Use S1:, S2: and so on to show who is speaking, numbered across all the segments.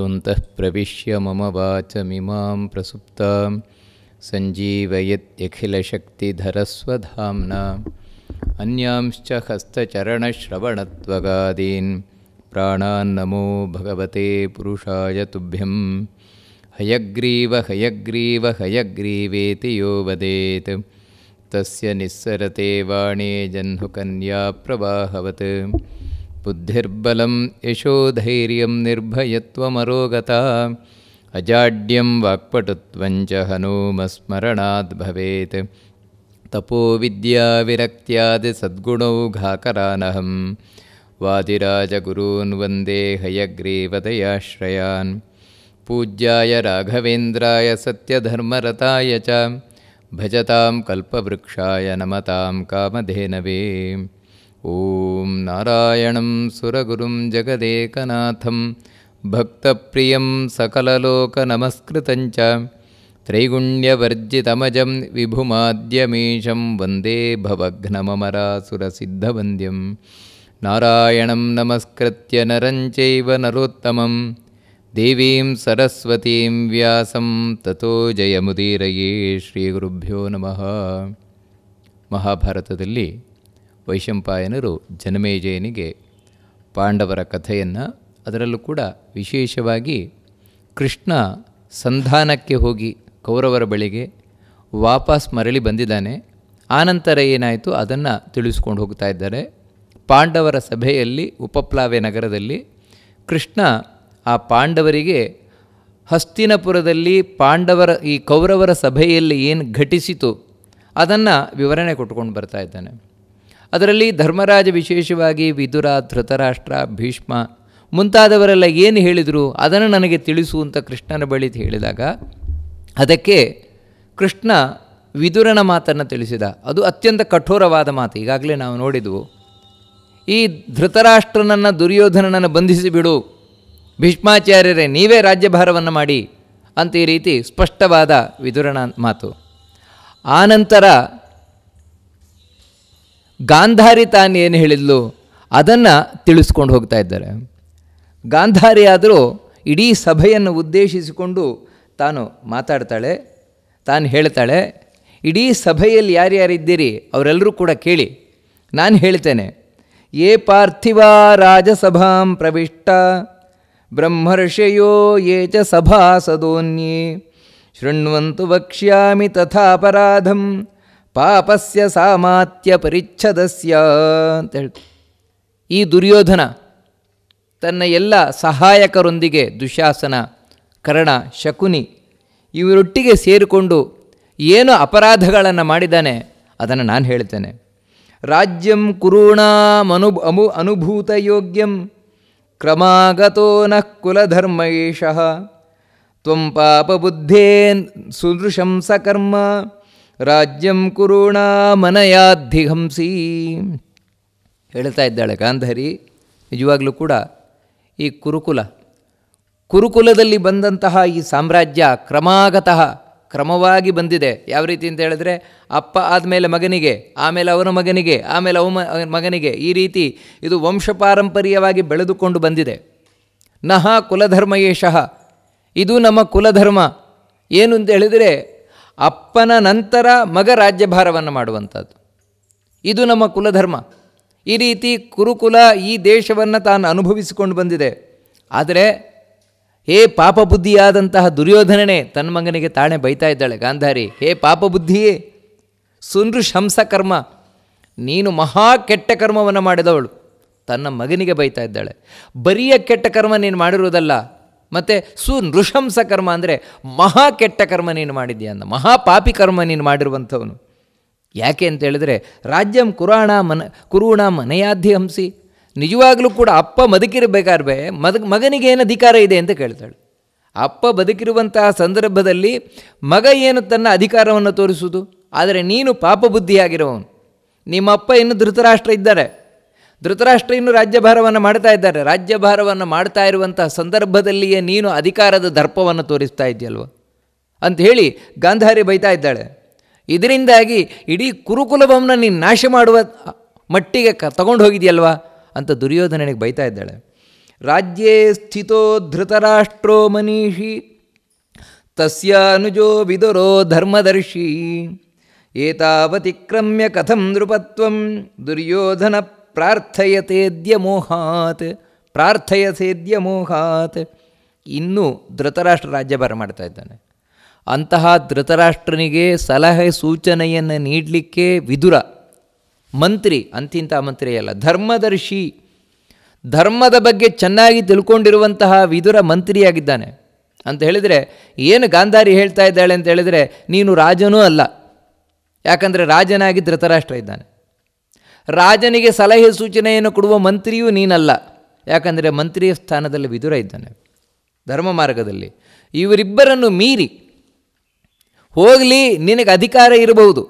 S1: ॐ प्रविश्य मम वाचमिमां प्रसुप्तां सञ्जीवयत्यखिलशक्तिधरस्वधाम्ना अन्यांश्च हस्तचरणश्रवणत्वगादीन् प्राणान्नमो भगवते पुरुषाय तुभ्यं हयग्रीव हयग्रीव हयग्रीवेति यो वदेत् तस्य निःसरते वाणी जह्नुकन्याप्रवाहवत् बुद्धिर्बलं यशोधैर्यं निर्भयत्वमरोगता अजाड्यं वाक्पटुत्वञ्च च हनूमस्मरणाद्भवेत् तपोविद्याविरक्त्यादि सद्गुणौ घाकरानहं वादिराजगुरून् वन्देहयग्रीवदयाश्रयान् पूज्याय राघवेन्द्राय सत्यधर्मरताय च भजतां कल्पवृक्षाय नमतां कामधेनवे ॐ नारायणं सुरगुरुं जगदेकनाथं भक्तप्रियं सकललोकनमस्कृतं च त्रैगुण्यवर्जितमजं विभुमाद्यमीशं वन्दे भवघ्नमरासुरसिद्धवन्द्यं नारायणं नमस्कृत्य नरं चैव नरोत्तमं देवीं सरस्वतीं व्यासं ततो जयमुदीरये श्रीगुरुभ्यो नमः महाभारतदिल्ली ವೈಶಂಪಾಯನರು ಜನಮೇಜಯನಿಗೆ ಪಾಂಡವರ ಕಥೆಯನ್ನು ಅದರಲ್ಲೂ ಕೂಡ ವಿಶೇಷವಾಗಿ ಕೃಷ್ಣ ಸಂಧಾನಕ್ಕೆ ಹೋಗಿ ಕೌರವರ ಬಳಿಗೆ ವಾಪಸ್ ಮರಳಿ ಬಂದಿದ್ದಾನೆ ಆನಂತರ ಏನಾಯಿತು ಅದನ್ನು ತಿಳಿಸ್ಕೊಂಡು ಹೋಗ್ತಾ ಇದ್ದಾರೆ ಪಾಂಡವರ ಸಭೆಯಲ್ಲಿ ಉಪಪ್ಲಾವೆ ನಗರದಲ್ಲಿ ಕೃಷ್ಣ ಆ ಪಾಂಡವರಿಗೆ ಹಸ್ತಿನಪುರದಲ್ಲಿ ಪಾಂಡವರ ಈ ಕೌರವರ ಸಭೆಯಲ್ಲಿ ಏನು ಘಟಿಸಿತು ಅದನ್ನು ವಿವರಣೆ ಕೊಟ್ಕೊಂಡು ಬರ್ತಾ ಇದ್ದಾನೆ ಅದರಲ್ಲಿ ಧರ್ಮರಾಜ ವಿಶೇಷವಾಗಿ ವಿದುರ ಧೃತರಾಷ್ಟ್ರ ಭೀಷ್ಮ ಮುಂತಾದವರೆಲ್ಲ ಏನು ಹೇಳಿದರು ಅದನ್ನು ನನಗೆ ತಿಳಿಸು ಅಂತ ಕೃಷ್ಣನ ಬಳಿ ಹೇಳಿದಾಗ ಅದಕ್ಕೆ ಕೃಷ್ಣ ವಿದುರನ ಮಾತನ್ನು ತಿಳಿಸಿದ ಅದು ಅತ್ಯಂತ ಕಠೋರವಾದ ಮಾತು ಈಗಾಗಲೇ ನಾವು ನೋಡಿದವು ಈ ಧೃತರಾಷ್ಟ್ರನನ್ನು ದುರ್ಯೋಧನನನ್ನು ಬಂಧಿಸಿಬಿಡು ಭೀಷ್ಮಾಚಾರ್ಯರೇ ನೀವೇ ರಾಜ್ಯಭಾರವನ್ನು ಮಾಡಿ ಅಂತ ಈ ರೀತಿ ಸ್ಪಷ್ಟವಾದ ವಿದುರನ ಮಾತು ಆನಂತರ ಗಾಂಧಾರಿ ತಾನು ಏನು ಹೇಳಿದ್ಲು ಅದನ್ನು ತಿಳಿಸ್ಕೊಂಡು ಹೋಗ್ತಾ ಇದ್ದಾರೆ ಗಾಂಧಾರಿ ಆದರೂ ಇಡೀ ಸಭೆಯನ್ನು ಉದ್ದೇಶಿಸಿಕೊಂಡು ತಾನು ಮಾತಾಡ್ತಾಳೆ ತಾನು ಹೇಳ್ತಾಳೆ ಇಡೀ ಸಭೆಯಲ್ಲಿ ಯಾರ್ಯಾರಿದ್ದೀರಿ ಅವರೆಲ್ಲರೂ ಕೂಡ ಕೇಳಿ ನಾನು ಹೇಳ್ತೇನೆ ಯೇ ಪಾರ್ಥಿವ ರಾಜಸಭಾಂ ಪ್ರವಿಷ್ಟ ಬ್ರಹ್ಮರ್ಷಯೋ ಯೇ ಚ ಸದೋನ್ಯೇ ಶೃಣ್ವಂತು ವಕ್ಷ್ಯಾಮಿ ತಥಾಪರಾಧಂ ಪಾಪಸ್ಯ ಸಾಮಾತ್ಯ ಪರಿಚ್ಛದಸ್ಯ ಅಂತ ಹೇಳಿ ಈ ದುರ್ಯೋಧನ ತನ್ನ ಎಲ್ಲ ಸಹಾಯಕರೊಂದಿಗೆ ದುಶಾಸನ ಕರ್ಣ ಶಕುನಿ ಇವರೊಟ್ಟಿಗೆ ಸೇರಿಕೊಂಡು ಏನು ಅಪರಾಧಗಳನ್ನು ಮಾಡಿದ್ದಾನೆ ಅದನ್ನು ನಾನು ಹೇಳ್ತೇನೆ ರಾಜ್ಯಂ ಕುರುಣಾಮನು ಅಮು ಅಮು ಅನುಭೂತಯೋಗ್ಯಂ ಕ್ರಮಾಗತೋ ನ ಕುಲಧರ್ಮೈಷಃ ತ್ವ ಪಾಪಬುದ್ಧೇನ್ ಸುದೃಶಂಸಕರ್ಮ ರಾಜ್ಯಂ ಕುರುಣಾ ಮನಯಾಧಿಹಂಸಿ ಹೇಳ್ತಾ ಇದ್ದಾಳೆ ಗಾಂಧರಿ ನಿಜವಾಗಲೂ ಕೂಡ ಈ ಕುರುಕುಲ ಕುರುಕುಲದಲ್ಲಿ ಬಂದಂತಹ ಈ ಸಾಮ್ರಾಜ್ಯ ಕ್ರಮಾಗತಃ ಕ್ರಮವಾಗಿ ಬಂದಿದೆ ಯಾವ ರೀತಿ ಅಂತ ಹೇಳಿದ್ರೆ ಅಪ್ಪ ಆದಮೇಲೆ ಮಗನಿಗೆ ಆಮೇಲೆ ಅವನ ಮಗನಿಗೆ ಆಮೇಲೆ ಅವ ಮಗನಿಗೆ ಈ ರೀತಿ ಇದು ವಂಶಪಾರಂಪರ್ಯವಾಗಿ ಬೆಳೆದುಕೊಂಡು ಬಂದಿದೆ ನಹ ಕುಲಧರ್ಮ ಇದು ನಮ್ಮ ಕುಲಧರ್ಮ ಏನು ಅಂತ ಹೇಳಿದರೆ ಅಪ್ಪನ ನಂತರ ಮಗ ರಾಜ್ಯಭಾರವನ್ನು ಮಾಡುವಂಥದ್ದು ಇದು ನಮ್ಮ ಕುಲಧರ್ಮ ಈ ರೀತಿ ಕುರುಕುಲ ಈ ದೇಶವನ್ನು ತಾನು ಅನುಭವಿಸಿಕೊಂಡು ಬಂದಿದೆ ಆದರೆ ಹೇ ಪಾಪಬುದ್ಧಿಯಾದಂತಹ ದುರ್ಯೋಧನನೇ ತನ್ನ ಮಗನಿಗೆ ತಾಣೆ ಬೈತಾ ಇದ್ದಾಳೆ ಗಾಂಧಾರಿ ಹೇ ಪಾಪಬುದ್ಧಿಯೇ ಶಂಸ ಕರ್ಮ ನೀನು ಮಹಾ ಕೆಟ್ಟ ಕರ್ಮವನ್ನು ಮಾಡಿದವಳು ತನ್ನ ಮಗನಿಗೆ ಬೈತಾ ಇದ್ದಾಳೆ ಬರಿಯ ಕೆಟ್ಟ ಕರ್ಮ ನೀನು ಮಾಡಿರುವುದಲ್ಲ ಮತ್ತು ಸುನೃಶಂಸ ಕರ್ಮ ಅಂದರೆ ಮಹಾ ಕೆಟ್ಟ ಕರ್ಮ ನೀನು ಮಾಡಿದ್ಯಾ ಅಂದ ಮಹಾಪಾಪಿ ಕರ್ಮ ನೀನು ಮಾಡಿರುವಂಥವನು ಯಾಕೆ ಅಂತ ಹೇಳಿದ್ರೆ ರಾಜ್ಯಂ ಕುರಾಣ ಮನ ಕುರುಣ ಮನೆಯಾಧಿ ಹಂಸಿ ನಿಜವಾಗಲೂ ಕೂಡ ಅಪ್ಪ ಬದುಕಿರಬೇಕಾದ್ರೆ ಮದ ಮಗನಿಗೇನು ಅಧಿಕಾರ ಇದೆ ಅಂತ ಕೇಳ್ತಾಳೆ ಅಪ್ಪ ಬದುಕಿರುವಂತಹ ಸಂದರ್ಭದಲ್ಲಿ ಮಗ ಏನು ತನ್ನ ಅಧಿಕಾರವನ್ನು ತೋರಿಸುವುದು ಆದರೆ ನೀನು ಪಾಪ ಬುದ್ಧಿಯಾಗಿರುವವನು ನಿಮ್ಮಪ್ಪ ಇನ್ನು ಧೃತರಾಷ್ಟ್ರ ಇದ್ದಾರೆ ಧೃತರಾಷ್ಟ್ರ ಇನ್ನು ರಾಜ್ಯಭಾರವನ್ನು ಮಾಡ್ತಾ ಇದ್ದಾರೆ ರಾಜ್ಯಭಾರವನ್ನು ಮಾಡ್ತಾ ಇರುವಂತಹ ಸಂದರ್ಭದಲ್ಲಿಯೇ ನೀನು ಅಧಿಕಾರದ ದರ್ಪವನ್ನು ತೋರಿಸ್ತಾ ಇದೆಯಲ್ವ ಹೇಳಿ ಗಾಂಧಾರಿ ಬೈತಾ ಇದ್ದಾಳೆ ಇದರಿಂದಾಗಿ ಇಡೀ ಕುರುಕುಲಭವನ್ನ ನೀನು ನಾಶ ಮಾಡುವ ಮಟ್ಟಿಗೆ ಕ ತಗೊಂಡು ಹೋಗಿದೆಯಲ್ವಾ ಅಂತ ದುರ್ಯೋಧನನಿಗೆ ಬೈತಾ ಇದ್ದಾಳೆ ರಾಜ್ಯೇ ಸ್ಥಿತೋ ಧೃತರಾಷ್ಟ್ರೋ ಮನೀಷಿ ತಸ್ಯ ಅನುಜೋ ವಿದುರೋ ಧರ್ಮದರ್ಶಿ ಏತಾವತಿಕ್ರಮ್ಯ ಕಥಂ ನೃಪತ್ವಂ ದುರ್ಯೋಧನ ಪ್ರಾರ್ಥಯತೇದ್ಯ ಮೋಹಾತ್ ಪ್ರಾರ್ಥಯಸೇದ್ಯ ಮೋಹಾತ್ ಇನ್ನೂ ಧೃತರಾಷ್ಟ್ರ ರಾಜ್ಯಭಾರ ಮಾಡ್ತಾ ಇದ್ದಾನೆ ಅಂತಹ ಧೃತರಾಷ್ಟ್ರನಿಗೆ ಸಲಹೆ ಸೂಚನೆಯನ್ನು ನೀಡಲಿಕ್ಕೆ ವಿದುರ ಮಂತ್ರಿ ಮಂತ್ರಿ ಮಂತ್ರಿಯಲ್ಲ ಧರ್ಮದರ್ಶಿ ಧರ್ಮದ ಬಗ್ಗೆ ಚೆನ್ನಾಗಿ ತಿಳ್ಕೊಂಡಿರುವಂತಹ ವಿದುರ ಮಂತ್ರಿಯಾಗಿದ್ದಾನೆ ಅಂತ ಹೇಳಿದರೆ ಏನು ಗಾಂಧಾರಿ ಹೇಳ್ತಾ ಇದ್ದಾಳೆ ಅಂತ ಹೇಳಿದರೆ ನೀನು ರಾಜನೂ ಅಲ್ಲ ಯಾಕಂದರೆ ರಾಜನಾಗಿ ಧೃತರಾಷ್ಟ್ರ ಇದ್ದಾನೆ ರಾಜನಿಗೆ ಸಲಹೆ ಸೂಚನೆಯನ್ನು ಕೊಡುವ ಮಂತ್ರಿಯೂ ನೀನಲ್ಲ ಯಾಕಂದರೆ ಮಂತ್ರಿಯ ಸ್ಥಾನದಲ್ಲಿ ವಿದುರ ಇದ್ದಾನೆ ಧರ್ಮ ಮಾರ್ಗದಲ್ಲಿ ಇವರಿಬ್ಬರನ್ನು ಮೀರಿ ಹೋಗಲಿ ನಿನಗೆ ಅಧಿಕಾರ ಇರಬಹುದು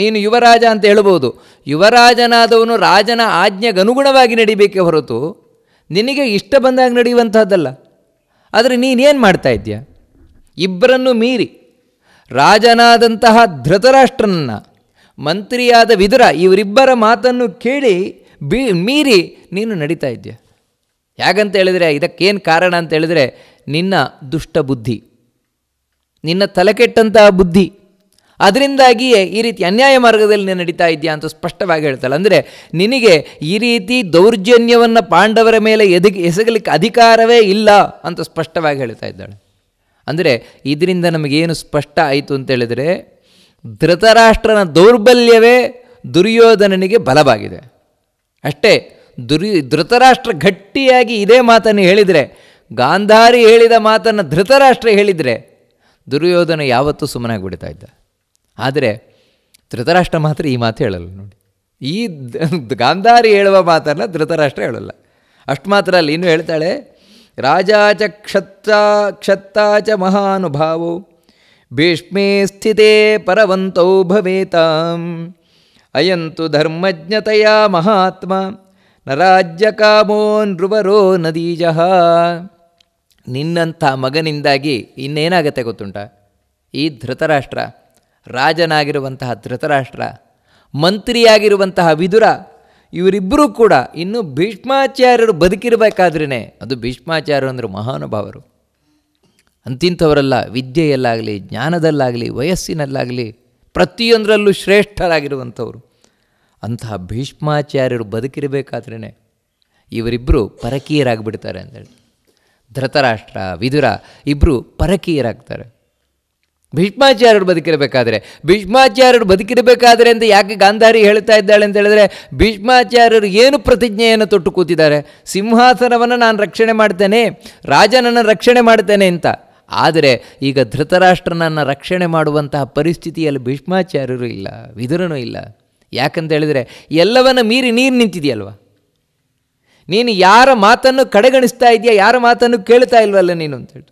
S1: ನೀನು ಯುವರಾಜ ಅಂತ ಹೇಳಬಹುದು ಯುವರಾಜನಾದವನು ರಾಜನ ಆಜ್ಞೆಗನುಗುಣವಾಗಿ ಅನುಗುಣವಾಗಿ ನಡಿಬೇಕೆ ಹೊರತು ನಿನಗೆ ಇಷ್ಟ ಬಂದಾಗ ನಡೆಯುವಂತಹದ್ದಲ್ಲ ಆದರೆ ನೀನೇನು ಮಾಡ್ತಾ ಇದ್ದೀಯ ಇಬ್ಬರನ್ನು ಮೀರಿ ರಾಜನಾದಂತಹ ಧೃತರಾಷ್ಟ್ರನನ್ನು ಮಂತ್ರಿಯಾದ ವಿದುರ ಇವರಿಬ್ಬರ ಮಾತನ್ನು ಕೇಳಿ ಬಿ ಮೀರಿ ನೀನು ನಡೀತಾ ಇದ್ದೀಯ ಹೇಗಂತ ಹೇಳಿದರೆ ಇದಕ್ಕೇನು ಕಾರಣ ಅಂತ ಹೇಳಿದರೆ ನಿನ್ನ ದುಷ್ಟ ಬುದ್ಧಿ ನಿನ್ನ ತಲೆಕೆಟ್ಟಂತಹ ಬುದ್ಧಿ ಅದರಿಂದಾಗಿಯೇ ಈ ರೀತಿ ಅನ್ಯಾಯ ಮಾರ್ಗದಲ್ಲಿ ನೀನು ನಡೀತಾ ಇದೆಯಾ ಅಂತ ಸ್ಪಷ್ಟವಾಗಿ ಹೇಳ್ತಾಳೆ ಅಂದರೆ ನಿನಗೆ ಈ ರೀತಿ ದೌರ್ಜನ್ಯವನ್ನು ಪಾಂಡವರ ಮೇಲೆ ಎದಗಿ ಎಸಗಲಿಕ್ಕೆ ಅಧಿಕಾರವೇ ಇಲ್ಲ ಅಂತ ಸ್ಪಷ್ಟವಾಗಿ ಹೇಳ್ತಾ ಇದ್ದಾಳೆ ಅಂದರೆ ಇದರಿಂದ ನಮಗೇನು ಸ್ಪಷ್ಟ ಆಯಿತು ಅಂತೇಳಿದರೆ ಧೃತರಾಷ್ಟ್ರನ ದೌರ್ಬಲ್ಯವೇ ದುರ್ಯೋಧನನಿಗೆ ಬಲವಾಗಿದೆ ಅಷ್ಟೇ ದುರ್ಯ ಧೃತರಾಷ್ಟ್ರ ಗಟ್ಟಿಯಾಗಿ ಇದೇ ಮಾತನ್ನು ಹೇಳಿದರೆ ಗಾಂಧಾರಿ ಹೇಳಿದ ಮಾತನ್ನು ಧೃತರಾಷ್ಟ್ರ ಹೇಳಿದರೆ ದುರ್ಯೋಧನ ಯಾವತ್ತೂ ಸುಮ್ಮನಾಗಿ ಬಿಡ್ತಾ ಇದ್ದ ಆದರೆ ಧೃತರಾಷ್ಟ್ರ ಮಾತ್ರ ಈ ಮಾತು ಹೇಳಲ್ಲ ನೋಡಿ ಈ ಗಾಂಧಾರಿ ಹೇಳುವ ಮಾತನ್ನು ಧೃತರಾಷ್ಟ್ರ ಹೇಳಲ್ಲ ಅಷ್ಟು ಮಾತ್ರ ಅಲ್ಲಿ ಇನ್ನೂ ಹೇಳ್ತಾಳೆ ರಾಜಾಚ ಕ್ಷತ್ತ ಕ್ಷತ್ತಾಚ ಚ ಮಹಾನುಭಾವೋ ಭೀಷ್ಮೇ ಸ್ಥಿತೇ ಪರವಂತೌ ಭವೇತಾಂ ಅಯಂತು ಧರ್ಮಜ್ಞತೆಯ ಮಹಾತ್ಮ ನ ಕಾಮೋ ನೃವರೋ ನದೀಜ ನಿನ್ನಂಥ ಮಗನಿಂದಾಗಿ ಇನ್ನೇನಾಗತ್ತೆ ಗೊತ್ತುಂಟ ಈ ಧೃತರಾಷ್ಟ್ರ ರಾಜನಾಗಿರುವಂತಹ ಧೃತರಾಷ್ಟ್ರ ಮಂತ್ರಿಯಾಗಿರುವಂತಹ ವಿದುರ ಇವರಿಬ್ಬರೂ ಕೂಡ ಇನ್ನು ಭೀಷ್ಮಾಚಾರ್ಯರು ಬದುಕಿರಬೇಕಾದ್ರೇ ಅದು ಭೀಷ್ಮಾಚಾರ್ಯರು ಅಂದರೆ ಮಹಾನುಭಾವರು ಅಂತಿಂಥವರೆಲ್ಲ ವಿದ್ಯೆಯಲ್ಲಾಗಲಿ ಜ್ಞಾನದಲ್ಲಾಗಲಿ ವಯಸ್ಸಿನಲ್ಲಾಗಲಿ ಪ್ರತಿಯೊಂದರಲ್ಲೂ ಶ್ರೇಷ್ಠರಾಗಿರುವಂಥವ್ರು ಅಂತಹ ಭೀಷ್ಮಾಚಾರ್ಯರು ಬದುಕಿರಬೇಕಾದ್ರೇ ಇವರಿಬ್ಬರು ಪರಕೀಯರಾಗಿಬಿಡ್ತಾರೆ ಅಂತೇಳಿ ಧೃತರಾಷ್ಟ್ರ ವಿದುರ ಇಬ್ಬರು ಪರಕೀಯರಾಗ್ತಾರೆ ಭೀಷ್ಮಾಚಾರ್ಯರು ಬದುಕಿರಬೇಕಾದ್ರೆ ಭೀಷ್ಮಾಚಾರ್ಯರು ಬದುಕಿರಬೇಕಾದ್ರೆ ಅಂತ ಯಾಕೆ ಗಾಂಧಾರಿ ಹೇಳ್ತಾ ಇದ್ದಾಳೆ ಅಂತ ಹೇಳಿದ್ರೆ ಭೀಷ್ಮಾಚಾರ್ಯರು ಏನು ಪ್ರತಿಜ್ಞೆಯನ್ನು ತೊಟ್ಟು ಕೂತಿದ್ದಾರೆ ಸಿಂಹಾಸನವನ್ನು ನಾನು ರಕ್ಷಣೆ ಮಾಡ್ತೇನೆ ರಾಜನನ್ನು ರಕ್ಷಣೆ ಮಾಡ್ತೇನೆ ಅಂತ ಆದರೆ ಈಗ ಧೃತರಾಷ್ಟ್ರನನ್ನು ರಕ್ಷಣೆ ಮಾಡುವಂತಹ ಪರಿಸ್ಥಿತಿಯಲ್ಲಿ ಭೀಷ್ಮಾಚಾರ್ಯರು ಇಲ್ಲ ವಿದುರನೂ ಇಲ್ಲ ಯಾಕಂತ ಹೇಳಿದರೆ ಎಲ್ಲವನ್ನ ಮೀರಿ ನೀರು ನಿಂತಿದೆಯಲ್ವ ನೀನು ಯಾರ ಮಾತನ್ನು ಕಡೆಗಣಿಸ್ತಾ ಇದೆಯಾ ಯಾರ ಮಾತನ್ನು ಕೇಳ್ತಾ ಇಲ್ವಲ್ಲ ನೀನು ಅಂತೇಳಿ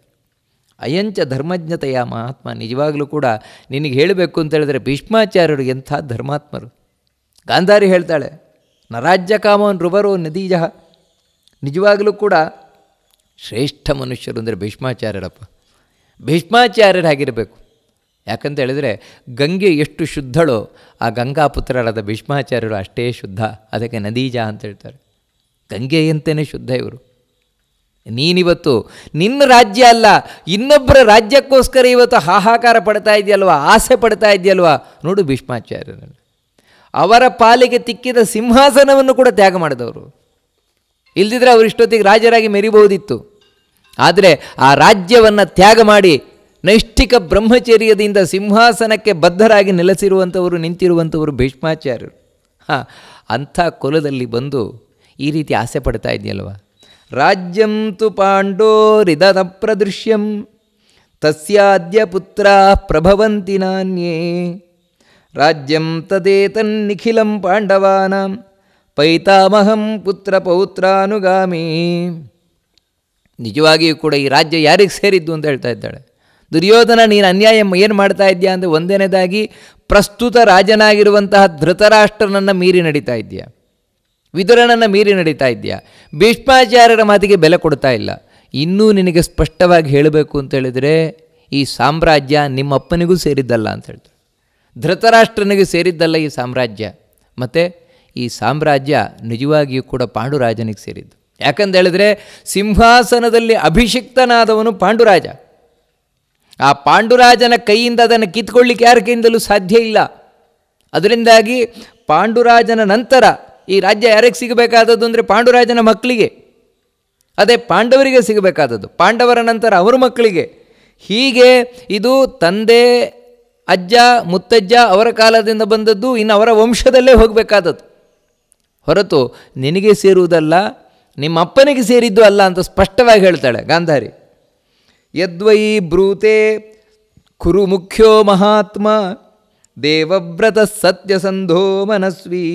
S1: ಅಯಂಚ ಧರ್ಮಜ್ಞತೆಯ ಮಹಾತ್ಮ ನಿಜವಾಗಲೂ ಕೂಡ ನಿನಗೆ ಹೇಳಬೇಕು ಅಂತ ಭೀಷ್ಮಾಚಾರ್ಯರು ಎಂಥ ಧರ್ಮಾತ್ಮರು ಗಾಂಧಾರಿ ಹೇಳ್ತಾಳೆ ರಾಜ್ಯ ಕಾಮನ್ ರುಬರು ನದೀಜ ನಿಜವಾಗಲೂ ಕೂಡ ಶ್ರೇಷ್ಠ ಮನುಷ್ಯರು ಅಂದರೆ ಭೀಷ್ಮಾಚಾರ್ಯರಪ್ಪ ಭೀಷ್ಮಾಚಾರ್ಯರಾಗಿರಬೇಕು ಯಾಕಂತ ಹೇಳಿದರೆ ಗಂಗೆ ಎಷ್ಟು ಶುದ್ಧಳೋ ಆ ಗಂಗಾಪುತ್ರರಾದ ಭೀಷ್ಮಾಚಾರ್ಯರು ಅಷ್ಟೇ ಶುದ್ಧ ಅದಕ್ಕೆ ನದೀಜ ಅಂತ ಹೇಳ್ತಾರೆ ಗಂಗೆಯಂತೆಯೇ ಶುದ್ಧ ಇವರು ನೀನಿವತ್ತು ನಿನ್ನ ರಾಜ್ಯ ಅಲ್ಲ ಇನ್ನೊಬ್ಬರ ರಾಜ್ಯಕ್ಕೋಸ್ಕರ ಇವತ್ತು ಹಾಹಾಕಾರ ಪಡ್ತಾ ಇದೆಯಲ್ವ ಆಸೆ ಪಡ್ತಾ ಇದೆಯಲ್ವಾ ನೋಡು ಭೀಷ್ಮಾಚಾರ್ಯರನ್ನು ಅವರ ಪಾಲಿಗೆ ತಿಕ್ಕಿದ ಸಿಂಹಾಸನವನ್ನು ಕೂಡ ತ್ಯಾಗ ಮಾಡಿದವರು ಇಲ್ದಿದ್ರೆ ಅವರು ಇಷ್ಟೊತ್ತಿಗೆ ರಾಜರಾಗಿ ಮೆರಿಬಹುದಿತ್ತು ಆದರೆ ಆ ರಾಜ್ಯವನ್ನು ತ್ಯಾಗ ಮಾಡಿ ನೈಷ್ಠಿಕ ಬ್ರಹ್ಮಚರ್ಯದಿಂದ ಸಿಂಹಾಸನಕ್ಕೆ ಬದ್ಧರಾಗಿ ನೆಲೆಸಿರುವಂಥವರು ನಿಂತಿರುವಂಥವರು ಭೀಷ್ಮಾಚಾರ್ಯರು ಹಾಂ ಅಂಥ ಕುಲದಲ್ಲಿ ಬಂದು ಈ ರೀತಿ ಆಸೆ ಪಡ್ತಾ ಇದೆಯಲ್ವ ರಾಜ್ಯಂ ತು ಪಾಂಡೋರಿದ ಪ್ರದೃಶ್ಯಂ ತಸ್ಯಾದ್ಯ ಪುತ್ರ ಪ್ರಭವಂತಿ ನಾನ್ಯೇ ರಾಜ್ಯಂ ತದೇತನ್ನಿಖಿಲಂ ಪಾಂಡವಾನಾಂ ಪೈತಾಮಹಂ ಪುತ್ರ ಪೌತ್ರಾನುಗಾಮಿ ನಿಜವಾಗಿಯೂ ಕೂಡ ಈ ರಾಜ್ಯ ಯಾರಿಗೆ ಸೇರಿದ್ದು ಅಂತ ಹೇಳ್ತಾ ಇದ್ದಾಳೆ ದುರ್ಯೋಧನ ನೀನು ಅನ್ಯಾಯ ಏನು ಮಾಡ್ತಾ ಇದೆಯಾ ಅಂದರೆ ಒಂದನೇದಾಗಿ ಪ್ರಸ್ತುತ ರಾಜನಾಗಿರುವಂತಹ ಧೃತರಾಷ್ಟ್ರನನ್ನು ಮೀರಿ ನಡೀತಾ ಇದೆಯಾ ವಿದುರನನ್ನು ಮೀರಿ ನಡೀತಾ ಇದೆಯಾ ಭೀಷ್ಮಾಚಾರ್ಯರ ಮಾತಿಗೆ ಬೆಲೆ ಕೊಡ್ತಾ ಇಲ್ಲ ಇನ್ನೂ ನಿನಗೆ ಸ್ಪಷ್ಟವಾಗಿ ಹೇಳಬೇಕು ಅಂತ ಹೇಳಿದರೆ ಈ ಸಾಮ್ರಾಜ್ಯ ನಿಮ್ಮಪ್ಪನಿಗೂ ಸೇರಿದ್ದಲ್ಲ ಅಂತ ಹೇಳ್ತಾರೆ ಧೃತರಾಷ್ಟ್ರನಿಗೆ ಸೇರಿದ್ದಲ್ಲ ಈ ಸಾಮ್ರಾಜ್ಯ ಮತ್ತು ಈ ಸಾಮ್ರಾಜ್ಯ ನಿಜವಾಗಿಯೂ ಕೂಡ ಪಾಂಡುರಾಜನಿಗೆ ಸೇರಿದ್ದು ಹೇಳಿದ್ರೆ ಸಿಂಹಾಸನದಲ್ಲಿ ಅಭಿಷಿಕ್ತನಾದವನು ಪಾಂಡುರಾಜ ಆ ಪಾಂಡುರಾಜನ ಕೈಯಿಂದ ಅದನ್ನು ಕಿತ್ಕೊಳ್ಳಿಕ್ಕೆ ಯಾರ ಕೈಯಿಂದಲೂ ಸಾಧ್ಯ ಇಲ್ಲ ಅದರಿಂದಾಗಿ ಪಾಂಡುರಾಜನ ನಂತರ ಈ ರಾಜ್ಯ ಯಾರಿಗೆ ಸಿಗಬೇಕಾದದ್ದು ಅಂದರೆ ಪಾಂಡುರಾಜನ ಮಕ್ಕಳಿಗೆ ಅದೇ ಪಾಂಡವರಿಗೆ ಸಿಗಬೇಕಾದದ್ದು ಪಾಂಡವರ ನಂತರ ಅವರ ಮಕ್ಕಳಿಗೆ ಹೀಗೆ ಇದು ತಂದೆ ಅಜ್ಜ ಮುತ್ತಜ್ಜ ಅವರ ಕಾಲದಿಂದ ಬಂದದ್ದು ಇನ್ನು ಅವರ ವಂಶದಲ್ಲೇ ಹೋಗಬೇಕಾದದ್ದು ಹೊರತು ನಿನಗೆ ಸೇರುವುದಲ್ಲ ನಿಮ್ಮಪ್ಪನಿಗೆ ಸೇರಿದ್ದು ಅಲ್ಲ ಅಂತ ಸ್ಪಷ್ಟವಾಗಿ ಹೇಳ್ತಾಳೆ ಗಾಂಧಾರಿ ಯದ್ವೈ ಬ್ರೂತೆ ಕುರು ಮುಖ್ಯೋ ಮಹಾತ್ಮ ದೇವವ್ರತ ಸತ್ಯಸಂಧೋ ಮನಸ್ವಿ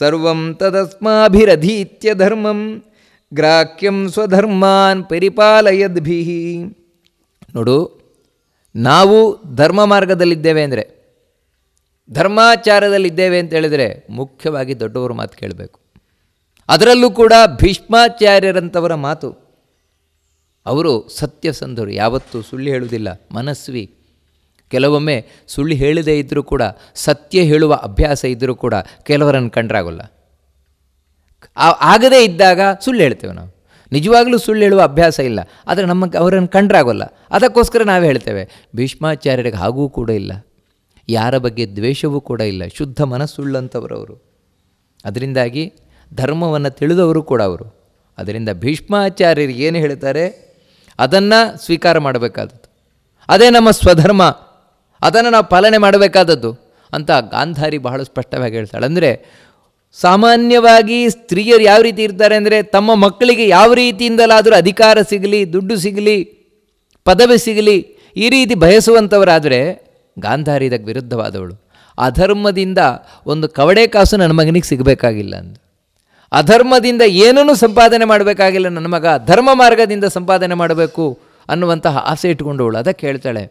S1: ಸರ್ವಂ ತದಸ್ಮಾಭಿರಧೀತ್ಯ ಧರ್ಮಂ ಗ್ರಾಹ್ಯಂ ಸ್ವಧರ್ಮಾನ್ ಪರಿಪಾಲಯದ್ಭಿ ನೋಡು ನಾವು ಧರ್ಮ ಮಾರ್ಗದಲ್ಲಿದ್ದೇವೆ ಅಂದರೆ ಧರ್ಮಾಚಾರದಲ್ಲಿದ್ದೇವೆ ಅಂತ ಹೇಳಿದರೆ ಮುಖ್ಯವಾಗಿ ದೊಡ್ಡವರು ಮಾತು ಕೇಳಬೇಕು ಅದರಲ್ಲೂ ಕೂಡ ಭೀಷ್ಮಾಚಾರ್ಯರಂಥವರ ಮಾತು ಅವರು ಸತ್ಯಸಂಧರು ಯಾವತ್ತೂ ಸುಳ್ಳು ಹೇಳುವುದಿಲ್ಲ ಮನಸ್ವಿ ಕೆಲವೊಮ್ಮೆ ಸುಳ್ಳು ಹೇಳದೇ ಇದ್ದರೂ ಕೂಡ ಸತ್ಯ ಹೇಳುವ ಅಭ್ಯಾಸ ಇದ್ದರೂ ಕೂಡ ಕೆಲವರನ್ನು ಕಂಡ್ರಾಗೋಲ್ಲ ಆಗದೇ ಇದ್ದಾಗ ಸುಳ್ಳು ಹೇಳ್ತೇವೆ ನಾವು ನಿಜವಾಗಲೂ ಸುಳ್ಳು ಹೇಳುವ ಅಭ್ಯಾಸ ಇಲ್ಲ ಆದರೆ ನಮ್ಮ ಅವರನ್ನು ಕಂಡ್ರಾಗೋಲ್ಲ ಅದಕ್ಕೋಸ್ಕರ ನಾವು ಹೇಳ್ತೇವೆ ಭೀಷ್ಮಾಚಾರ್ಯರಿಗೆ ಹಾಗೂ ಕೂಡ ಇಲ್ಲ ಯಾರ ಬಗ್ಗೆ ದ್ವೇಷವೂ ಕೂಡ ಇಲ್ಲ ಶುದ್ಧ ಅವರು ಅದರಿಂದಾಗಿ ಧರ್ಮವನ್ನು ತಿಳಿದವರು ಕೂಡ ಅವರು ಅದರಿಂದ ಭೀಷ್ಮಾಚಾರ್ಯರು ಏನು ಹೇಳ್ತಾರೆ ಅದನ್ನು ಸ್ವೀಕಾರ ಮಾಡಬೇಕಾದದ್ದು ಅದೇ ನಮ್ಮ ಸ್ವಧರ್ಮ ಅದನ್ನು ನಾವು ಪಾಲನೆ ಮಾಡಬೇಕಾದದ್ದು ಅಂತ ಗಾಂಧಾರಿ ಬಹಳ ಸ್ಪಷ್ಟವಾಗಿ ಹೇಳ್ತಾಳೆ ಅಂದರೆ ಸಾಮಾನ್ಯವಾಗಿ ಸ್ತ್ರೀಯರು ಯಾವ ರೀತಿ ಇರ್ತಾರೆ ಅಂದರೆ ತಮ್ಮ ಮಕ್ಕಳಿಗೆ ಯಾವ ರೀತಿಯಿಂದಲಾದರೂ ಅಧಿಕಾರ ಸಿಗಲಿ ದುಡ್ಡು ಸಿಗಲಿ ಪದವಿ ಸಿಗಲಿ ಈ ರೀತಿ ಬಯಸುವಂಥವರಾದರೆ ಗಾಂಧಾರಿ ಇದಕ್ಕೆ ವಿರುದ್ಧವಾದವಳು ಅಧರ್ಮದಿಂದ ಒಂದು ಕವಡೆ ಕಾಸು ನನ್ನ ಮಗನಿಗೆ ಸಿಗಬೇಕಾಗಿಲ್ಲ ಅಂದು ಅಧರ್ಮದಿಂದ ಏನನ್ನು ಸಂಪಾದನೆ ಮಾಡಬೇಕಾಗಿಲ್ಲ ನನ್ನ ಮಗ ಧರ್ಮ ಮಾರ್ಗದಿಂದ ಸಂಪಾದನೆ ಮಾಡಬೇಕು ಅನ್ನುವಂತಹ ಆಸೆ ಇಟ್ಕೊಂಡವಳು ಅದಕ್ಕೆ ಹೇಳ್ತಾಳೆ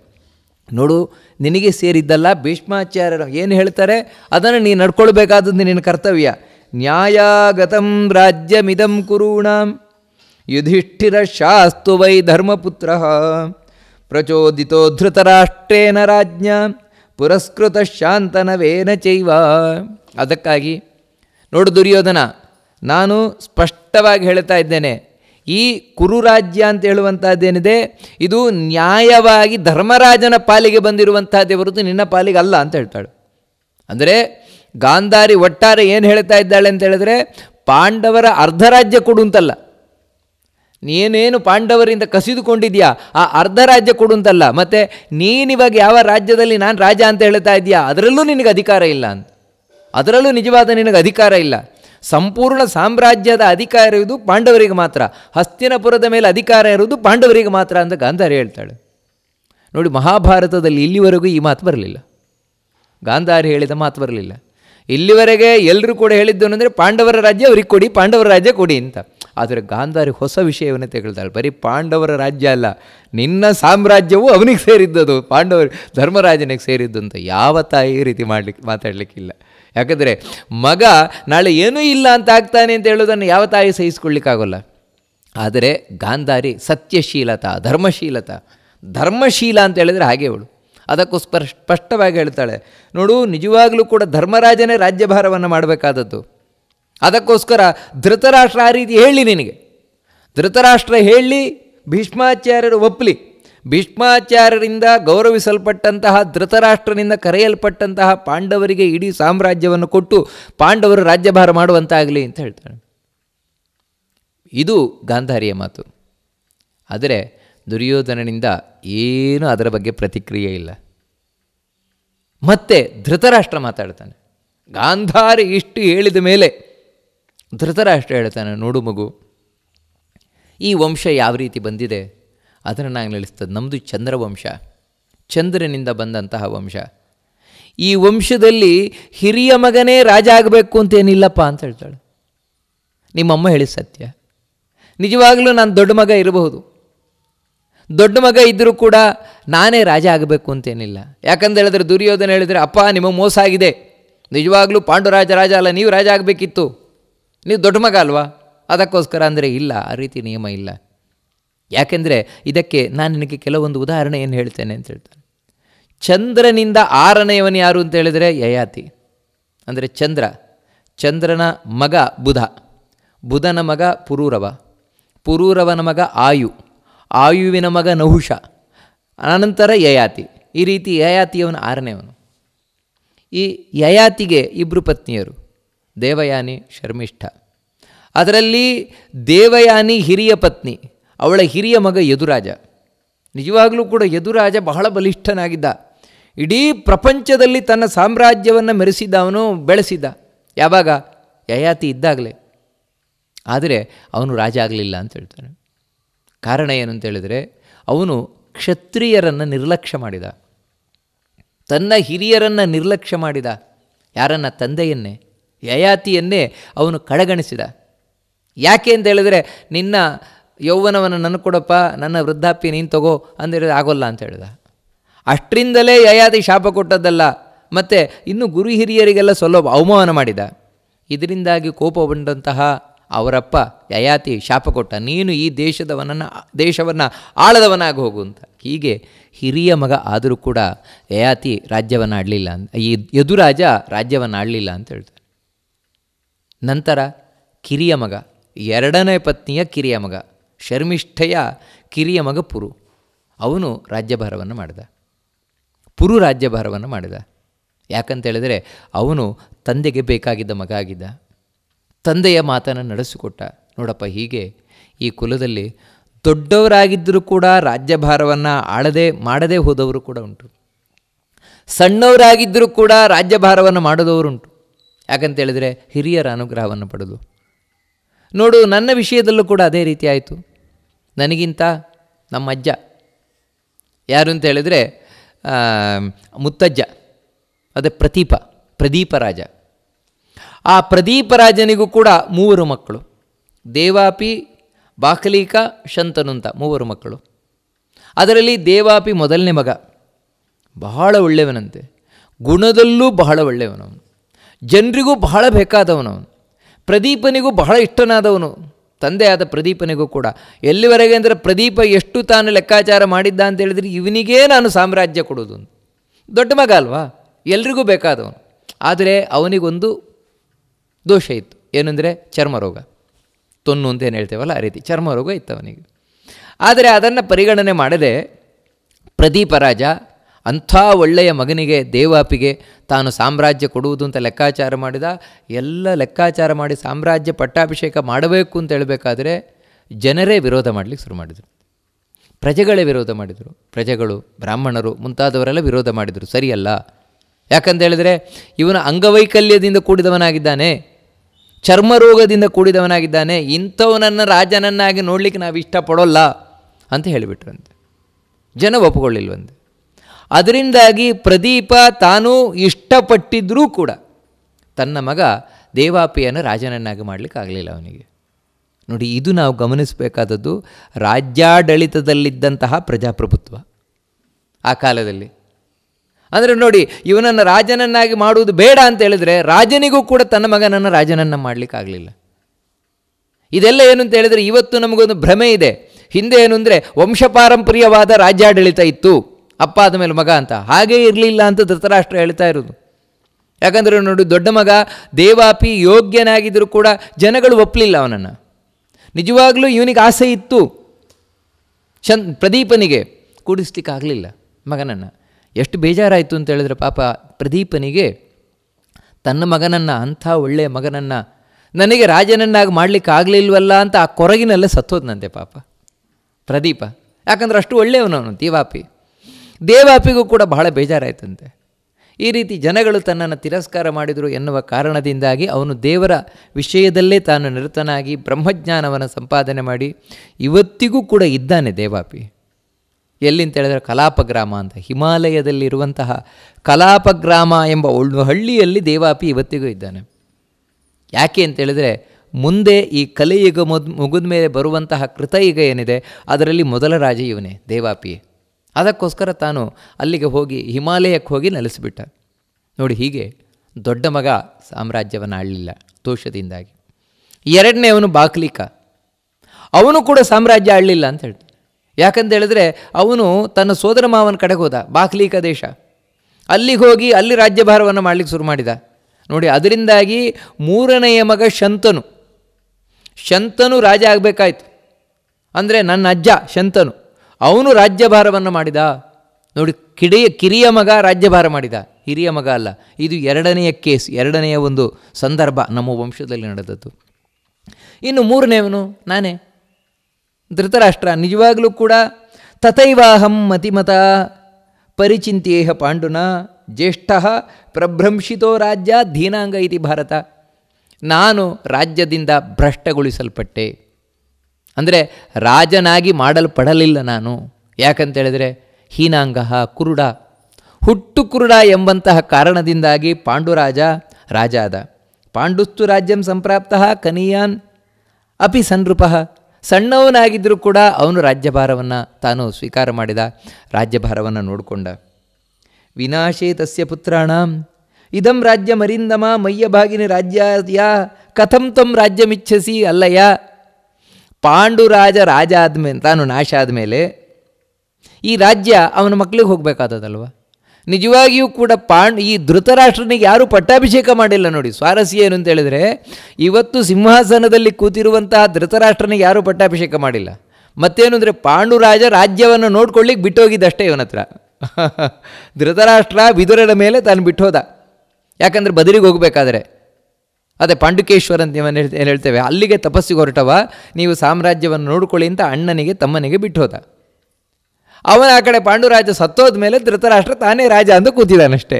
S1: ನೋಡು ನಿನಗೆ ಸೇರಿದ್ದಲ್ಲ ಭೀಷ್ಮಾಚಾರ್ಯರು ಏನು ಹೇಳ್ತಾರೆ ಅದನ್ನು ನೀನು ನಡ್ಕೊಳ್ಬೇಕಾದದ್ದು ನಿನ್ನ ಕರ್ತವ್ಯ ನ್ಯಾಯಾಗತಂ ರಾಜ್ಯಮಿದಂ ಕುರುಣಾಂ ಯುಧಿಷ್ಠಿರ ಶಾಸ್ತು ವೈ ಧರ್ಮಪುತ್ರ ಪ್ರಚೋದಿತೋ ಧೃತರಾಷ್ಟ್ರೇನ ರಾಜ್ಯ ಪುರಸ್ಕೃತ ಶಾಂತನವೇನ ಚೈವ ಅದಕ್ಕಾಗಿ ನೋಡು ದುರ್ಯೋಧನ ನಾನು ಸ್ಪಷ್ಟವಾಗಿ ಹೇಳ್ತಾ ಇದ್ದೇನೆ ಈ ಕುರುರಾಜ್ಯ ಅಂತ ಹೇಳುವಂಥದ್ದೇನಿದೆ ಇದು ನ್ಯಾಯವಾಗಿ ಧರ್ಮರಾಜನ ಪಾಲಿಗೆ ಬಂದಿರುವಂಥದ್ದೇ ಹೊರತು ನಿನ್ನ ಪಾಲಿಗೆ ಅಲ್ಲ ಅಂತ ಹೇಳ್ತಾಳೆ ಅಂದರೆ ಗಾಂಧಾರಿ ಒಟ್ಟಾರೆ ಏನು ಹೇಳ್ತಾ ಇದ್ದಾಳೆ ಅಂತ ಹೇಳಿದ್ರೆ ಪಾಂಡವರ ಅರ್ಧರಾಜ್ಯ ಕೊಡು ಅಂತಲ್ಲ ನೀನೇನು ಪಾಂಡವರಿಂದ ಕಸಿದುಕೊಂಡಿದ್ಯಾ ಆ ಅರ್ಧ ರಾಜ್ಯ ಕೊಡು ಅಂತಲ್ಲ ಮತ್ತು ನೀನಿವಾಗ ಯಾವ ರಾಜ್ಯದಲ್ಲಿ ನಾನು ರಾಜ ಅಂತ ಹೇಳ್ತಾ ಇದೆಯಾ ಅದರಲ್ಲೂ ನಿನಗೆ ಅಧಿಕಾರ ಇಲ್ಲ ಅಂತ ಅದರಲ್ಲೂ ನಿಜವಾದ ನಿನಗೆ ಅಧಿಕಾರ ಇಲ್ಲ ಸಂಪೂರ್ಣ ಸಾಮ್ರಾಜ್ಯದ ಅಧಿಕಾರ ಇರುವುದು ಪಾಂಡವರಿಗೆ ಮಾತ್ರ ಹಸ್ತಿನಪುರದ ಮೇಲೆ ಅಧಿಕಾರ ಇರುವುದು ಪಾಂಡವರಿಗೆ ಮಾತ್ರ ಅಂತ ಗಾಂಧಾರಿ ಹೇಳ್ತಾಳೆ ನೋಡಿ ಮಹಾಭಾರತದಲ್ಲಿ ಇಲ್ಲಿವರೆಗೂ ಈ ಮಾತು ಬರಲಿಲ್ಲ ಗಾಂಧಾರಿ ಹೇಳಿದ ಮಾತು ಬರಲಿಲ್ಲ ಇಲ್ಲಿವರೆಗೆ ಎಲ್ಲರೂ ಕೂಡ ಹೇಳಿದ್ದು ಅಂದರೆ ಪಾಂಡವರ ರಾಜ್ಯ ಅವ್ರಿಗೆ ಕೊಡಿ ಪಾಂಡವರ ರಾಜ್ಯ ಕೊಡಿ ಅಂತ ಆದರೆ ಗಾಂಧಾರಿ ಹೊಸ ವಿಷಯವನ್ನು ತೆಗೆದಾಳೆ ಬರೀ ಪಾಂಡವರ ರಾಜ್ಯ ಅಲ್ಲ ನಿನ್ನ ಸಾಮ್ರಾಜ್ಯವು ಅವನಿಗೆ ಸೇರಿದ್ದದು ಪಾಂಡವರು ಧರ್ಮರಾಜನಿಗೆ ಸೇರಿದ್ದು ಅಂತ ಯಾವ ತಾಯಿ ರೀತಿ ಮಾಡಲಿಕ್ಕೆ ಮಾತಾಡಲಿಕ್ಕಿಲ್ಲ ಯಾಕಂದರೆ ಮಗ ನಾಳೆ ಏನೂ ಇಲ್ಲ ಅಂತ ಆಗ್ತಾನೆ ಅಂತ ಹೇಳೋದನ್ನು ಯಾವ ತಾಯಿ ಸಹಿಸ್ಕೊಳ್ಳಿಕ್ಕಾಗೋಲ್ಲ ಆದರೆ ಗಾಂಧಾರಿ ಸತ್ಯಶೀಲತಾ ಧರ್ಮಶೀಲತ ಧರ್ಮಶೀಲ ಅಂತ ಹೇಳಿದರೆ ಹಾಗೆ ಅವಳು ಅದಕ್ಕೋಸ್ಕರ ಸ್ಪಷ್ಟವಾಗಿ ಹೇಳ್ತಾಳೆ ನೋಡು ನಿಜವಾಗಲೂ ಕೂಡ ಧರ್ಮರಾಜನೇ ರಾಜ್ಯಭಾರವನ್ನು ಮಾಡಬೇಕಾದದ್ದು ಅದಕ್ಕೋಸ್ಕರ ಧೃತರಾಷ್ಟ್ರ ಆ ರೀತಿ ಹೇಳಿ ನಿನಗೆ ಧೃತರಾಷ್ಟ್ರ ಹೇಳಿ ಭೀಷ್ಮಾಚಾರ್ಯರು ಒಪ್ಪಲಿ ಭೀಷ್ಮಾಚಾರ್ಯರಿಂದ ಗೌರವಿಸಲ್ಪಟ್ಟಂತಹ ಧೃತರಾಷ್ಟ್ರನಿಂದ ಕರೆಯಲ್ಪಟ್ಟಂತಹ ಪಾಂಡವರಿಗೆ ಇಡೀ ಸಾಮ್ರಾಜ್ಯವನ್ನು ಕೊಟ್ಟು ಪಾಂಡವರು ರಾಜ್ಯಭಾರ ಮಾಡುವಂತಾಗಲಿ ಅಂತ ಹೇಳ್ತಾನೆ ಇದು ಗಾಂಧಾರಿಯ ಮಾತು ಆದರೆ ದುರ್ಯೋಧನನಿಂದ ಏನೂ ಅದರ ಬಗ್ಗೆ ಪ್ರತಿಕ್ರಿಯೆ ಇಲ್ಲ ಮತ್ತೆ ಧೃತರಾಷ್ಟ್ರ ಮಾತಾಡ್ತಾನೆ ಗಾಂಧಾರಿ ಇಷ್ಟು ಹೇಳಿದ ಮೇಲೆ ಧೃತರಾಷ್ಟ್ರ ಹೇಳ್ತಾನೆ ನೋಡು ಮಗು ಈ ವಂಶ ಯಾವ ರೀತಿ ಬಂದಿದೆ ಅದನ್ನು ನಾನು ನಿಲ್ಲಿಸ್ತದೆ ನಮ್ಮದು ಚಂದ್ರವಂಶ ಚಂದ್ರನಿಂದ ಬಂದಂತಹ ವಂಶ ಈ ವಂಶದಲ್ಲಿ ಹಿರಿಯ ಮಗನೇ ರಾಜ ಆಗಬೇಕು ಅಂತೇನಿಲ್ಲಪ್ಪ ಅಂತ ಹೇಳ್ತಾಳೆ ನಿಮ್ಮಮ್ಮ ಹೇಳಿ ಸತ್ಯ ನಿಜವಾಗಲೂ ನಾನು ದೊಡ್ಡ ಮಗ ಇರಬಹುದು ದೊಡ್ಡ ಮಗ ಇದ್ದರೂ ಕೂಡ ನಾನೇ ರಾಜ ಆಗಬೇಕು ಅಂತೇನಿಲ್ಲ ಯಾಕಂತ ಹೇಳಿದ್ರೆ ದುರ್ಯೋಧನ ಹೇಳಿದರೆ ಅಪ್ಪ ನಿಮಗೆ ಮೋಸ ಆಗಿದೆ ನಿಜವಾಗಲೂ ಪಾಂಡುರಾಜ ರಾಜ ಅಲ್ಲ ನೀವು ರಾಜ ಆಗಬೇಕಿತ್ತು ನೀವು ದೊಡ್ಡ ಮಗ ಅಲ್ವಾ ಅದಕ್ಕೋಸ್ಕರ ಅಂದರೆ ಇಲ್ಲ ಆ ರೀತಿ ನಿಯಮ ಇಲ್ಲ ಯಾಕೆಂದರೆ ಇದಕ್ಕೆ ನಾನು ನಿನಗೆ ಕೆಲವೊಂದು ಉದಾಹರಣೆಯನ್ನು ಹೇಳ್ತೇನೆ ಅಂತ ಹೇಳ್ತಾನೆ ಚಂದ್ರನಿಂದ ಆರನೆಯವನು ಯಾರು ಅಂತ ಹೇಳಿದರೆ ಯಯಾತಿ ಅಂದರೆ ಚಂದ್ರ ಚಂದ್ರನ ಮಗ ಬುಧ ಬುಧನ ಮಗ ಪುರೂರವ ಪುರೂರವನ ಮಗ ಆಯು ಆಯುವಿನ ಮಗ ನಹುಷ ಅನಂತರ ಯಯಾತಿ ಈ ರೀತಿ ಯಯಾತಿಯವನು ಆರನೆಯವನು ಈ ಯಯಾತಿಗೆ ಇಬ್ಬರು ಪತ್ನಿಯರು ದೇವಯಾನಿ ಶರ್ಮಿಷ್ಠ ಅದರಲ್ಲಿ ದೇವಯಾನಿ ಹಿರಿಯ ಪತ್ನಿ ಅವಳ ಹಿರಿಯ ಮಗ ಯದುರಾಜ ನಿಜವಾಗಲೂ ಕೂಡ ಯದುರಾಜ ಬಹಳ ಬಲಿಷ್ಠನಾಗಿದ್ದ ಇಡೀ ಪ್ರಪಂಚದಲ್ಲಿ ತನ್ನ ಸಾಮ್ರಾಜ್ಯವನ್ನು ಮೆರೆಸಿದ್ದ ಅವನು ಬೆಳೆಸಿದ್ದ ಯಾವಾಗ ಯಯಾತಿ ಇದ್ದಾಗಲೇ ಆದರೆ ಅವನು ರಾಜ ಆಗಲಿಲ್ಲ ಅಂತ ಹೇಳ್ತಾನೆ ಕಾರಣ ಏನು ಅಂತ ಅವನು ಕ್ಷತ್ರಿಯರನ್ನು ನಿರ್ಲಕ್ಷ್ಯ ಮಾಡಿದ ತನ್ನ ಹಿರಿಯರನ್ನು ನಿರ್ಲಕ್ಷ್ಯ ಮಾಡಿದ ಯಾರನ್ನ ತಂದೆಯನ್ನೇ ಯಯಾತಿಯನ್ನೇ ಅವನು ಕಡೆಗಣಿಸಿದ ಯಾಕೆ ಅಂತ ಹೇಳಿದರೆ ನಿನ್ನ ಯೌವನವನ್ನು ನನ್ನ ಕೊಡಪ್ಪ ನನ್ನ ವೃದ್ಧಾಪ್ಯ ನೀನು ತಗೋ ಅಂದಿರೋದು ಆಗೋಲ್ಲ ಅಂತ ಹೇಳಿದ ಅಷ್ಟರಿಂದಲೇ ಯಯಾತಿ ಶಾಪ ಕೊಟ್ಟದ್ದಲ್ಲ ಮತ್ತು ಇನ್ನು ಗುರು ಹಿರಿಯರಿಗೆಲ್ಲ ಸ್ವಲ್ಪ ಅವಮಾನ ಮಾಡಿದ ಇದರಿಂದಾಗಿ ಕೋಪಗೊಂಡಂತಹ ಅವರಪ್ಪ ಯಯಾತಿ ಶಾಪ ಕೊಟ್ಟ ನೀನು ಈ ದೇಶದವನನ್ನು ದೇಶವನ್ನು ಆಳದವನಾಗಿ ಹೋಗು ಅಂತ ಹೀಗೆ ಹಿರಿಯ ಮಗ ಆದರೂ ಕೂಡ ಯಯಾತಿ ರಾಜ್ಯವನ್ನು ಆಡಲಿಲ್ಲ ಈ ಯದುರಾಜ ರಾಜ್ಯವನ್ನು ಆಡಲಿಲ್ಲ ಅಂತ ಹೇಳ್ತಾರೆ ನಂತರ ಕಿರಿಯ ಮಗ ಎರಡನೇ ಪತ್ನಿಯ ಕಿರಿಯ ಮಗ ಶರ್ಮಿಷ್ಠೆಯ ಕಿರಿಯ ಮಗ ಪುರು ಅವನು ರಾಜ್ಯಭಾರವನ್ನು ಮಾಡಿದ ಪುರು ರಾಜ್ಯಭಾರವನ್ನು ಮಾಡಿದ ಯಾಕಂತೇಳಿದರೆ ಅವನು ತಂದೆಗೆ ಬೇಕಾಗಿದ್ದ ಮಗ ಆಗಿದ್ದ ತಂದೆಯ ಮಾತನ್ನು ನಡೆಸಿಕೊಟ್ಟ ನೋಡಪ್ಪ ಹೀಗೆ ಈ ಕುಲದಲ್ಲಿ ದೊಡ್ಡವರಾಗಿದ್ದರೂ ಕೂಡ ರಾಜ್ಯಭಾರವನ್ನು ಆಳದೆ ಮಾಡದೇ ಹೋದವರು ಕೂಡ ಉಂಟು ಸಣ್ಣವರಾಗಿದ್ದರೂ ಕೂಡ ರಾಜ್ಯಭಾರವನ್ನು ಮಾಡಿದವರುಂಟು ಯಾಕಂತೇಳಿದರೆ ಹಿರಿಯರ ಅನುಗ್ರಹವನ್ನು ಪಡೆದು ನೋಡು ನನ್ನ ವಿಷಯದಲ್ಲೂ ಕೂಡ ಅದೇ ರೀತಿ ಆಯಿತು ನನಗಿಂತ ನಮ್ಮ ಅಜ್ಜ ಯಾರು ಅಂತ ಹೇಳಿದರೆ ಮುತ್ತಜ್ಜ ಅದೇ ಪ್ರದೀಪ ಪ್ರದೀಪರಾಜ ಆ ಪ್ರದೀಪರಾಜನಿಗೂ ಕೂಡ ಮೂವರು ಮಕ್ಕಳು ದೇವಾಪಿ ಬಾಕಲೀಕ ಅಂತ ಮೂವರು ಮಕ್ಕಳು ಅದರಲ್ಲಿ ದೇವಾಪಿ ಮೊದಲನೇ ಮಗ ಬಹಳ ಒಳ್ಳೆಯವನಂತೆ ಗುಣದಲ್ಲೂ ಬಹಳ ಒಳ್ಳೆಯವನವನು ಜನರಿಗೂ ಬಹಳ ಬೇಕಾದವನವನು ಪ್ರದೀಪನಿಗೂ ಬಹಳ ಇಷ್ಟನಾದವನು ತಂದೆಯಾದ ಪ್ರದೀಪನಿಗೂ ಕೂಡ ಎಲ್ಲಿವರೆಗೆ ಅಂದರೆ ಪ್ರದೀಪ ಎಷ್ಟು ತಾನು ಲೆಕ್ಕಾಚಾರ ಮಾಡಿದ್ದ ಅಂತ ಹೇಳಿದರೆ ಇವನಿಗೇ ನಾನು ಸಾಮ್ರಾಜ್ಯ ಕೊಡೋದು ದೊಡ್ಡ ಮಗ ಅಲ್ವಾ ಎಲ್ರಿಗೂ ಬೇಕಾದವನು ಆದರೆ ಅವನಿಗೊಂದು ದೋಷ ಇತ್ತು ಏನಂದರೆ ಚರ್ಮರೋಗ ತೊನ್ನು ಅಂತ ಏನು ಹೇಳ್ತೇವಲ್ಲ ಆ ರೀತಿ ಚರ್ಮರೋಗ ಇತ್ತು ಅವನಿಗೆ ಆದರೆ ಅದನ್ನು ಪರಿಗಣನೆ ಮಾಡದೆ ಪ್ರದೀಪ ರಾಜ ಅಂಥ ಒಳ್ಳೆಯ ಮಗನಿಗೆ ದೇವಾಪಿಗೆ ತಾನು ಸಾಮ್ರಾಜ್ಯ ಕೊಡುವುದು ಅಂತ ಲೆಕ್ಕಾಚಾರ ಮಾಡಿದ ಎಲ್ಲ ಲೆಕ್ಕಾಚಾರ ಮಾಡಿ ಸಾಮ್ರಾಜ್ಯ ಪಟ್ಟಾಭಿಷೇಕ ಮಾಡಬೇಕು ಅಂತ ಹೇಳಬೇಕಾದ್ರೆ ಜನರೇ ವಿರೋಧ ಮಾಡಲಿಕ್ಕೆ ಶುರು ಮಾಡಿದರು ಪ್ರಜೆಗಳೇ ವಿರೋಧ ಮಾಡಿದರು ಪ್ರಜೆಗಳು ಬ್ರಾಹ್ಮಣರು ಮುಂತಾದವರೆಲ್ಲ ವಿರೋಧ ಮಾಡಿದರು ಸರಿಯಲ್ಲ ಯಾಕಂತ ಹೇಳಿದರೆ ಇವನು ಅಂಗವೈಕಲ್ಯದಿಂದ ಕೂಡಿದವನಾಗಿದ್ದಾನೆ ಚರ್ಮರೋಗದಿಂದ ಕೂಡಿದವನಾಗಿದ್ದಾನೆ ಇಂಥವನನ್ನು ರಾಜನನ್ನಾಗಿ ನೋಡಲಿಕ್ಕೆ ನಾವು ಇಷ್ಟಪಡೋಲ್ಲ ಅಂತ ಹೇಳಿಬಿಟ್ರಂತೆ ಜನ ಒಪ್ಪಿಕೊಳ್ಳಿಲ್ವಂತೆ ಅದರಿಂದಾಗಿ ಪ್ರದೀಪ ತಾನೂ ಇಷ್ಟಪಟ್ಟಿದ್ದರೂ ಕೂಡ ತನ್ನ ಮಗ ದೇವಾಪಿಯನ್ನು ರಾಜನನ್ನಾಗಿ ಆಗಲಿಲ್ಲ ಅವನಿಗೆ ನೋಡಿ ಇದು ನಾವು ಗಮನಿಸಬೇಕಾದದ್ದು ರಾಜ್ಯಾಡಳಿತದಲ್ಲಿದ್ದಂತಹ ಪ್ರಜಾಪ್ರಭುತ್ವ ಆ ಕಾಲದಲ್ಲಿ ಅಂದರೆ ನೋಡಿ ಇವನನ್ನು ರಾಜನನ್ನಾಗಿ ಮಾಡುವುದು ಬೇಡ ಅಂತ ಹೇಳಿದ್ರೆ ರಾಜನಿಗೂ ಕೂಡ ತನ್ನ ಮಗನನ್ನು ರಾಜನನ್ನು ಆಗಲಿಲ್ಲ ಇದೆಲ್ಲ ಏನು ಅಂತ ಹೇಳಿದರೆ ಇವತ್ತು ನಮಗೊಂದು ಭ್ರಮೆ ಇದೆ ಹಿಂದೆ ಏನು ಅಂದರೆ ವಂಶಪಾರಂಪರ್ಯವಾದ ರಾಜ್ಯಾಡಳಿತ ಇತ್ತು ಅಪ್ಪ ಆದ ಮೇಲೆ ಮಗ ಅಂತ ಹಾಗೇ ಇರಲಿಲ್ಲ ಅಂತ ಧೃತರಾಷ್ಟ್ರ ಹೇಳ್ತಾ ಇರೋದು ಯಾಕಂದರೆ ನೋಡಿ ದೊಡ್ಡ ಮಗ ದೇವಾಪಿ ಯೋಗ್ಯನಾಗಿದ್ದರೂ ಕೂಡ ಜನಗಳು ಒಪ್ಪಲಿಲ್ಲ ಅವನನ್ನು ನಿಜವಾಗಲೂ ಇವನಿಗೆ ಆಸೆ ಇತ್ತು ಚಂದ್ ಪ್ರದೀಪನಿಗೆ ಆಗಲಿಲ್ಲ ಮಗನನ್ನು ಎಷ್ಟು ಬೇಜಾರಾಯಿತು ಅಂತ ಹೇಳಿದ್ರೆ ಪಾಪ ಪ್ರದೀಪನಿಗೆ ತನ್ನ ಮಗನನ್ನು ಅಂಥ ಒಳ್ಳೆಯ ಮಗನನ್ನು ನನಗೆ ರಾಜನನ್ನಾಗಿ ಮಾಡಲಿಕ್ಕೆ ಆಗಲಿಲ್ವಲ್ಲ ಅಂತ ಆ ಕೊರಗಿನಲ್ಲೇ ಸತ್ತೋದ್ನಂತೆ ಪಾಪ ಪ್ರದೀಪ ಯಾಕಂದ್ರೆ ಅಷ್ಟು ಒಳ್ಳೆಯವನು ಅವನು ದೇವಾಪಿ ದೇವಾಪಿಗೂ ಕೂಡ ಬಹಳ ಬೇಜಾರಾಯ್ತಂತೆ ಈ ರೀತಿ ಜನಗಳು ತನ್ನನ್ನು ತಿರಸ್ಕಾರ ಮಾಡಿದರು ಎನ್ನುವ ಕಾರಣದಿಂದಾಗಿ ಅವನು ದೇವರ ವಿಷಯದಲ್ಲೇ ತಾನು ನಿರತನಾಗಿ ಬ್ರಹ್ಮಜ್ಞಾನವನ್ನು ಸಂಪಾದನೆ ಮಾಡಿ ಇವತ್ತಿಗೂ ಕೂಡ ಇದ್ದಾನೆ ದೇವಾಪಿ ಎಲ್ಲಿಂತ ಹೇಳಿದ್ರೆ ಕಲಾಪಗ್ರಾಮ ಅಂತ ಹಿಮಾಲಯದಲ್ಲಿರುವಂತಹ ಕಲಾಪಗ್ರಾಮ ಎಂಬ ಒಳ್ಳು ಹಳ್ಳಿಯಲ್ಲಿ ದೇವಾಪಿ ಇವತ್ತಿಗೂ ಇದ್ದಾನೆ ಯಾಕೆ ಅಂತೇಳಿದರೆ ಮುಂದೆ ಈ ಕಲೆಯುಗ ಮುದ್ ಮುಗಿದ ಮೇಲೆ ಬರುವಂತಹ ಕೃತಯುಗ ಏನಿದೆ ಅದರಲ್ಲಿ ಮೊದಲ ರಾಜ ಇವನೇ ದೇವಾಪಿಯೇ ಅದಕ್ಕೋಸ್ಕರ ತಾನು ಅಲ್ಲಿಗೆ ಹೋಗಿ ಹಿಮಾಲಯಕ್ಕೆ ಹೋಗಿ ನೆಲೆಸಿಬಿಟ್ಟ ನೋಡಿ ಹೀಗೆ ದೊಡ್ಡ ಮಗ ಸಾಮ್ರಾಜ್ಯವನ್ನು ಆಳಲಿಲ್ಲ ದೋಷದಿಂದಾಗಿ ಎರಡನೇ ಅವನು ಬಾಕ್ಲಿಕ ಅವನು ಕೂಡ ಸಾಮ್ರಾಜ್ಯ ಆಳಲಿಲ್ಲ ಅಂತ ಹೇಳ್ತಾನೆ ಯಾಕಂತ ಹೇಳಿದ್ರೆ ಅವನು ತನ್ನ ಸೋದರ ಮಾವನ ಕಡೆಗೆ ಹೋದ ಬಾಕ್ಲಿಕ ದೇಶ ಅಲ್ಲಿಗೆ ಹೋಗಿ ಅಲ್ಲಿ ರಾಜ್ಯಭಾರವನ್ನು ಮಾಡಲಿಕ್ಕೆ ಶುರು ಮಾಡಿದ ನೋಡಿ ಅದರಿಂದಾಗಿ ಮೂರನೆಯ ಮಗ ಶಂತನು ಶಂತನು ರಾಜ ಆಗಬೇಕಾಯ್ತು ಅಂದರೆ ನನ್ನ ಅಜ್ಜ ಶಂತನು ಅವನು ರಾಜ್ಯಭಾರವನ್ನು ಮಾಡಿದ ನೋಡಿ ಕಿಡಿಯ ಕಿರಿಯ ಮಗ ರಾಜ್ಯಭಾರ ಮಾಡಿದ ಹಿರಿಯ ಮಗ ಅಲ್ಲ ಇದು ಎರಡನೆಯ ಕೇಸ್ ಎರಡನೆಯ ಒಂದು ಸಂದರ್ಭ ನಮ್ಮ ವಂಶದಲ್ಲಿ ನಡೆದದ್ದು ಇನ್ನು ಮೂರನೆಯವನು ನಾನೇ ಧೃತರಾಷ್ಟ್ರ ನಿಜವಾಗಲೂ ಕೂಡ ತಥೈವಾಹಂ ಮತಿಮತ ಪರಿಚಿಂತೇಹ ಪಾಂಡುನ ಜ್ಯೇಷ್ಠ ಪ್ರಭ್ರಂಶಿತೋ ರಾಜ್ಯ ಧೀನಾಂಗ ಇತಿ ಭಾರತ ನಾನು ರಾಜ್ಯದಿಂದ ಭ್ರಷ್ಟಗೊಳಿಸಲ್ಪಟ್ಟೆ ಅಂದರೆ ರಾಜನಾಗಿ ಮಾಡಲ್ಪಡಲಿಲ್ಲ ನಾನು ಯಾಕಂತೇಳಿದರೆ ಹೀನಾಂಗ ಕುರುಡ ಹುಟ್ಟು ಕುರುಡ ಎಂಬಂತಹ ಕಾರಣದಿಂದಾಗಿ ಪಾಂಡುರಾಜ ರಾಜ ಪಾಂಡುಸ್ತು ರಾಜ್ಯಂ ಸಂಪ್ರಾಪ್ತ ಕನಿಯಾನ್ ಅಪಿ ಸನ್ರೂಪ ಸಣ್ಣವನಾಗಿದ್ದರೂ ಕೂಡ ಅವನು ರಾಜ್ಯಭಾರವನ್ನು ತಾನು ಸ್ವೀಕಾರ ಮಾಡಿದ ರಾಜ್ಯಭಾರವನ್ನು ನೋಡಿಕೊಂಡ ವಿನಾಶೇ ತಸ್ಯ ಪುತ್ರಾಣ ಇದಂ ರಾಜ್ಯ ಮರಿಂದಮ ಮಯ್ಯ ಭಾಗಿನ ರಾಜ್ಯ ಯಾ ಕಥಂ ತ್ವಂ ರಾಜ್ಯಮಿಚ್ಛಸಿ ಅಲ್ಲಯ್ಯ ಪಾಂಡುರಾಜ ರಾಜ ಆದಮೇಲೆ ತಾನು ನಾಶ ಆದಮೇಲೆ ಈ ರಾಜ್ಯ ಅವನ ಮಕ್ಕಳಿಗೆ ಹೋಗಬೇಕಾದದಲ್ವ ನಿಜವಾಗಿಯೂ ಕೂಡ ಪಾಂಡ್ ಈ ಧೃತರಾಷ್ಟ್ರನಿಗೆ ಯಾರೂ ಪಟ್ಟಾಭಿಷೇಕ ಮಾಡಿಲ್ಲ ನೋಡಿ ಸ್ವಾರಸ್ಯ ಏನು ಅಂತ ಹೇಳಿದರೆ ಇವತ್ತು ಸಿಂಹಾಸನದಲ್ಲಿ ಕೂತಿರುವಂತಹ ಧೃತರಾಷ್ಟ್ರನಿಗೆ ಯಾರೂ ಪಟ್ಟಾಭಿಷೇಕ ಮಾಡಿಲ್ಲ ಮತ್ತೇನು ಅಂದರೆ ಪಾಂಡುರಾಜ ರಾಜ್ಯವನ್ನು ನೋಡ್ಕೊಳ್ಳಿಕ್ಕೆ ಬಿಟ್ಟೋಗಿದ್ದಷ್ಟೇ ಇವನ ಹತ್ರ ಧೃತರಾಷ್ಟ್ರ ಬಿದುರದ ಮೇಲೆ ತಾನು ಬಿಟ್ಟೋದ ಯಾಕಂದರೆ ಬದರಿಗೆ ಹೋಗಬೇಕಾದ್ರೆ ಅದೇ ಪಾಂಡುಕೇಶ್ವರ ಅಂತ ಏನು ಹೇಳ್ತೇವೆ ಅಲ್ಲಿಗೆ ತಪಸ್ಸಿಗೆ ಹೊರಟವ ನೀವು ಸಾಮ್ರಾಜ್ಯವನ್ನು ನೋಡಿಕೊಳ್ಳಿ ಅಂತ ಅಣ್ಣನಿಗೆ ತಮ್ಮನಿಗೆ ಬಿಟ್ಟು ಹೋದ ಅವನ ಆ ಕಡೆ ಪಾಂಡುರಾಜ ಸತ್ತೋದ ಮೇಲೆ ಧೃತರಾಷ್ಟ್ರ ತಾನೇ ರಾಜ ಅಂತ ಕೂತಿದ್ದಾನಷ್ಟೇ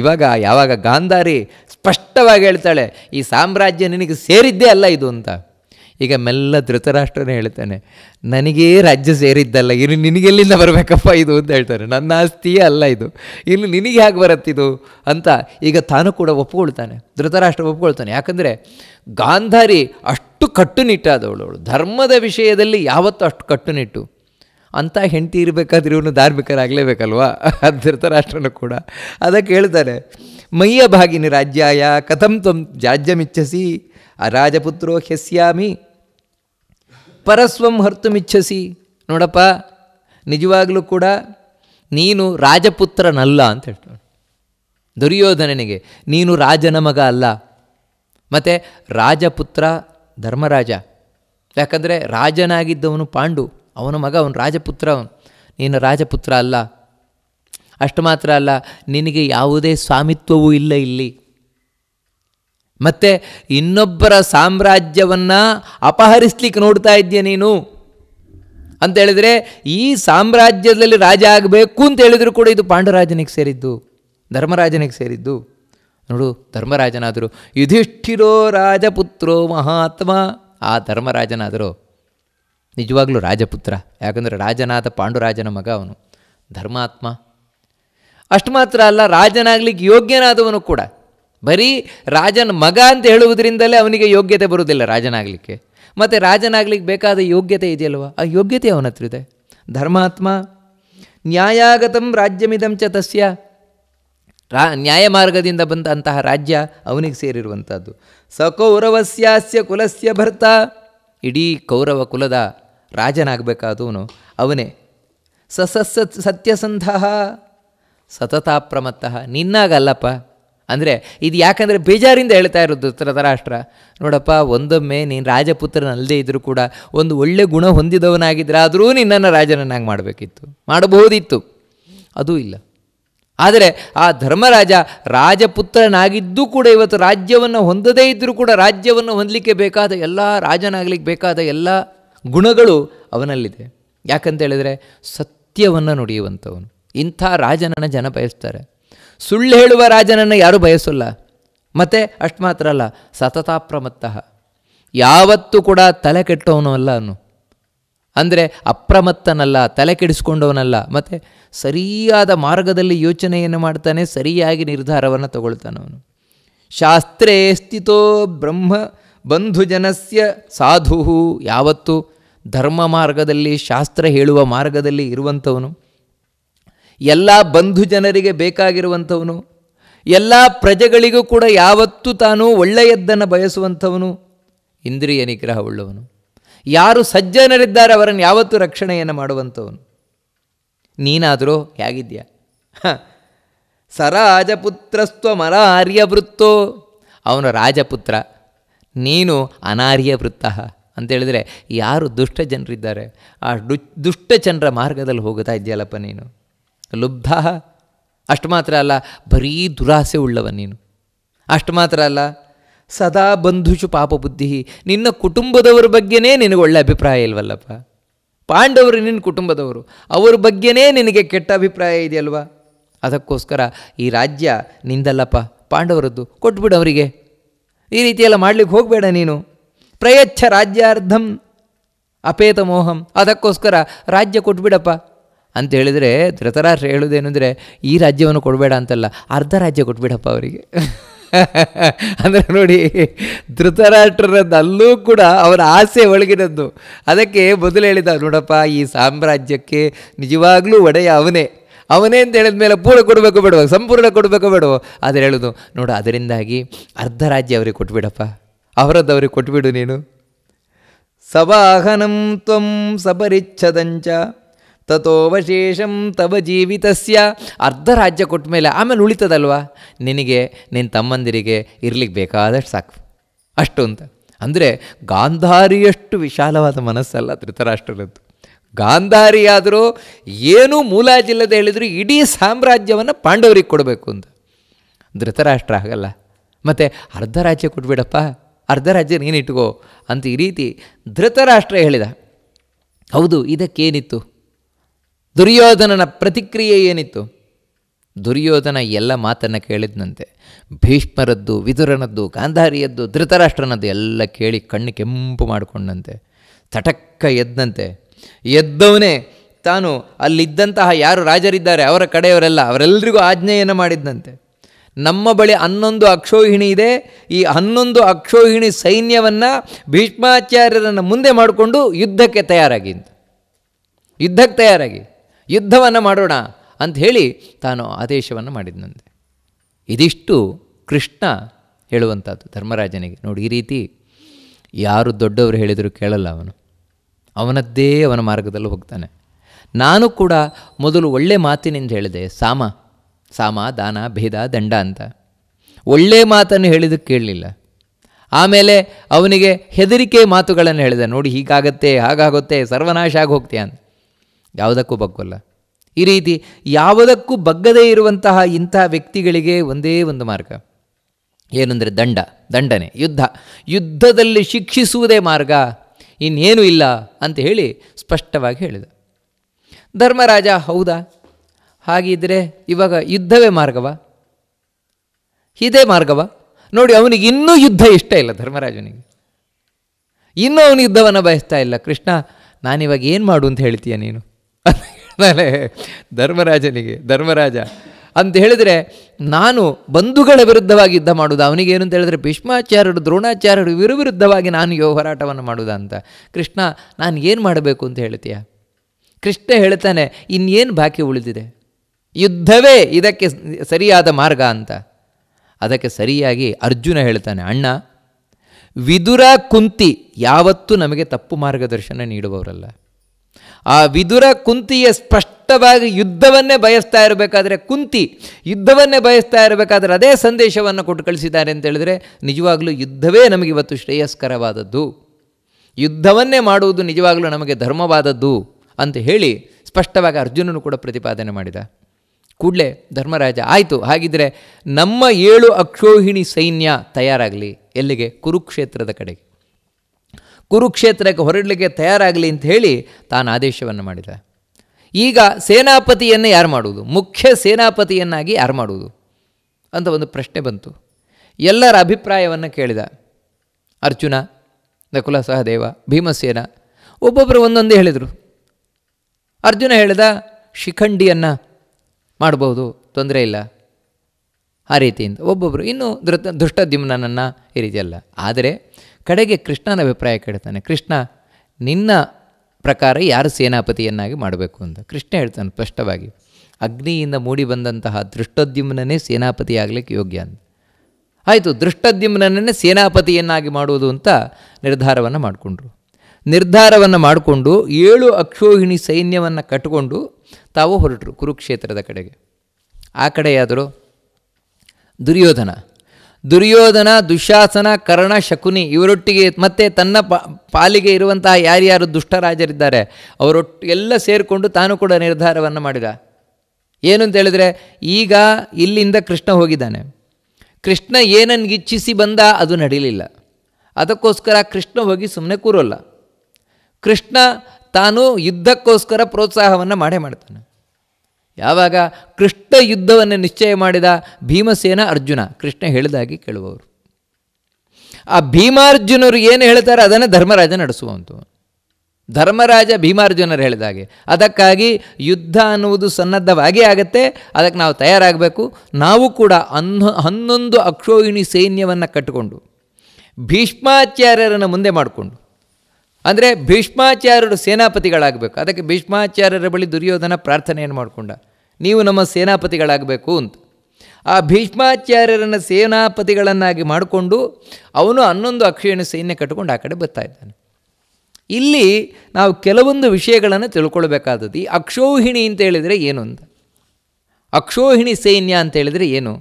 S1: ಇವಾಗ ಯಾವಾಗ ಗಾಂಧಾರಿ ಸ್ಪಷ್ಟವಾಗಿ ಹೇಳ್ತಾಳೆ ಈ ಸಾಮ್ರಾಜ್ಯ ನಿನಗೆ ಸೇರಿದ್ದೇ ಅಲ್ಲ ಇದು ಅಂತ ಈಗ ಮೆಲ್ಲ ಧೃತರಾಷ್ಟ್ರನೇ ಹೇಳ್ತಾನೆ ನನಗೇ ರಾಜ್ಯ ಸೇರಿದ್ದಲ್ಲ ಇನ್ನು ನಿನಗೆಲ್ಲಿಂದ ಬರಬೇಕಪ್ಪ ಇದು ಅಂತ ಹೇಳ್ತಾರೆ ನನ್ನ ಆಸ್ತಿಯೇ ಅಲ್ಲ ಇದು ಇನ್ನು ನಿನಗೆ ಹೇಗೆ ಬರುತ್ತಿದು ಅಂತ ಈಗ ತಾನು ಕೂಡ ಒಪ್ಕೊಳ್ತಾನೆ ಧೃತರಾಷ್ಟ್ರ ಒಪ್ಕೊಳ್ತಾನೆ ಯಾಕಂದರೆ ಗಾಂಧಾರಿ ಅಷ್ಟು ಕಟ್ಟುನಿಟ್ಟಾದವಳು ಧರ್ಮದ ವಿಷಯದಲ್ಲಿ ಯಾವತ್ತೂ ಅಷ್ಟು ಕಟ್ಟುನಿಟ್ಟು ಅಂಥ ಹೆಂಡತಿ ಇರಬೇಕಾದ್ರೆ ಇವನು ಧಾರ್ಮಿಕರಾಗಲೇಬೇಕಲ್ವಾ ಧೃತರಾಷ್ಟ್ರನು ಕೂಡ ಅದಕ್ಕೆ ಹೇಳ್ತಾನೆ ಮಯ್ಯ ಭಾಗಿನಿ ರಾಜ್ಯಾಯ ಕಥಂ ತ್ವ ಜಾಜ್ಯಮಿಚ್ಚಸಿ ರಾಜಪುತ್ರೋ ಹೆಸ್ಯಾಮಿ ಪರಸ್ವಂ ಹೊರ್ತು ಮಿಚ್ಛಸಿ ನೋಡಪ್ಪ ನಿಜವಾಗಲೂ ಕೂಡ ನೀನು ರಾಜಪುತ್ರನಲ್ಲ ಅಂತ ಹೇಳ್ತಾನೆ ದುರ್ಯೋಧನನಿಗೆ ನೀನು ರಾಜನ ಮಗ ಅಲ್ಲ ಮತ್ತು ರಾಜಪುತ್ರ ಧರ್ಮರಾಜ ಯಾಕಂದರೆ ರಾಜನಾಗಿದ್ದವನು ಪಾಂಡು ಅವನ ಮಗ ಅವನು ರಾಜಪುತ್ರ ಅವನು ನೀನು ರಾಜಪುತ್ರ ಅಲ್ಲ ಅಷ್ಟು ಮಾತ್ರ ಅಲ್ಲ ನಿನಗೆ ಯಾವುದೇ ಸ್ವಾಮಿತ್ವವೂ ಇಲ್ಲ ಇಲ್ಲಿ ಮತ್ತೆ ಇನ್ನೊಬ್ಬರ ಸಾಮ್ರಾಜ್ಯವನ್ನು ಅಪಹರಿಸ್ಲಿಕ್ಕೆ ನೋಡ್ತಾ ಇದ್ದೀಯ ನೀನು ಅಂತ ಹೇಳಿದರೆ ಈ ಸಾಮ್ರಾಜ್ಯದಲ್ಲಿ ರಾಜ ಆಗಬೇಕು ಅಂತ ಹೇಳಿದ್ರು ಕೂಡ ಇದು ಪಾಂಡುರಾಜನಿಗೆ ಸೇರಿದ್ದು ಧರ್ಮರಾಜನಿಗೆ ಸೇರಿದ್ದು ನೋಡು ಧರ್ಮರಾಜನಾದರು ಯುಧಿಷ್ಠಿರೋ ರಾಜಪುತ್ರೋ ಮಹಾತ್ಮ ಆ ಧರ್ಮರಾಜನಾದರು ನಿಜವಾಗ್ಲೂ ರಾಜಪುತ್ರ ಯಾಕಂದರೆ ರಾಜನಾದ ಪಾಂಡುರಾಜನ ಮಗ ಅವನು ಧರ್ಮಾತ್ಮ ಅಷ್ಟು ಮಾತ್ರ ಅಲ್ಲ ರಾಜನಾಗ್ಲಿಕ್ಕೆ ಯೋಗ್ಯನಾದವನು ಕೂಡ ಬರೀ ರಾಜನ ಮಗ ಅಂತ ಹೇಳುವುದರಿಂದಲೇ ಅವನಿಗೆ ಯೋಗ್ಯತೆ ಬರುವುದಿಲ್ಲ ರಾಜನಾಗಲಿಕ್ಕೆ ಮತ್ತು ರಾಜನಾಗಲಿಕ್ಕೆ ಬೇಕಾದ ಯೋಗ್ಯತೆ ಇದೆಯಲ್ವ ಆ ಯೋಗ್ಯತೆ ಅವನ ಹತ್ರ ಇದೆ ಧರ್ಮಾತ್ಮ ನ್ಯಾಯಾಗತಂ ರಾಜ್ಯಮಿದಂ ಚ ತಸ್ಯ ರಾ ನ್ಯಾಯಮಾರ್ಗದಿಂದ ಬಂದ ಅಂತಹ ರಾಜ್ಯ ಅವನಿಗೆ ಸೇರಿರುವಂಥದ್ದು ಸಕೌರವಸ್ಯಾಸ್ಯ ಕುಲಸ್ಯ ಭರ್ತ ಇಡೀ ಕೌರವ ಕುಲದ ರಾಜನಾಗಬೇಕಾದವನು ಅವನೇ ಸಸಸ್ಸ ಸತ್ಯಸಂಧ ಸತತಾಪ್ರಮತ್ತ ನಿನ್ನಾಗಲ್ಲಪ್ಪ ಅಂದರೆ ಇದು ಯಾಕಂದರೆ ಬೇಜಾರಿಂದ ಹೇಳ್ತಾ ಇರೋದು ಧೃತರಾಷ್ಟ್ರ ನೋಡಪ್ಪ ಒಂದೊಮ್ಮೆ ನೀನು ರಾಜಪುತ್ರನಲ್ಲದೇ ಇದ್ದರೂ ಕೂಡ ಒಂದು ಒಳ್ಳೆ ಗುಣ ಹೊಂದಿದವನಾಗಿದ್ದರೆ ಆದರೂ ನಿನ್ನನ್ನು ರಾಜನನ್ನಾಗಿ ಮಾಡಬೇಕಿತ್ತು ಮಾಡಬಹುದಿತ್ತು ಅದೂ ಇಲ್ಲ ಆದರೆ ಆ ಧರ್ಮರಾಜ ರಾಜಪುತ್ರನಾಗಿದ್ದು ಕೂಡ ಇವತ್ತು ರಾಜ್ಯವನ್ನು ಹೊಂದದೇ ಇದ್ದರೂ ಕೂಡ ರಾಜ್ಯವನ್ನು ಹೊಂದಲಿಕ್ಕೆ ಬೇಕಾದ ಎಲ್ಲ ರಾಜನಾಗಲಿಕ್ಕೆ ಬೇಕಾದ ಎಲ್ಲ ಗುಣಗಳು ಅವನಲ್ಲಿದೆ ಯಾಕಂತ ಸತ್ಯವನ್ನು ನುಡಿಯುವಂಥವನು ಇಂಥ ರಾಜನನ್ನು ಜನ ಬಯಸ್ತಾರೆ ಸುಳ್ಳು ಹೇಳುವ ರಾಜನನ್ನು ಯಾರೂ ಬಯಸಲ್ಲ ಮತ್ತೆ ಅಷ್ಟು ಮಾತ್ರ ಅಲ್ಲ ಸತತಾಪ್ರಮತ್ತ ಯಾವತ್ತೂ ಕೂಡ ತಲೆ ಕೆಟ್ಟವನು ಅಲ್ಲ ಅವನು ಅಂದರೆ ಅಪ್ರಮತ್ತನಲ್ಲ ತಲೆ ಕೆಡಿಸ್ಕೊಂಡವನಲ್ಲ ಮತ್ತು ಸರಿಯಾದ ಮಾರ್ಗದಲ್ಲಿ ಯೋಚನೆಯನ್ನು ಮಾಡ್ತಾನೆ ಸರಿಯಾಗಿ ನಿರ್ಧಾರವನ್ನು ತಗೊಳ್ತಾನವನು ಅವನು ಶಾಸ್ತ್ರೇ ಸ್ಥಿತೋ ಬ್ರಹ್ಮ ಬಂಧುಜನಸ್ಯ ಸಾಧು ಯಾವತ್ತು ಧರ್ಮ ಮಾರ್ಗದಲ್ಲಿ ಶಾಸ್ತ್ರ ಹೇಳುವ ಮಾರ್ಗದಲ್ಲಿ ಇರುವಂಥವನು ಎಲ್ಲ ಬಂಧು ಜನರಿಗೆ ಬೇಕಾಗಿರುವಂಥವನು ಎಲ್ಲ ಪ್ರಜೆಗಳಿಗೂ ಕೂಡ ಯಾವತ್ತೂ ತಾನು ಒಳ್ಳೆಯದ್ದನ್ನು ಬಯಸುವಂಥವನು ಇಂದ್ರಿಯ ನಿಗ್ರಹವುಳ್ಳವನು ಯಾರು ಸಜ್ಜನರಿದ್ದಾರೆ ಅವರನ್ನು ಯಾವತ್ತೂ ರಕ್ಷಣೆಯನ್ನು ಮಾಡುವಂಥವನು ನೀನಾದರೂ ಹೇಗಿದ್ಯಾ ಸರಾಜಪುತ್ರಸ್ತ್ವ ಮರ ವೃತ್ತೋ ಅವನು ರಾಜಪುತ್ರ ನೀನು ಅನಾರ್ಯ ವೃತ್ತ ಅಂತೇಳಿದರೆ ಯಾರು ದುಷ್ಟ ಜನರಿದ್ದಾರೆ ಆ ದುಷ್ಟ ಜನರ ಮಾರ್ಗದಲ್ಲಿ ಹೋಗುತ್ತಾ ಇದೆಯಲ್ಲಪ್ಪ ನೀನು ಲುಬ್ಧ ಅಷ್ಟು ಮಾತ್ರ ಅಲ್ಲ ಬರೀ ದುರಾಸೆ ಉಳ್ಳವ ನೀನು ಅಷ್ಟು ಮಾತ್ರ ಅಲ್ಲ ಸದಾ ಬಂಧುಷು ಪಾಪ ಬುದ್ಧಿ ನಿನ್ನ ಕುಟುಂಬದವರ ಬಗ್ಗೆನೇ ನಿನಗೆ ಒಳ್ಳೆ ಅಭಿಪ್ರಾಯ ಇಲ್ವಲ್ಲಪ್ಪ ಪಾಂಡವರು ನಿನ್ನ ಕುಟುಂಬದವರು ಅವ್ರ ಬಗ್ಗೆನೇ ನಿನಗೆ ಕೆಟ್ಟ ಅಭಿಪ್ರಾಯ ಇದೆಯಲ್ವ ಅದಕ್ಕೋಸ್ಕರ ಈ ರಾಜ್ಯ ನಿಂದಲ್ಲಪ್ಪ ಪಾಂಡವರದ್ದು ಕೊಟ್ಬಿಡು ಅವರಿಗೆ ಈ ರೀತಿಯೆಲ್ಲ ಮಾಡಲಿಕ್ಕೆ ಹೋಗಬೇಡ ನೀನು ಪ್ರಯಚ್ಛ ರಾಜ್ಯಾರ್ಧಂ ಅಪೇತ ಮೋಹಂ ಅದಕ್ಕೋಸ್ಕರ ರಾಜ್ಯ ಕೊಟ್ಬಿಡಪ್ಪ ಅಂತ ಹೇಳಿದರೆ ಧೃತರಾಷ್ಟ್ರ ಹೇಳೋದೇನು ಈ ರಾಜ್ಯವನ್ನು ಕೊಡಬೇಡ ಅಂತಲ್ಲ ಅರ್ಧ ರಾಜ್ಯ ಕೊಟ್ಬಿಡಪ್ಪ ಅವರಿಗೆ ಅಂದರೆ ನೋಡಿ ಧೃತರಾಷ್ಟ್ರದಲ್ಲೂ ಕೂಡ ಅವರ ಆಸೆ ಒಳಗಿನದ್ದು ಅದಕ್ಕೆ ಬದಲು ಹೇಳಿದ ನೋಡಪ್ಪ ಈ ಸಾಮ್ರಾಜ್ಯಕ್ಕೆ ನಿಜವಾಗ್ಲೂ ಒಡೆಯ ಅವನೇ ಅವನೇ ಅಂತ ಹೇಳಿದ ಮೇಲೆ ಪೂರ್ಣ ಕೊಡಬೇಕು ಬೇಡವ ಸಂಪೂರ್ಣ ಕೊಡಬೇಕು ಬೇಡವ ಆದರೆ ಹೇಳೋದು ನೋಡು ಅದರಿಂದಾಗಿ ಅರ್ಧ ರಾಜ್ಯ ಅವರಿಗೆ ಕೊಟ್ಬಿಡಪ್ಪ ಅವರದ್ದು ಅವ್ರಿಗೆ ಕೊಟ್ಬಿಡು ನೀನು ಸವಾಹನಂ ತ್ವಂ ಸಬರಿಚ್ಛದಂಚ ತಥೋವಶೇಷಂ ತವ ಜೀವಿತಸ್ಯ ಅರ್ಧ ರಾಜ್ಯ ಕೊಟ್ಟ ಮೇಲೆ ಆಮೇಲೆ ಉಳಿತದಲ್ವಾ ನಿನಗೆ ನಿನ್ನ ತಮ್ಮಂದಿರಿಗೆ ಇರ್ಲಿಕ್ಕೆ ಬೇಕಾದಷ್ಟು ಸಾಕು ಅಷ್ಟು ಅಂತ ಅಂದರೆ ಗಾಂಧಾರಿಯಷ್ಟು ವಿಶಾಲವಾದ ಮನಸ್ಸಲ್ಲ ಧೃತರಾಷ್ಟ್ರದ್ದು ಗಾಂಧಾರಿಯಾದರೂ ಏನೂ ಮೂಲಾಜಿಲ್ಲದೆ ಹೇಳಿದರೂ ಇಡೀ ಸಾಮ್ರಾಜ್ಯವನ್ನು ಪಾಂಡವರಿಗೆ ಕೊಡಬೇಕು ಅಂತ ಧೃತರಾಷ್ಟ್ರ ಆಗಲ್ಲ ಮತ್ತು ಅರ್ಧ ರಾಜ್ಯ ಕೊಟ್ಬಿಡಪ್ಪ ಅರ್ಧ ರಾಜ್ಯ ನೀನಿಟ್ಕೋ ಅಂತ ಈ ರೀತಿ ಧೃತರಾಷ್ಟ್ರ ಹೇಳಿದ ಹೌದು ಇದಕ್ಕೇನಿತ್ತು ದುರ್ಯೋಧನನ ಪ್ರತಿಕ್ರಿಯೆ ಏನಿತ್ತು ದುರ್ಯೋಧನ ಎಲ್ಲ ಮಾತನ್ನು ಕೇಳಿದ್ನಂತೆ ಭೀಷ್ಮರದ್ದು ವಿದುರನದ್ದು ಗಾಂಧಾರಿಯದ್ದು ಧೃತರಾಷ್ಟ್ರನದ್ದು ಎಲ್ಲ ಕೇಳಿ ಕಣ್ಣು ಕೆಂಪು ಮಾಡಿಕೊಂಡಂತೆ ತಟಕ್ಕ ಎದ್ದಂತೆ ಎದ್ದವನೇ ತಾನು ಅಲ್ಲಿದ್ದಂತಹ ಯಾರು ರಾಜರಿದ್ದಾರೆ ಅವರ ಕಡೆಯವರೆಲ್ಲ ಅವರೆಲ್ಲರಿಗೂ ಆಜ್ಞೆಯನ್ನು ಮಾಡಿದ್ದಂತೆ ನಮ್ಮ ಬಳಿ ಹನ್ನೊಂದು ಅಕ್ಷೋಹಿಣಿ ಇದೆ ಈ ಹನ್ನೊಂದು ಅಕ್ಷೋಹಿಣಿ ಸೈನ್ಯವನ್ನು ಭೀಷ್ಮಾಚಾರ್ಯರನ್ನು ಮುಂದೆ ಮಾಡಿಕೊಂಡು ಯುದ್ಧಕ್ಕೆ ತಯಾರಾಗಿ ಯುದ್ಧಕ್ಕೆ ತಯಾರಾಗಿ ಯುದ್ಧವನ್ನು ಮಾಡೋಣ ಅಂತ ಹೇಳಿ ತಾನು ಆದೇಶವನ್ನು ಮಾಡಿದ್ನಂತೆ ಇದಿಷ್ಟು ಕೃಷ್ಣ ಹೇಳುವಂಥದ್ದು ಧರ್ಮರಾಜನಿಗೆ ನೋಡಿ ಈ ರೀತಿ ಯಾರು ದೊಡ್ಡವರು ಹೇಳಿದರೂ ಕೇಳಲ್ಲ ಅವನು ಅವನದ್ದೇ ಅವನ ಮಾರ್ಗದಲ್ಲಿ ಹೋಗ್ತಾನೆ ನಾನು ಕೂಡ ಮೊದಲು ಒಳ್ಳೆ ಮಾತಿನಿಂದ ಹೇಳಿದೆ ಸಾಮ ಸಾಮ ದಾನ ಭೇದ ದಂಡ ಅಂತ ಒಳ್ಳೆ ಮಾತನ್ನು ಹೇಳಿದಕ್ಕೆ ಕೇಳಲಿಲ್ಲ ಆಮೇಲೆ ಅವನಿಗೆ ಹೆದರಿಕೆ ಮಾತುಗಳನ್ನು ಹೇಳಿದೆ ನೋಡಿ ಹೀಗಾಗತ್ತೆ ಹಾಗಾಗುತ್ತೆ ಸರ್ವನಾಶ ಆಗಿ ಹೋಗ್ತೀಯ ಅಂತ ಯಾವುದಕ್ಕೂ ಬಗ್ಗಲ್ಲ ಈ ರೀತಿ ಯಾವುದಕ್ಕೂ ಬಗ್ಗದೇ ಇರುವಂತಹ ಇಂತಹ ವ್ಯಕ್ತಿಗಳಿಗೆ ಒಂದೇ ಒಂದು ಮಾರ್ಗ ಏನಂದರೆ ದಂಡ ದಂಡನೆ ಯುದ್ಧ ಯುದ್ಧದಲ್ಲಿ ಶಿಕ್ಷಿಸುವುದೇ ಮಾರ್ಗ ಇನ್ನೇನು ಇಲ್ಲ ಅಂತ ಹೇಳಿ ಸ್ಪಷ್ಟವಾಗಿ ಹೇಳಿದ ಧರ್ಮರಾಜ ಹೌದಾ ಹಾಗಿದ್ದರೆ ಇವಾಗ ಯುದ್ಧವೇ ಮಾರ್ಗವ ಇದೇ ಮಾರ್ಗವ ನೋಡಿ ಅವನಿಗೆ ಇನ್ನೂ ಯುದ್ಧ ಇಷ್ಟ ಇಲ್ಲ ಧರ್ಮರಾಜನಿಗೆ ಇನ್ನೂ ಅವನು ಯುದ್ಧವನ್ನು ಬಯಸ್ತಾ ಇಲ್ಲ ಕೃಷ್ಣ ನಾನಿವಾಗ ಏನು ಮಾಡು ಅಂತ ಹೇಳ್ತೀಯ ನೀನು ಅಂದರೆ ಧರ್ಮರಾಜನಿಗೆ ಧರ್ಮರಾಜ ಅಂತ ಹೇಳಿದರೆ ನಾನು ಬಂಧುಗಳ ವಿರುದ್ಧವಾಗಿ ಯುದ್ಧ ಮಾಡುವುದು ಏನು ಅಂತ ಹೇಳಿದರೆ ಭೀಷ್ಮಾಚಾರ್ಯರು ದ್ರೋಣಾಚಾರ್ಯರು ವಿರುವಿರುದ್ಧವಾಗಿ ವಿರುದ್ಧವಾಗಿ ನಾನು ಯೋ ಹೋರಾಟವನ್ನು ಮಾಡುವುದ ಅಂತ ಕೃಷ್ಣ ನಾನು ಏನು ಮಾಡಬೇಕು ಅಂತ ಹೇಳ್ತೀಯ ಕೃಷ್ಣ ಹೇಳ್ತಾನೆ ಇನ್ನೇನು ಬಾಕಿ ಉಳಿದಿದೆ ಯುದ್ಧವೇ ಇದಕ್ಕೆ ಸರಿಯಾದ ಮಾರ್ಗ ಅಂತ ಅದಕ್ಕೆ ಸರಿಯಾಗಿ ಅರ್ಜುನ ಹೇಳ್ತಾನೆ ಅಣ್ಣ ವಿದುರ ಕುಂತಿ ಯಾವತ್ತೂ ನಮಗೆ ತಪ್ಪು ಮಾರ್ಗದರ್ಶನ ನೀಡುವವರಲ್ಲ ಆ ವಿದುರ ಕುಂತಿಯ ಸ್ಪಷ್ಟವಾಗಿ ಯುದ್ಧವನ್ನೇ ಬಯಸ್ತಾ ಇರಬೇಕಾದ್ರೆ ಕುಂತಿ ಯುದ್ಧವನ್ನೇ ಬಯಸ್ತಾ ಇರಬೇಕಾದ್ರೆ ಅದೇ ಸಂದೇಶವನ್ನು ಕೊಟ್ಟು ಕಳಿಸಿದ್ದಾರೆ ಅಂತ ಹೇಳಿದ್ರೆ ನಿಜವಾಗಲೂ ಯುದ್ಧವೇ ನಮಗೆ ಇವತ್ತು ಶ್ರೇಯಸ್ಕರವಾದದ್ದು ಯುದ್ಧವನ್ನೇ ಮಾಡುವುದು ನಿಜವಾಗಲೂ ನಮಗೆ ಧರ್ಮವಾದದ್ದು ಅಂತ ಹೇಳಿ ಸ್ಪಷ್ಟವಾಗಿ ಅರ್ಜುನನು ಕೂಡ ಪ್ರತಿಪಾದನೆ ಮಾಡಿದ ಕೂಡಲೇ ಧರ್ಮರಾಜ ಆಯಿತು ಹಾಗಿದ್ರೆ ನಮ್ಮ ಏಳು ಅಕ್ಷೋಹಿಣಿ ಸೈನ್ಯ ತಯಾರಾಗಲಿ ಎಲ್ಲಿಗೆ ಕುರುಕ್ಷೇತ್ರದ ಕಡೆಗೆ ಕುರುಕ್ಷೇತ್ರಕ್ಕೆ ಹೊರಡಲಿಕ್ಕೆ ತಯಾರಾಗಲಿ ಅಂತ ಹೇಳಿ ತಾನು ಆದೇಶವನ್ನು ಮಾಡಿದ ಈಗ ಸೇನಾಪತಿಯನ್ನು ಯಾರು ಮಾಡುವುದು ಮುಖ್ಯ ಸೇನಾಪತಿಯನ್ನಾಗಿ ಯಾರು ಮಾಡುವುದು ಅಂತ ಒಂದು ಪ್ರಶ್ನೆ ಬಂತು ಎಲ್ಲರ ಅಭಿಪ್ರಾಯವನ್ನು ಕೇಳಿದ ಅರ್ಜುನ ನಕುಲ ಸಹದೇವ ಭೀಮಸೇನ ಒಬ್ಬೊಬ್ಬರು ಒಂದೊಂದೇ ಹೇಳಿದರು ಅರ್ಜುನ ಹೇಳಿದ ಶಿಖಂಡಿಯನ್ನು ಮಾಡಬಹುದು ತೊಂದರೆ ಇಲ್ಲ ಆ ರೀತಿಯಿಂದ ಒಬ್ಬೊಬ್ಬರು ಇನ್ನೂ ದೃತ ದುಷ್ಟದ್ಯುಮ್ನನ್ನು ಈ ರೀತಿಯಲ್ಲ ಆದರೆ ಕಡೆಗೆ ಕೃಷ್ಣನ ಅಭಿಪ್ರಾಯ ಕೇಳ್ತಾನೆ ಕೃಷ್ಣ ನಿನ್ನ ಪ್ರಕಾರ ಯಾರು ಸೇನಾಪತಿಯನ್ನಾಗಿ ಮಾಡಬೇಕು ಅಂತ ಕೃಷ್ಣ ಹೇಳ್ತಾನೆ ಸ್ಪಷ್ಟವಾಗಿ ಅಗ್ನಿಯಿಂದ ಮೂಡಿ ಬಂದಂತಹ ದೃಷ್ಟೋದ್ಯುಮ್ನೇ ಸೇನಾಪತಿ ಯೋಗ್ಯ ಅಂತ ಆಯಿತು ದೃಷ್ಟದ್ಯುಮ್ನನ್ನೇ ಸೇನಾಪತಿಯನ್ನಾಗಿ ಮಾಡುವುದು ಅಂತ ನಿರ್ಧಾರವನ್ನು ಮಾಡಿಕೊಂಡ್ರು ನಿರ್ಧಾರವನ್ನು ಮಾಡಿಕೊಂಡು ಏಳು ಅಕ್ಷೋಹಿಣಿ ಸೈನ್ಯವನ್ನು ಕಟ್ಟಿಕೊಂಡು ತಾವು ಹೊರಟರು ಕುರುಕ್ಷೇತ್ರದ ಕಡೆಗೆ ಆ ಕಡೆಯಾದರೂ ದುರ್ಯೋಧನ ದುರ್ಯೋಧನ ದುಶಾಸನ ಕರ್ಣ ಶಕುನಿ ಇವರೊಟ್ಟಿಗೆ ಮತ್ತೆ ತನ್ನ ಪಾಲಿಗೆ ಇರುವಂತಹ ಯಾರ್ಯಾರು ದುಷ್ಟರಾಜರಿದ್ದಾರೆ ಅವರೊಟ್ಟು ಎಲ್ಲ ಸೇರಿಕೊಂಡು ತಾನು ಕೂಡ ನಿರ್ಧಾರವನ್ನು ಮಾಡಿದ ಏನು ಅಂತ ಹೇಳಿದರೆ ಈಗ ಇಲ್ಲಿಂದ ಕೃಷ್ಣ ಹೋಗಿದ್ದಾನೆ ಕೃಷ್ಣ ಏನನ್ನು ಇಚ್ಛಿಸಿ ಬಂದ ಅದು ನಡೀಲಿಲ್ಲ ಅದಕ್ಕೋಸ್ಕರ ಕೃಷ್ಣ ಹೋಗಿ ಸುಮ್ಮನೆ ಕೂರೋಲ್ಲ ಕೃಷ್ಣ ತಾನು ಯುದ್ಧಕ್ಕೋಸ್ಕರ ಪ್ರೋತ್ಸಾಹವನ್ನು ಮಾಡೇ ಮಾಡ್ತಾನೆ ಯಾವಾಗ ಕೃಷ್ಣ ಯುದ್ಧವನ್ನು ನಿಶ್ಚಯ ಮಾಡಿದ ಭೀಮಸೇನ ಅರ್ಜುನ ಕೃಷ್ಣ ಹೇಳಿದಾಗಿ ಕೇಳುವವರು ಆ ಭೀಮಾರ್ಜುನರು ಏನು ಹೇಳ್ತಾರೆ ಅದನ್ನು ಧರ್ಮರಾಜ ನಡೆಸುವಂಥವು ಧರ್ಮರಾಜ ಭೀಮಾರ್ಜುನರು ಹೇಳಿದಾಗೆ ಅದಕ್ಕಾಗಿ ಯುದ್ಧ ಅನ್ನುವುದು ಸನ್ನದ್ಧವಾಗಿ ಆಗತ್ತೆ ಅದಕ್ಕೆ ನಾವು ತಯಾರಾಗಬೇಕು ನಾವು ಕೂಡ ಹನ್ನೊ ಹನ್ನೊಂದು ಅಕ್ಷೋಹಿಣಿ ಸೈನ್ಯವನ್ನು ಕಟ್ಟಿಕೊಂಡು ಭೀಷ್ಮಾಚಾರ್ಯರನ್ನು ಮುಂದೆ ಮಾಡಿಕೊಂಡು ಅಂದರೆ ಭೀಷ್ಮಾಚಾರ್ಯರು ಸೇನಾಪತಿಗಳಾಗಬೇಕು ಅದಕ್ಕೆ ಭೀಷ್ಮಾಚಾರ್ಯರ ಬಳಿ ದುರ್ಯೋಧನ ಪ್ರಾರ್ಥನೆಯನ್ನು ಮಾಡಿಕೊಂಡ ನೀವು ನಮ್ಮ ಸೇನಾಪತಿಗಳಾಗಬೇಕು ಅಂತ ಆ ಭೀಷ್ಮಾಚಾರ್ಯರನ್ನು ಸೇನಾಪತಿಗಳನ್ನಾಗಿ ಮಾಡಿಕೊಂಡು ಅವನು ಹನ್ನೊಂದು ಅಕ್ಷಯಣ ಸೈನ್ಯ ಕಟ್ಟಿಕೊಂಡು ಆ ಕಡೆ ಬರ್ತಾ ಇದ್ದಾನೆ ಇಲ್ಲಿ ನಾವು ಕೆಲವೊಂದು ವಿಷಯಗಳನ್ನು ತಿಳ್ಕೊಳ್ಬೇಕಾದದ್ದು ಈ ಅಕ್ಷೋಹಿಣಿ ಅಂತ ಹೇಳಿದರೆ ಏನು ಅಂತ ಅಕ್ಷೋಹಿಣಿ ಸೈನ್ಯ ಅಂತ ಹೇಳಿದರೆ ಏನು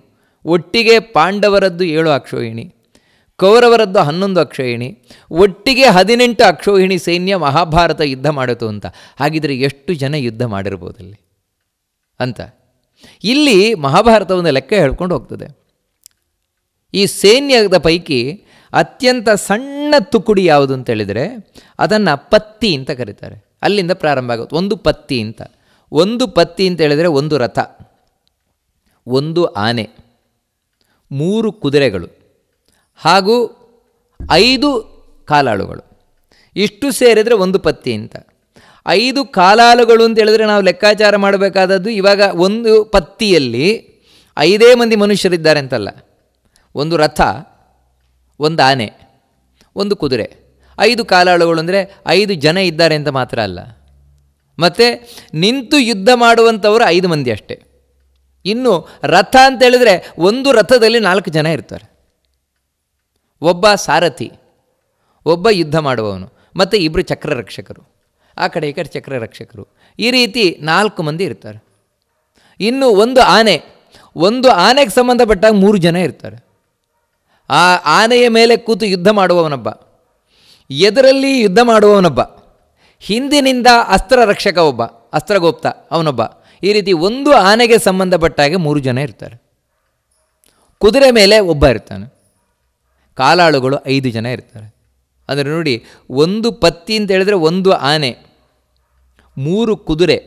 S1: ಒಟ್ಟಿಗೆ ಪಾಂಡವರದ್ದು ಏಳು ಅಕ್ಷೋಹಿಣಿ ಕೌರವರದ್ದು ಹನ್ನೊಂದು ಅಕ್ಷೋಹಿಣಿ ಒಟ್ಟಿಗೆ ಹದಿನೆಂಟು ಅಕ್ಷೋಹಿಣಿ ಸೈನ್ಯ ಮಹಾಭಾರತ ಯುದ್ಧ ಮಾಡಿತು ಅಂತ ಹಾಗಿದ್ರೆ ಎಷ್ಟು ಜನ ಯುದ್ಧ ಮಾಡಿರ್ಬೋದಲ್ಲಿ ಅಂತ ಇಲ್ಲಿ ಮಹಾಭಾರತವನ್ನು ಲೆಕ್ಕ ಹೇಳ್ಕೊಂಡು ಹೋಗ್ತದೆ ಈ ಸೈನ್ಯದ ಪೈಕಿ ಅತ್ಯಂತ ಸಣ್ಣ ತುಕುಡಿ ಯಾವುದು ಅಂತ ಹೇಳಿದರೆ ಅದನ್ನು ಪತ್ತಿ ಅಂತ ಕರೀತಾರೆ ಅಲ್ಲಿಂದ ಪ್ರಾರಂಭ ಆಗುತ್ತೆ ಒಂದು ಪತ್ತಿ ಅಂತ ಒಂದು ಪತ್ತಿ ಅಂತ ಹೇಳಿದರೆ ಒಂದು ರಥ ಒಂದು ಆನೆ ಮೂರು ಕುದುರೆಗಳು ಹಾಗೂ ಐದು ಕಾಲಾಳುಗಳು ಇಷ್ಟು ಸೇರಿದರೆ ಒಂದು ಪತ್ತಿ ಅಂತ ಐದು ಕಾಲಾಳುಗಳು ಅಂತ ಹೇಳಿದ್ರೆ ನಾವು ಲೆಕ್ಕಾಚಾರ ಮಾಡಬೇಕಾದದ್ದು ಇವಾಗ ಒಂದು ಪತ್ತಿಯಲ್ಲಿ ಐದೇ ಮಂದಿ ಮನುಷ್ಯರಿದ್ದಾರೆ ಅಂತಲ್ಲ ಒಂದು ರಥ ಒಂದು ಆನೆ ಒಂದು ಕುದುರೆ ಐದು ಕಾಲಾಳುಗಳು ಅಂದರೆ ಐದು ಜನ ಇದ್ದಾರೆ ಅಂತ ಮಾತ್ರ ಅಲ್ಲ ಮತ್ತು ನಿಂತು ಯುದ್ಧ ಮಾಡುವಂಥವರು ಐದು ಮಂದಿ ಅಷ್ಟೇ ಇನ್ನು ರಥ ಅಂತ ಹೇಳಿದ್ರೆ ಒಂದು ರಥದಲ್ಲಿ ನಾಲ್ಕು ಜನ ಇರ್ತಾರೆ ಒಬ್ಬ ಸಾರಥಿ ಒಬ್ಬ ಯುದ್ಧ ಮಾಡುವವನು ಮತ್ತು ಇಬ್ಬರು ಚಕ್ರರಕ್ಷಕರು ಆ ಕಡೆ ಈ ಕಡೆ ಚಕ್ರರಕ್ಷಕರು ಈ ರೀತಿ ನಾಲ್ಕು ಮಂದಿ ಇರ್ತಾರೆ ಇನ್ನು ಒಂದು ಆನೆ ಒಂದು ಆನೆಗೆ ಸಂಬಂಧಪಟ್ಟಾಗ ಮೂರು ಜನ ಇರ್ತಾರೆ ಆ ಆನೆಯ ಮೇಲೆ ಕೂತು ಯುದ್ಧ ಮಾಡುವವನೊಬ್ಬ ಎದರಲ್ಲಿ ಯುದ್ಧ ಮಾಡುವವನೊಬ್ಬ ಹಿಂದಿನಿಂದ ಅಸ್ತ್ರ ರಕ್ಷಕ ಒಬ್ಬ ಅಸ್ತ್ರಗೋಪ್ತ ಅವನೊಬ್ಬ ಈ ರೀತಿ ಒಂದು ಆನೆಗೆ ಸಂಬಂಧಪಟ್ಟಾಗೆ ಮೂರು ಜನ ಇರ್ತಾರೆ ಕುದುರೆ ಮೇಲೆ ಒಬ್ಬ ಇರ್ತಾನೆ ಕಾಲಾಳುಗಳು ಐದು ಜನ ಇರ್ತಾರೆ ಅಂದರೆ ನೋಡಿ ಒಂದು ಪತ್ತಿ ಅಂತ ಹೇಳಿದರೆ ಒಂದು ಆನೆ ಮೂರು ಕುದುರೆ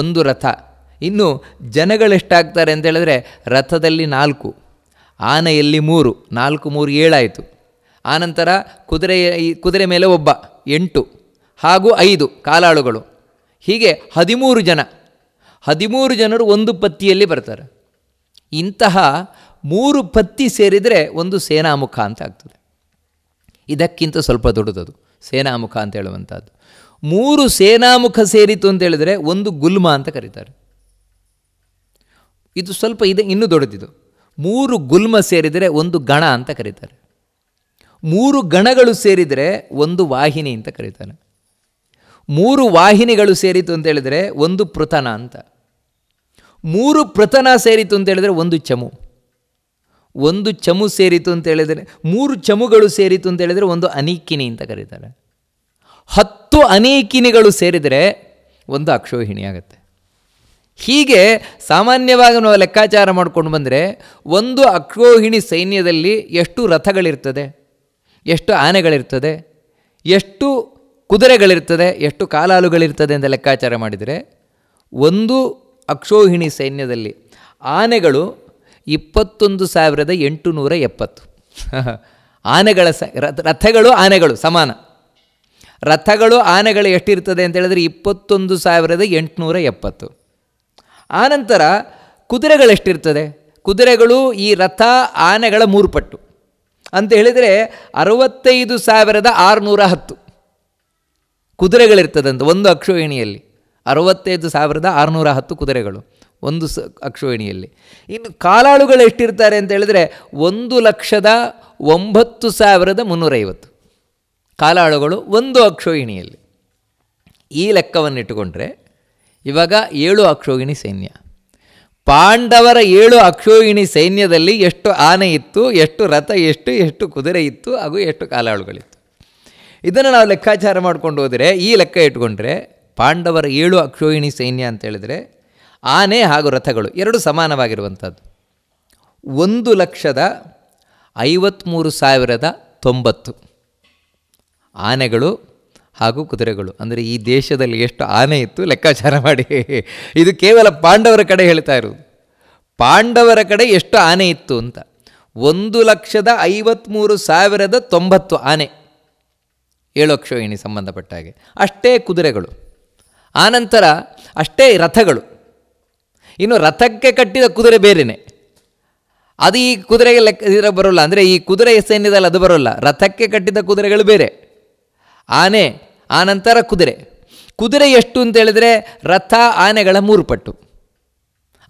S1: ಒಂದು ರಥ ಇನ್ನು ಜನಗಳೆಷ್ಟಾಗ್ತಾರೆ ಅಂತ ಹೇಳಿದ್ರೆ ರಥದಲ್ಲಿ ನಾಲ್ಕು ಆನೆಯಲ್ಲಿ ಮೂರು ನಾಲ್ಕು ಮೂರು ಏಳಾಯಿತು ಆನಂತರ ಕುದುರೆ ಕುದುರೆ ಮೇಲೆ ಒಬ್ಬ ಎಂಟು ಹಾಗೂ ಐದು ಕಾಲಾಳುಗಳು ಹೀಗೆ ಹದಿಮೂರು ಜನ ಹದಿಮೂರು ಜನರು ಒಂದು ಪತ್ತಿಯಲ್ಲಿ ಬರ್ತಾರೆ ಇಂತಹ ಮೂರು ಪತ್ತಿ ಸೇರಿದರೆ ಒಂದು ಸೇನಾಮುಖ ಅಂತ ಆಗ್ತದೆ ಇದಕ್ಕಿಂತ ಸ್ವಲ್ಪ ದೊಡ್ಡದದು ಸೇನಾಮುಖ ಅಂತ ಹೇಳುವಂಥದ್ದು ಮೂರು ಸೇನಾಮುಖ ಸೇರಿತು ಅಂತ ಹೇಳಿದರೆ ಒಂದು ಗುಲ್ಮ ಅಂತ ಕರೀತಾರೆ ಇದು ಸ್ವಲ್ಪ ಇದೆ ಇನ್ನೂ ದೊಡ್ಡದಿದು ಮೂರು ಗುಲ್ಮ ಸೇರಿದರೆ ಒಂದು ಗಣ ಅಂತ ಕರೀತಾರೆ ಮೂರು ಗಣಗಳು ಸೇರಿದರೆ ಒಂದು ವಾಹಿನಿ ಅಂತ ಕರೀತಾರೆ ಮೂರು ವಾಹಿನಿಗಳು ಸೇರಿತು ಅಂತ ಹೇಳಿದರೆ ಒಂದು ಪೃತನ ಅಂತ ಮೂರು ಪೃತನ ಸೇರಿತು ಅಂತ ಹೇಳಿದರೆ ಒಂದು ಚಮು ಒಂದು ಚಮು ಸೇರಿತು ಅಂತ ಹೇಳಿದರೆ ಮೂರು ಚಮುಗಳು ಸೇರಿತು ಅಂತ ಹೇಳಿದರೆ ಒಂದು ಅನೇಕಿನಿ ಅಂತ ಕರೀತಾರೆ ಹತ್ತು ಅನೇಕಿನಿಗಳು ಸೇರಿದರೆ ಒಂದು ಅಕ್ಷೋಹಿಣಿ ಆಗುತ್ತೆ ಹೀಗೆ ಸಾಮಾನ್ಯವಾಗಿ ನಾವು ಲೆಕ್ಕಾಚಾರ ಮಾಡಿಕೊಂಡು ಬಂದರೆ ಒಂದು ಅಕ್ಷೋಹಿಣಿ ಸೈನ್ಯದಲ್ಲಿ ಎಷ್ಟು ರಥಗಳಿರ್ತದೆ ಎಷ್ಟು ಆನೆಗಳಿರ್ತದೆ ಎಷ್ಟು ಕುದುರೆಗಳಿರ್ತದೆ ಎಷ್ಟು ಕಾಲಾಲುಗಳಿರ್ತದೆ ಅಂತ ಲೆಕ್ಕಾಚಾರ ಮಾಡಿದರೆ ಒಂದು ಅಕ್ಷೋಹಿಣಿ ಸೈನ್ಯದಲ್ಲಿ ಆನೆಗಳು ಇಪ್ಪತ್ತೊಂದು ಸಾವಿರದ ಎಂಟುನೂರ ಎಪ್ಪತ್ತು ಆನೆಗಳ ಸ ರಥಗಳು ಆನೆಗಳು ಸಮಾನ ರಥಗಳು ಆನೆಗಳು ಎಷ್ಟಿರ್ತದೆ ಅಂತ ಹೇಳಿದ್ರೆ ಇಪ್ಪತ್ತೊಂದು ಸಾವಿರದ ಎಂಟುನೂರ ಎಪ್ಪತ್ತು ಆನಂತರ ಕುದುರೆಗಳೆಷ್ಟಿರ್ತದೆ ಕುದುರೆಗಳು ಈ ರಥ ಆನೆಗಳ ಮೂರು ಅಂತ ಹೇಳಿದರೆ ಅರವತ್ತೈದು ಸಾವಿರದ ಆರುನೂರ ಹತ್ತು ಕುದುರೆಗಳಿರ್ತದಂತೆ ಒಂದು ಅಕ್ಷೋಹಿಣಿಯಲ್ಲಿ ಅರವತ್ತೈದು ಸಾವಿರದ ಆರುನೂರ ಹತ್ತು ಕುದುರೆಗಳು ಒಂದು ಸ ಅಕ್ಷೋಹಿಣಿಯಲ್ಲಿ ಇನ್ನು ಕಾಲಾಳುಗಳು ಎಷ್ಟಿರ್ತಾರೆ ಅಂತ ಹೇಳಿದ್ರೆ ಒಂದು ಲಕ್ಷದ ಒಂಬತ್ತು ಸಾವಿರದ ಮುನ್ನೂರೈವತ್ತು ಕಾಲಾಳುಗಳು ಒಂದು ಅಕ್ಷೋಹಿಣಿಯಲ್ಲಿ ಈ ಇಟ್ಟುಕೊಂಡ್ರೆ ಇವಾಗ ಏಳು ಅಕ್ಷೋಹಿಣಿ ಸೈನ್ಯ ಪಾಂಡವರ ಏಳು ಅಕ್ಷೋಹಿಣಿ ಸೈನ್ಯದಲ್ಲಿ ಎಷ್ಟು ಆನೆ ಇತ್ತು ಎಷ್ಟು ರಥ ಎಷ್ಟು ಎಷ್ಟು ಕುದುರೆ ಇತ್ತು ಹಾಗೂ ಎಷ್ಟು ಕಾಲಾಳುಗಳಿತ್ತು ಇದನ್ನು ನಾವು ಲೆಕ್ಕಾಚಾರ ಮಾಡ್ಕೊಂಡು ಹೋದರೆ ಈ ಲೆಕ್ಕ ಇಟ್ಕೊಂಡ್ರೆ ಪಾಂಡವರ ಏಳು ಅಕ್ಷೋಹಿಣಿ ಸೈನ್ಯ ಅಂತ ಹೇಳಿದ್ರೆ ಆನೆ ಹಾಗೂ ರಥಗಳು ಎರಡು ಸಮಾನವಾಗಿರುವಂಥದ್ದು ಒಂದು ಲಕ್ಷದ ಐವತ್ತ್ಮೂರು ಸಾವಿರದ ತೊಂಬತ್ತು ಆನೆಗಳು ಹಾಗೂ ಕುದುರೆಗಳು ಅಂದರೆ ಈ ದೇಶದಲ್ಲಿ ಎಷ್ಟು ಆನೆ ಇತ್ತು ಲೆಕ್ಕಾಚಾರ ಮಾಡಿ ಇದು ಕೇವಲ ಪಾಂಡವರ ಕಡೆ ಹೇಳ್ತಾ ಇರೋದು ಪಾಂಡವರ ಕಡೆ ಎಷ್ಟು ಆನೆ ಇತ್ತು ಅಂತ ಒಂದು ಲಕ್ಷದ ಐವತ್ತ್ಮೂರು ಸಾವಿರದ ತೊಂಬತ್ತು ಆನೆ ಏಳು ಅಕ್ಷೋಹಿಣಿ ಸಂಬಂಧಪಟ್ಟ ಹಾಗೆ ಅಷ್ಟೇ ಕುದುರೆಗಳು ಆನಂತರ ಅಷ್ಟೇ ರಥಗಳು ಇನ್ನು ರಥಕ್ಕೆ ಕಟ್ಟಿದ ಕುದುರೆ ಬೇರೆನೆ ಅದು ಈ ಕುದುರೆಗೆ ಲೆಕ್ಕ ಇದರ ಬರೋಲ್ಲ ಅಂದರೆ ಈ ಕುದುರೆ ಸೈನ್ಯದಲ್ಲಿ ಅದು ಬರೋಲ್ಲ ರಥಕ್ಕೆ ಕಟ್ಟಿದ ಕುದುರೆಗಳು ಬೇರೆ ಆನೆ ಆನಂತರ ಕುದುರೆ ಕುದುರೆ ಎಷ್ಟು ಅಂತ ಹೇಳಿದರೆ ರಥ ಆನೆಗಳ ಮೂರು ಪಟ್ಟು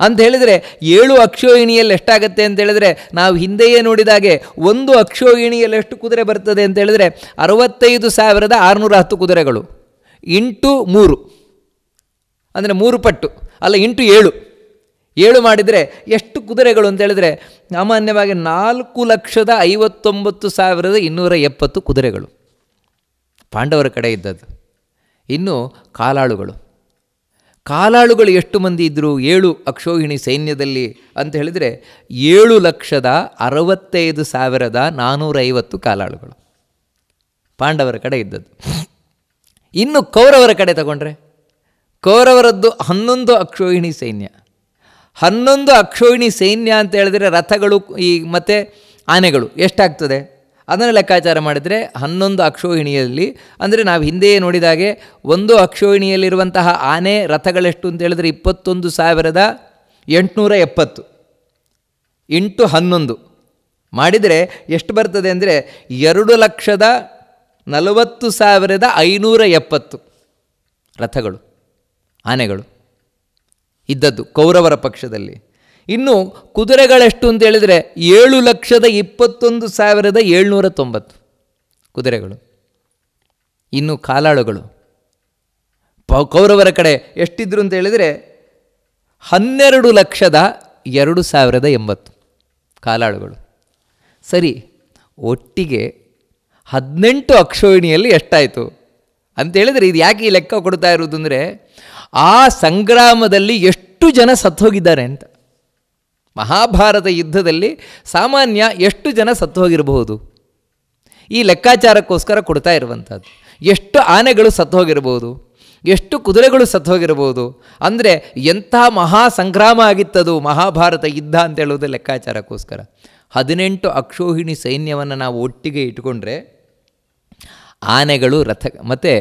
S1: ಅಂತ ಹೇಳಿದರೆ ಏಳು ಅಕ್ಷೋಹಿಣಿಯಲ್ಲಿ ಎಷ್ಟಾಗತ್ತೆ ಅಂತ ಹೇಳಿದರೆ ನಾವು ಹಿಂದೆಯೇ ನೋಡಿದಾಗೆ ಒಂದು ಅಕ್ಷೋಹಿಣಿಯಲ್ಲಿ ಎಷ್ಟು ಕುದುರೆ ಬರ್ತದೆ ಅಂತ ಹೇಳಿದರೆ ಅರವತ್ತೈದು ಸಾವಿರದ ಆರುನೂರ ಹತ್ತು ಕುದುರೆಗಳು ಇಂಟು ಮೂರು ಅಂದರೆ ಮೂರು ಪಟ್ಟು ಅಲ್ಲ ಇಂಟು ಏಳು ಏಳು ಮಾಡಿದರೆ ಎಷ್ಟು ಕುದುರೆಗಳು ಅಂತ ಹೇಳಿದರೆ ಸಾಮಾನ್ಯವಾಗಿ ನಾಲ್ಕು ಲಕ್ಷದ ಐವತ್ತೊಂಬತ್ತು ಸಾವಿರದ ಇನ್ನೂರ ಎಪ್ಪತ್ತು ಕುದುರೆಗಳು ಪಾಂಡವರ ಕಡೆ ಇದ್ದದ್ದು ಇನ್ನು ಕಾಲಾಳುಗಳು ಕಾಲಾಳುಗಳು ಎಷ್ಟು ಮಂದಿ ಇದ್ದರು ಏಳು ಅಕ್ಷೋಹಿಣಿ ಸೈನ್ಯದಲ್ಲಿ ಅಂತ ಹೇಳಿದರೆ ಏಳು ಲಕ್ಷದ ಅರವತ್ತೈದು ಸಾವಿರದ ನಾನ್ನೂರೈವತ್ತು ಕಾಲಾಳುಗಳು ಪಾಂಡವರ ಕಡೆ ಇದ್ದದ್ದು ಇನ್ನು ಕೌರವರ ಕಡೆ ತಗೊಂಡ್ರೆ ಕೌರವರದ್ದು ಹನ್ನೊಂದು ಅಕ್ಷೋಹಿಣಿ ಸೈನ್ಯ ಹನ್ನೊಂದು ಅಕ್ಷೋಹಿಣಿ ಸೈನ್ಯ ಅಂತ ಹೇಳಿದ್ರೆ ರಥಗಳು ಈ ಮತ್ತು ಆನೆಗಳು ಎಷ್ಟಾಗ್ತದೆ ಅದನ್ನು ಲೆಕ್ಕಾಚಾರ ಮಾಡಿದರೆ ಹನ್ನೊಂದು ಅಕ್ಷೋಹಿಣಿಯಲ್ಲಿ ಅಂದರೆ ನಾವು ಹಿಂದೆಯೇ ನೋಡಿದಾಗೆ ಒಂದು ಅಕ್ಷೋಹಿಣಿಯಲ್ಲಿರುವಂತಹ ಆನೆ ರಥಗಳೆಷ್ಟು ಅಂತ ಹೇಳಿದ್ರೆ ಇಪ್ಪತ್ತೊಂದು ಸಾವಿರದ ಎಂಟುನೂರ ಎಪ್ಪತ್ತು ಎಂಟು ಹನ್ನೊಂದು ಮಾಡಿದರೆ ಎಷ್ಟು ಬರ್ತದೆ ಅಂದರೆ ಎರಡು ಲಕ್ಷದ ನಲವತ್ತು ಸಾವಿರದ ಐನೂರ ಎಪ್ಪತ್ತು ರಥಗಳು ಆನೆಗಳು ಇದ್ದದ್ದು ಕೌರವರ ಪಕ್ಷದಲ್ಲಿ ಇನ್ನು ಕುದುರೆಗಳೆಷ್ಟು ಅಂತ ಹೇಳಿದರೆ ಏಳು ಲಕ್ಷದ ಇಪ್ಪತ್ತೊಂದು ಸಾವಿರದ ಏಳ್ನೂರ ತೊಂಬತ್ತು ಕುದುರೆಗಳು ಇನ್ನು ಕಾಲಾಳುಗಳು ಪ ಕೌರವರ ಕಡೆ ಎಷ್ಟಿದ್ರು ಅಂತ ಹೇಳಿದರೆ ಹನ್ನೆರಡು ಲಕ್ಷದ ಎರಡು ಸಾವಿರದ ಎಂಬತ್ತು ಕಾಲಾಳುಗಳು ಸರಿ ಒಟ್ಟಿಗೆ ಹದಿನೆಂಟು ಅಕ್ಷೋಹಿಣಿಯಲ್ಲಿ ಎಷ್ಟಾಯಿತು ಅಂತ ಹೇಳಿದರೆ ಇದು ಯಾಕೆ ಈ ಲೆಕ್ಕ ಕೊಡ್ತಾ ಇರೋದು ಅಂದರೆ ಆ ಸಂಗ್ರಾಮದಲ್ಲಿ ಎಷ್ಟು ಜನ ಸತ್ತೋಗಿದ್ದಾರೆ ಅಂತ ಮಹಾಭಾರತ ಯುದ್ಧದಲ್ಲಿ ಸಾಮಾನ್ಯ ಎಷ್ಟು ಜನ ಸತ್ತೋಗಿರಬಹುದು ಈ ಲೆಕ್ಕಾಚಾರಕ್ಕೋಸ್ಕರ ಕೊಡ್ತಾ ಇರುವಂಥದ್ದು ಎಷ್ಟು ಆನೆಗಳು ಸತ್ತೋಗಿರಬಹುದು ಎಷ್ಟು ಕುದುರೆಗಳು ಸತ್ತೋಗಿರಬಹುದು ಅಂದರೆ ಎಂಥ ಮಹಾ ಸಂಗ್ರಾಮ ಆಗಿತ್ತದು ಮಹಾಭಾರತ ಯುದ್ಧ ಅಂತ ಹೇಳುವುದು ಲೆಕ್ಕಾಚಾರಕ್ಕೋಸ್ಕರ ಹದಿನೆಂಟು ಅಕ್ಷೋಹಿಣಿ ಸೈನ್ಯವನ್ನು ನಾವು ಒಟ್ಟಿಗೆ ಇಟ್ಕೊಂಡ್ರೆ ಆನೆಗಳು ರಥ ಮತ್ತು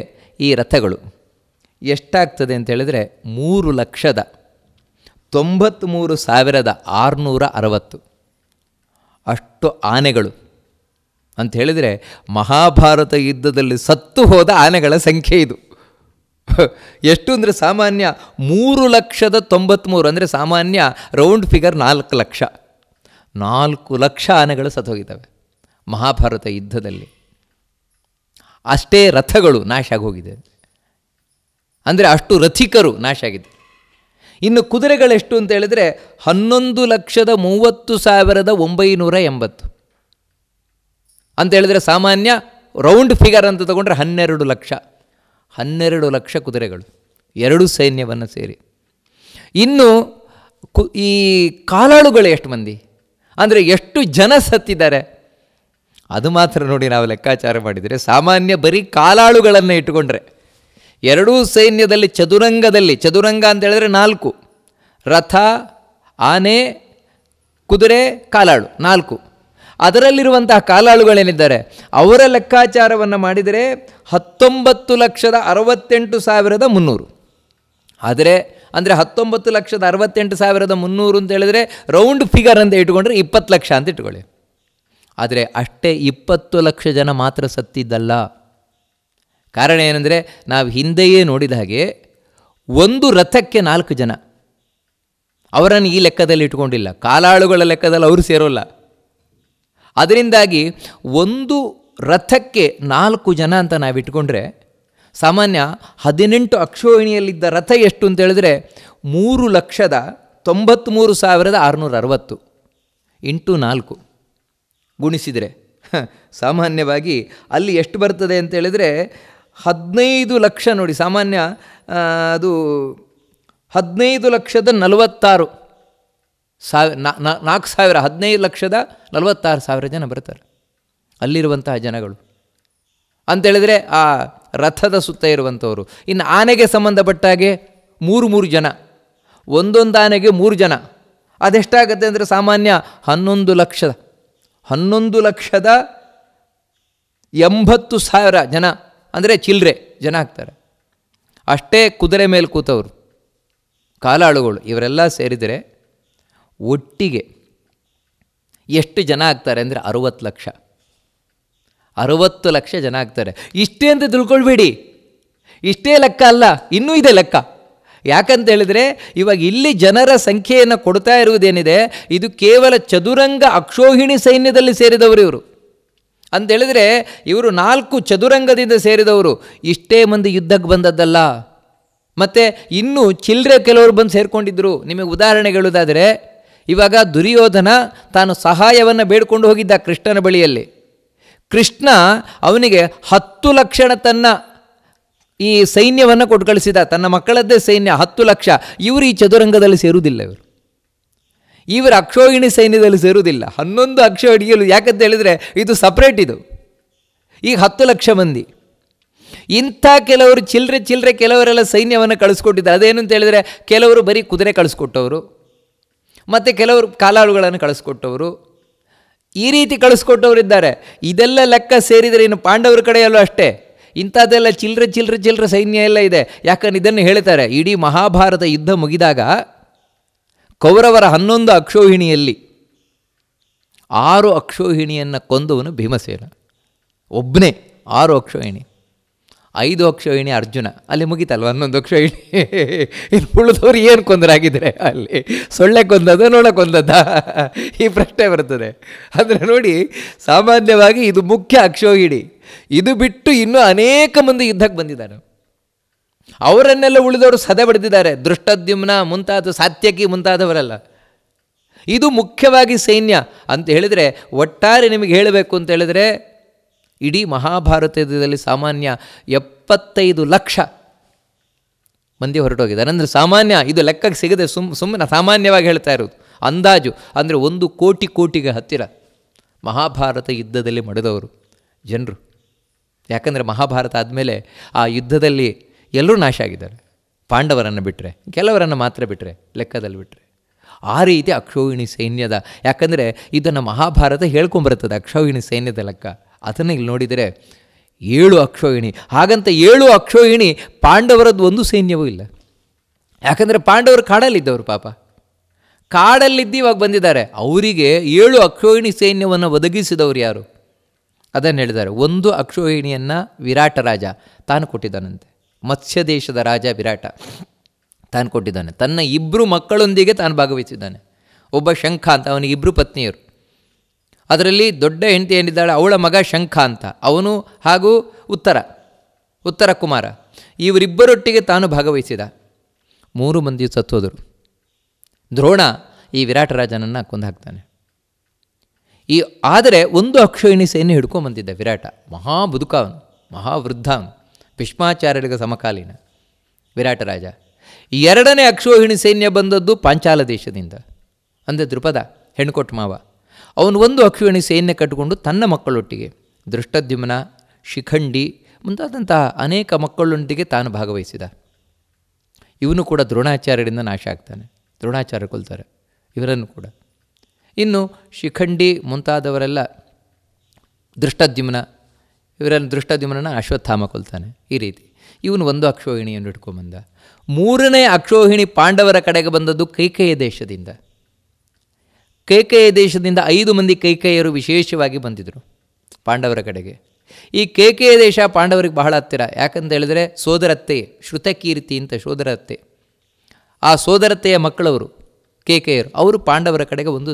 S1: ಈ ರಥಗಳು ಎಷ್ಟಾಗ್ತದೆ ಅಂತ ಹೇಳಿದರೆ ಮೂರು ಲಕ್ಷದ ತೊಂಬತ್ತ್ಮೂರು ಸಾವಿರದ ಆರುನೂರ ಅರವತ್ತು ಅಷ್ಟು ಆನೆಗಳು ಅಂತ ಹೇಳಿದರೆ ಮಹಾಭಾರತ ಯುದ್ಧದಲ್ಲಿ ಸತ್ತು ಹೋದ ಆನೆಗಳ ಸಂಖ್ಯೆ ಇದು ಎಷ್ಟು ಅಂದರೆ ಸಾಮಾನ್ಯ ಮೂರು ಲಕ್ಷದ ತೊಂಬತ್ತ್ಮೂರು ಅಂದರೆ ಸಾಮಾನ್ಯ ರೌಂಡ್ ಫಿಗರ್ ನಾಲ್ಕು ಲಕ್ಷ ನಾಲ್ಕು ಲಕ್ಷ ಆನೆಗಳು ಸತ್ತೋಗಿದ್ದಾವೆ ಮಹಾಭಾರತ ಯುದ್ಧದಲ್ಲಿ ಅಷ್ಟೇ ರಥಗಳು ನಾಶ ಆಗೋಗಿದೆ ಅಂದರೆ ಅಷ್ಟು ರಥಿಕರು ನಾಶ ಆಗಿದೆ ಇನ್ನು ಕುದುರೆಗಳೆಷ್ಟು ಅಂತ ಹೇಳಿದರೆ ಹನ್ನೊಂದು ಲಕ್ಷದ ಮೂವತ್ತು ಸಾವಿರದ ಒಂಬೈನೂರ ಎಂಬತ್ತು ಅಂತ ಹೇಳಿದರೆ ಸಾಮಾನ್ಯ ರೌಂಡ್ ಫಿಗರ್ ಅಂತ ತಗೊಂಡ್ರೆ ಹನ್ನೆರಡು ಲಕ್ಷ ಹನ್ನೆರಡು ಲಕ್ಷ ಕುದುರೆಗಳು ಎರಡು ಸೈನ್ಯವನ್ನು ಸೇರಿ ಇನ್ನು ಕು ಈ ಕಾಲಾಳುಗಳು ಎಷ್ಟು ಮಂದಿ ಅಂದರೆ ಎಷ್ಟು ಜನ ಸತ್ತಿದ್ದಾರೆ ಅದು ಮಾತ್ರ ನೋಡಿ ನಾವು ಲೆಕ್ಕಾಚಾರ ಮಾಡಿದರೆ ಸಾಮಾನ್ಯ ಬರೀ ಕಾಲಾಳುಗಳನ್ನು ಇಟ್ಟುಕೊಂಡ್ರೆ ಎರಡೂ ಸೈನ್ಯದಲ್ಲಿ ಚದುರಂಗದಲ್ಲಿ ಚದುರಂಗ ಅಂತ ಹೇಳಿದ್ರೆ ನಾಲ್ಕು ರಥ ಆನೆ ಕುದುರೆ ಕಾಲಾಳು ನಾಲ್ಕು ಅದರಲ್ಲಿರುವಂತಹ ಕಾಲಾಳುಗಳೇನಿದ್ದಾರೆ ಅವರ ಲೆಕ್ಕಾಚಾರವನ್ನು ಮಾಡಿದರೆ ಹತ್ತೊಂಬತ್ತು ಲಕ್ಷದ ಅರವತ್ತೆಂಟು ಸಾವಿರದ ಮುನ್ನೂರು ಆದರೆ ಅಂದರೆ ಹತ್ತೊಂಬತ್ತು ಲಕ್ಷದ ಅರವತ್ತೆಂಟು ಸಾವಿರದ ಮುನ್ನೂರು ಅಂತ ಹೇಳಿದರೆ ರೌಂಡ್ ಫಿಗರ್ ಅಂತ ಇಟ್ಕೊಂಡ್ರೆ ಇಪ್ಪತ್ತು ಲಕ್ಷ ಅಂತ ಇಟ್ಕೊಳ್ಳಿ ಆದರೆ ಅಷ್ಟೇ ಇಪ್ಪತ್ತು ಲಕ್ಷ ಜನ ಮಾತ್ರ ಸತ್ತಿದ್ದಲ್ಲ ಕಾರಣ ಏನೆಂದರೆ ನಾವು ಹಿಂದೆಯೇ ನೋಡಿದ ಹಾಗೆ ಒಂದು ರಥಕ್ಕೆ ನಾಲ್ಕು ಜನ ಅವರನ್ನು ಈ ಲೆಕ್ಕದಲ್ಲಿ ಇಟ್ಕೊಂಡಿಲ್ಲ ಕಾಲಾಳುಗಳ ಲೆಕ್ಕದಲ್ಲಿ ಅವರು ಸೇರೋಲ್ಲ ಅದರಿಂದಾಗಿ ಒಂದು ರಥಕ್ಕೆ ನಾಲ್ಕು ಜನ ಅಂತ ನಾವು ಇಟ್ಕೊಂಡ್ರೆ ಸಾಮಾನ್ಯ ಹದಿನೆಂಟು ಅಕ್ಷೋಹಿಣಿಯಲ್ಲಿದ್ದ ರಥ ಎಷ್ಟು ಅಂತ ಹೇಳಿದ್ರೆ ಮೂರು ಲಕ್ಷದ ತೊಂಬತ್ತ್ಮೂರು ಸಾವಿರದ ಆರುನೂರ ಅರವತ್ತು ಇಂಟು ನಾಲ್ಕು ಗುಣಿಸಿದರೆ ಸಾಮಾನ್ಯವಾಗಿ ಅಲ್ಲಿ ಎಷ್ಟು ಬರ್ತದೆ ಅಂತ ಹೇಳಿದರೆ ಹದಿನೈದು ಲಕ್ಷ ನೋಡಿ ಸಾಮಾನ್ಯ ಅದು ಹದಿನೈದು ಲಕ್ಷದ ನಲವತ್ತಾರು ಸಾವಿರ ನಾಲ್ಕು ಸಾವಿರ ಹದಿನೈದು ಲಕ್ಷದ ನಲವತ್ತಾರು ಸಾವಿರ ಜನ ಬರ್ತಾರೆ ಅಲ್ಲಿರುವಂತಹ ಜನಗಳು ಅಂತೇಳಿದರೆ ಆ ರಥದ ಸುತ್ತ ಇರುವಂಥವರು ಇನ್ನು ಆನೆಗೆ ಸಂಬಂಧಪಟ್ಟಾಗೆ ಮೂರು ಮೂರು ಜನ ಒಂದೊಂದು ಆನೆಗೆ ಮೂರು ಜನ ಅದೆಷ್ಟಾಗತ್ತೆ ಅಂದರೆ ಸಾಮಾನ್ಯ ಹನ್ನೊಂದು ಲಕ್ಷದ ಹನ್ನೊಂದು ಲಕ್ಷದ ಎಂಬತ್ತು ಸಾವಿರ ಜನ ಅಂದರೆ ಚಿಲ್ಲರೆ ಜನ ಆಗ್ತಾರೆ ಅಷ್ಟೇ ಕುದುರೆ ಮೇಲೆ ಕೂತವರು ಕಾಲಾಳುಗಳು ಇವರೆಲ್ಲ ಸೇರಿದರೆ ಒಟ್ಟಿಗೆ ಎಷ್ಟು ಜನ ಆಗ್ತಾರೆ ಅಂದರೆ ಅರುವತ್ತು ಲಕ್ಷ ಅರುವತ್ತು ಲಕ್ಷ ಜನ ಆಗ್ತಾರೆ ಇಷ್ಟೇ ಅಂತ ತಿಳ್ಕೊಳ್ಬೇಡಿ ಇಷ್ಟೇ ಲೆಕ್ಕ ಅಲ್ಲ ಇನ್ನೂ ಇದೆ ಲೆಕ್ಕ ಯಾಕಂತ ಹೇಳಿದರೆ ಇವಾಗ ಇಲ್ಲಿ ಜನರ ಸಂಖ್ಯೆಯನ್ನು ಕೊಡ್ತಾ ಇರುವುದೇನಿದೆ ಇದು ಕೇವಲ ಚದುರಂಗ ಅಕ್ಷೋಹಿಣಿ ಸೈನ್ಯದಲ್ಲಿ ಸೇರಿದವರು ಇವರು ಅಂತೇಳಿದರೆ ಇವರು ನಾಲ್ಕು ಚದುರಂಗದಿಂದ ಸೇರಿದವರು ಇಷ್ಟೇ ಮಂದಿ ಯುದ್ಧಕ್ಕೆ ಬಂದದ್ದಲ್ಲ ಮತ್ತು ಇನ್ನೂ ಚಿಲ್ಲರೆ ಕೆಲವರು ಬಂದು ಸೇರಿಕೊಂಡಿದ್ದರು ನಿಮಗೆ ಉದಾಹರಣೆ ಹೇಳುವುದಾದರೆ ಇವಾಗ ದುರ್ಯೋಧನ ತಾನು ಸಹಾಯವನ್ನು ಬೇಡ್ಕೊಂಡು ಹೋಗಿದ್ದ ಕೃಷ್ಣನ ಬಳಿಯಲ್ಲಿ ಕೃಷ್ಣ ಅವನಿಗೆ ಹತ್ತು ಲಕ್ಷಣ ತನ್ನ ಈ ಸೈನ್ಯವನ್ನು ಕೊಟ್ಟು ಕಳಿಸಿದ ತನ್ನ ಮಕ್ಕಳದ್ದೇ ಸೈನ್ಯ ಹತ್ತು ಲಕ್ಷ ಇವರು ಈ ಚದುರಂಗದಲ್ಲಿ ಸೇರುವುದಿಲ್ಲ ಇವರು ಇವರು ಅಕ್ಷೋಹಿಣಿ ಸೈನ್ಯದಲ್ಲಿ ಸೇರುವುದಿಲ್ಲ ಹನ್ನೊಂದು ಅಕ್ಷೋಹಿಣಿಗಳು ಯಾಕಂತ ಹೇಳಿದರೆ ಇದು ಸಪ್ರೇಟ್ ಇದು ಈಗ ಹತ್ತು ಲಕ್ಷ ಮಂದಿ ಇಂಥ ಕೆಲವರು ಚಿಲ್ಲರೆ ಚಿಲ್ಲರೆ ಕೆಲವರೆಲ್ಲ ಸೈನ್ಯವನ್ನು ಕಳಿಸ್ಕೊಟ್ಟಿದ್ದಾರೆ ಅದೇನು ಅಂತ ಹೇಳಿದರೆ ಕೆಲವರು ಬರೀ ಕುದುರೆ ಕಳಿಸ್ಕೊಟ್ಟವರು ಮತ್ತು ಕೆಲವರು ಕಾಲಾಳುಗಳನ್ನು ಕಳಿಸ್ಕೊಟ್ಟವರು ಈ ರೀತಿ ಕಳಿಸ್ಕೊಟ್ಟವರಿದ್ದಾರೆ ಇದೆಲ್ಲ ಲೆಕ್ಕ ಸೇರಿದರೆ ಇನ್ನು ಪಾಂಡವರ ಕಡೆಯಲ್ಲೂ ಅಷ್ಟೇ ಇಂಥದ್ದೆಲ್ಲ ಚಿಲ್ಲರೆ ಚಿಲ್ಲರೆ ಚಿಲ್ಲರೆ ಸೈನ್ಯ ಎಲ್ಲ ಇದೆ ಯಾಕಂದ್ರೆ ಇದನ್ನು ಹೇಳ್ತಾರೆ ಇಡೀ ಮಹಾಭಾರತ ಯುದ್ಧ ಮುಗಿದಾಗ ಕೌರವರ ಹನ್ನೊಂದು ಅಕ್ಷೋಹಿಣಿಯಲ್ಲಿ ಆರು ಅಕ್ಷೋಹಿಣಿಯನ್ನು ಕೊಂದವನು ಭೀಮಸೇನ ಒಬ್ಬನೇ ಆರು ಅಕ್ಷೋಹಿಣಿ ಐದು ಅಕ್ಷೋಹಿಣಿ ಅರ್ಜುನ ಅಲ್ಲಿ ಮುಗಿತಲ್ವ ಹನ್ನೊಂದು ಅಕ್ಷೋಹಿಣಿ ಇನ್ನು ಉಳಿದವ್ರು ಏನು ಕೊಂದರಾಗಿದ್ದರೆ ಅಲ್ಲಿ ಸೊಳ್ಳೆ ಕೊಂದದ ನೋಡೋ ಕೊಂದದ್ದ ಈ ಪ್ರಶ್ನೆ ಬರ್ತದೆ ಆದರೆ ನೋಡಿ ಸಾಮಾನ್ಯವಾಗಿ ಇದು ಮುಖ್ಯ ಅಕ್ಷೋಹಿಣಿ ಇದು ಬಿಟ್ಟು ಇನ್ನೂ ಅನೇಕ ಮಂದಿ ಯುದ್ಧಕ್ಕೆ ಬಂದಿದ್ದಾರೆ ಅವರನ್ನೆಲ್ಲ ಉಳಿದವರು ಸದೆ ಬಡಿದಿದ್ದಾರೆ ದೃಷ್ಟದ್ಯುಮ್ನ ಮುಂತಾದ ಸಾತ್ಯಕಿ ಮುಂತಾದವರೆಲ್ಲ ಇದು ಮುಖ್ಯವಾಗಿ ಸೈನ್ಯ ಅಂತ ಹೇಳಿದರೆ ಒಟ್ಟಾರೆ ನಿಮಗೆ ಹೇಳಬೇಕು ಅಂತ ಹೇಳಿದರೆ ಇಡೀ ಮಹಾಭಾರತದಲ್ಲಿ ಸಾಮಾನ್ಯ ಎಪ್ಪತ್ತೈದು ಲಕ್ಷ ಮಂದಿ ಹೊರಟೋಗಿದೆ ಅಂದರೆ ಸಾಮಾನ್ಯ ಇದು ಲೆಕ್ಕಕ್ಕೆ ಸಿಗದೆ ಸುಮ್ ಸುಮ್ಮನೆ ಸಾಮಾನ್ಯವಾಗಿ ಹೇಳ್ತಾ ಇರೋದು ಅಂದಾಜು ಅಂದರೆ ಒಂದು ಕೋಟಿ ಕೋಟಿಗೆ ಹತ್ತಿರ ಮಹಾಭಾರತ ಯುದ್ಧದಲ್ಲಿ ಮಡಿದವರು ಜನರು ಯಾಕಂದರೆ ಮಹಾಭಾರತ ಆದಮೇಲೆ ಆ ಯುದ್ಧದಲ್ಲಿ ಎಲ್ಲರೂ ನಾಶ ಆಗಿದ್ದಾರೆ ಪಾಂಡವರನ್ನು ಬಿಟ್ಟರೆ ಕೆಲವರನ್ನು ಮಾತ್ರ ಬಿಟ್ಟರೆ ಲೆಕ್ಕದಲ್ಲಿ ಬಿಟ್ಟರೆ ಆ ರೀತಿ ಅಕ್ಷೋಹಿಣಿ ಸೈನ್ಯದ ಯಾಕಂದರೆ ಇದನ್ನು ಮಹಾಭಾರತ ಹೇಳ್ಕೊಂಬರ್ತದೆ ಅಕ್ಷೋಹಿಣಿ ಸೈನ್ಯದ ಲೆಕ್ಕ ಅದನ್ನು ಇಲ್ಲಿ ನೋಡಿದರೆ ಏಳು ಅಕ್ಷೋಹಿಣಿ ಹಾಗಂತ ಏಳು ಅಕ್ಷೋಹಿಣಿ ಪಾಂಡವರದ್ದು ಒಂದು ಸೈನ್ಯವೂ ಇಲ್ಲ ಯಾಕಂದರೆ ಪಾಂಡವರು ಕಾಡಲ್ಲಿದ್ದವರು ಪಾಪ ಕಾಡಲ್ಲಿದ್ದು ಇವಾಗ ಬಂದಿದ್ದಾರೆ ಅವರಿಗೆ ಏಳು ಅಕ್ಷೋಹಿಣಿ ಸೈನ್ಯವನ್ನು ಒದಗಿಸಿದವರು ಯಾರು ಅದನ್ನು ಹೇಳಿದ್ದಾರೆ ಒಂದು ಅಕ್ಷೋಹಿಣಿಯನ್ನು ವಿರಾಟ ರಾಜ ತಾನು ಕೊಟ್ಟಿದ್ದಾನಂತೆ ಮತ್ಸ್ಯ ದೇಶದ ರಾಜ ವಿರಾಟ ತಾನು ಕೊಟ್ಟಿದ್ದಾನೆ ತನ್ನ ಇಬ್ಬರು ಮಕ್ಕಳೊಂದಿಗೆ ತಾನು ಭಾಗವಹಿಸಿದ್ದಾನೆ ಒಬ್ಬ ಶಂಖ ಅಂತ ಅವನಿಗೆ ಇಬ್ಬರು ಪತ್ನಿಯರು ಅದರಲ್ಲಿ ದೊಡ್ಡ ಹೆಂಡತಿ ಏನಿದ್ದಾಳೆ ಅವಳ ಮಗ ಶಂಖ ಅಂತ ಅವನು ಹಾಗೂ ಉತ್ತರ ಉತ್ತರ ಕುಮಾರ ಇವರಿಬ್ಬರೊಟ್ಟಿಗೆ ತಾನು ಭಾಗವಹಿಸಿದ ಮೂರು ಮಂದಿ ಸತ್ತೋದರು ದ್ರೋಣ ಈ ವಿರಾಟ ರಾಜನನ್ನು ಕೊಂದು ಹಾಕ್ತಾನೆ ಈ ಆದರೆ ಒಂದು ಅಕ್ಷೋಹಿಣಿ ಸೇನೆ ಹಿಡ್ಕೊಂಬಂದಿದ್ದ ವಿರಾಟ ಮಹಾ ಬದುಕ ಅವನು ಮಹಾವೃದ್ಧ ಅವನು ಭೀಷ್ಮಾಚಾರ್ಯರಿಗೆ ಸಮಕಾಲೀನ ವಿರಾಟರಾಜ ಎರಡನೇ ಅಕ್ಷೋಹಿಣಿ ಸೈನ್ಯ ಬಂದದ್ದು ಪಾಂಚಾಲ ದೇಶದಿಂದ ಅಂದರೆ ದೃಪದ ಹೆಣ್ಕೊಟ್ ಮಾವ ಅವನು ಒಂದು ಅಕ್ಷೋಹಿಣಿ ಸೈನ್ಯ ಕಟ್ಟಿಕೊಂಡು ತನ್ನ ಮಕ್ಕಳೊಟ್ಟಿಗೆ ದೃಷ್ಟದ್ಯುಮ್ನ ಶಿಖಂಡಿ ಮುಂತಾದಂತಹ ಅನೇಕ ಮಕ್ಕಳೊಂದಿಗೆ ತಾನು ಭಾಗವಹಿಸಿದ ಇವನು ಕೂಡ ದ್ರೋಣಾಚಾರ್ಯರಿಂದ ನಾಶ ಆಗ್ತಾನೆ ದ್ರೋಣಾಚಾರ್ಯ ಕೊಲ್ತಾರೆ ಇವರನ್ನು ಕೂಡ ಇನ್ನು ಶಿಖಂಡಿ ಮುಂತಾದವರೆಲ್ಲ ದೃಷ್ಟದ್ಯುಮ್ನ ಇವರಲ್ಲಿ ದೃಷ್ಟಾದಿಮನನ ಅಶ್ವತ್ಥಾಮ ಕೊಲ್ತಾನೆ ಈ ರೀತಿ ಇವನು ಒಂದು ಅಕ್ಷೋಹಿಣಿಯನ್ನು ಇಟ್ಕೊಂಬಂದ ಮೂರನೇ ಅಕ್ಷೋಹಿಣಿ ಪಾಂಡವರ ಕಡೆಗೆ ಬಂದದ್ದು ಕೈಕೇಯ ದೇಶದಿಂದ ಕೈಕೇಯ ದೇಶದಿಂದ ಐದು ಮಂದಿ ಕೈಕೇಯರು ವಿಶೇಷವಾಗಿ ಬಂದಿದ್ದರು ಪಾಂಡವರ ಕಡೆಗೆ ಈ ಕೇಕೆಯ ದೇಶ ಪಾಂಡವರಿಗೆ ಬಹಳ ಹತ್ತಿರ ಯಾಕಂತ ಹೇಳಿದರೆ ಸೋದರತ್ತೆ ಶ್ರುತಕೀರ್ತಿ ಅಂತ ಸೋದರತ್ತೆ ಆ ಸೋದರತ್ತೆಯ ಮಕ್ಕಳವರು ಕೇಕೆಯರು ಅವರು ಪಾಂಡವರ ಕಡೆಗೆ ಒಂದು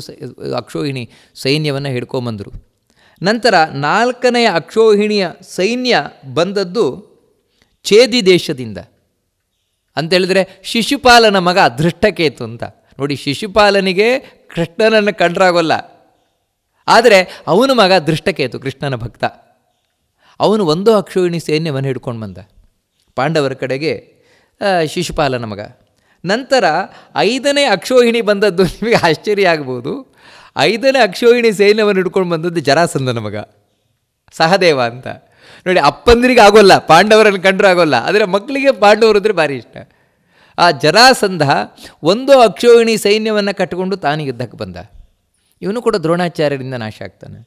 S1: ಅಕ್ಷೋಹಿಣಿ ಸೈನ್ಯವನ್ನು ಹಿಡ್ಕೊಂಬಂದರು ನಂತರ ನಾಲ್ಕನೆಯ ಅಕ್ಷೋಹಿಣಿಯ ಸೈನ್ಯ ಬಂದದ್ದು ಛೇದಿ ದೇಶದಿಂದ ಅಂತೇಳಿದರೆ ಶಿಶುಪಾಲನ ಮಗ ಅದೃಷ್ಟಕೇತು ಅಂತ ನೋಡಿ ಶಿಶುಪಾಲನಿಗೆ ಕೃಷ್ಣನನ್ನು ಕಂಡ್ರಾಗೋಲ್ಲ ಆದರೆ ಅವನ ಮಗ ದೃಷ್ಟಕೇತು ಕೃಷ್ಣನ ಭಕ್ತ ಅವನು ಒಂದು ಅಕ್ಷೋಹಿಣಿ ಸೈನ್ಯವನ್ನು ಹಿಡ್ಕೊಂಡು ಬಂದ ಪಾಂಡವರ ಕಡೆಗೆ ಶಿಶುಪಾಲನ ಮಗ ನಂತರ ಐದನೇ ಅಕ್ಷೋಹಿಣಿ ಬಂದದ್ದು ನಿಮಗೆ ಆಶ್ಚರ್ಯ ಆಗ್ಬೋದು ಐದನೇ ಅಕ್ಷೋಹಿಣಿ ಸೈನ್ಯವನ್ನು ಹಿಡ್ಕೊಂಡು ಬಂದದ್ದು ಜರಾಸಂಧನ ಮಗ ಸಹದೇವ ಅಂತ ನೋಡಿ ಅಪ್ಪಂದಿರಿಗೆ ಆಗೋಲ್ಲ ಪಾಂಡವರನ್ನು ಕಂಡ್ರೂ ಆಗೋಲ್ಲ ಆದರೆ ಮಕ್ಕಳಿಗೆ ಪಾಂಡವರು ಅಂದರೆ ಭಾರಿ ಇಷ್ಟ ಆ ಜರಾಸಂಧ ಒಂದು ಅಕ್ಷೋಹಿಣಿ ಸೈನ್ಯವನ್ನು ಕಟ್ಟಿಕೊಂಡು ತಾನು ಯುದ್ಧಕ್ಕೆ ಬಂದ ಇವನು ಕೂಡ ದ್ರೋಣಾಚಾರ್ಯರಿಂದ ನಾಶ ಆಗ್ತಾನೆ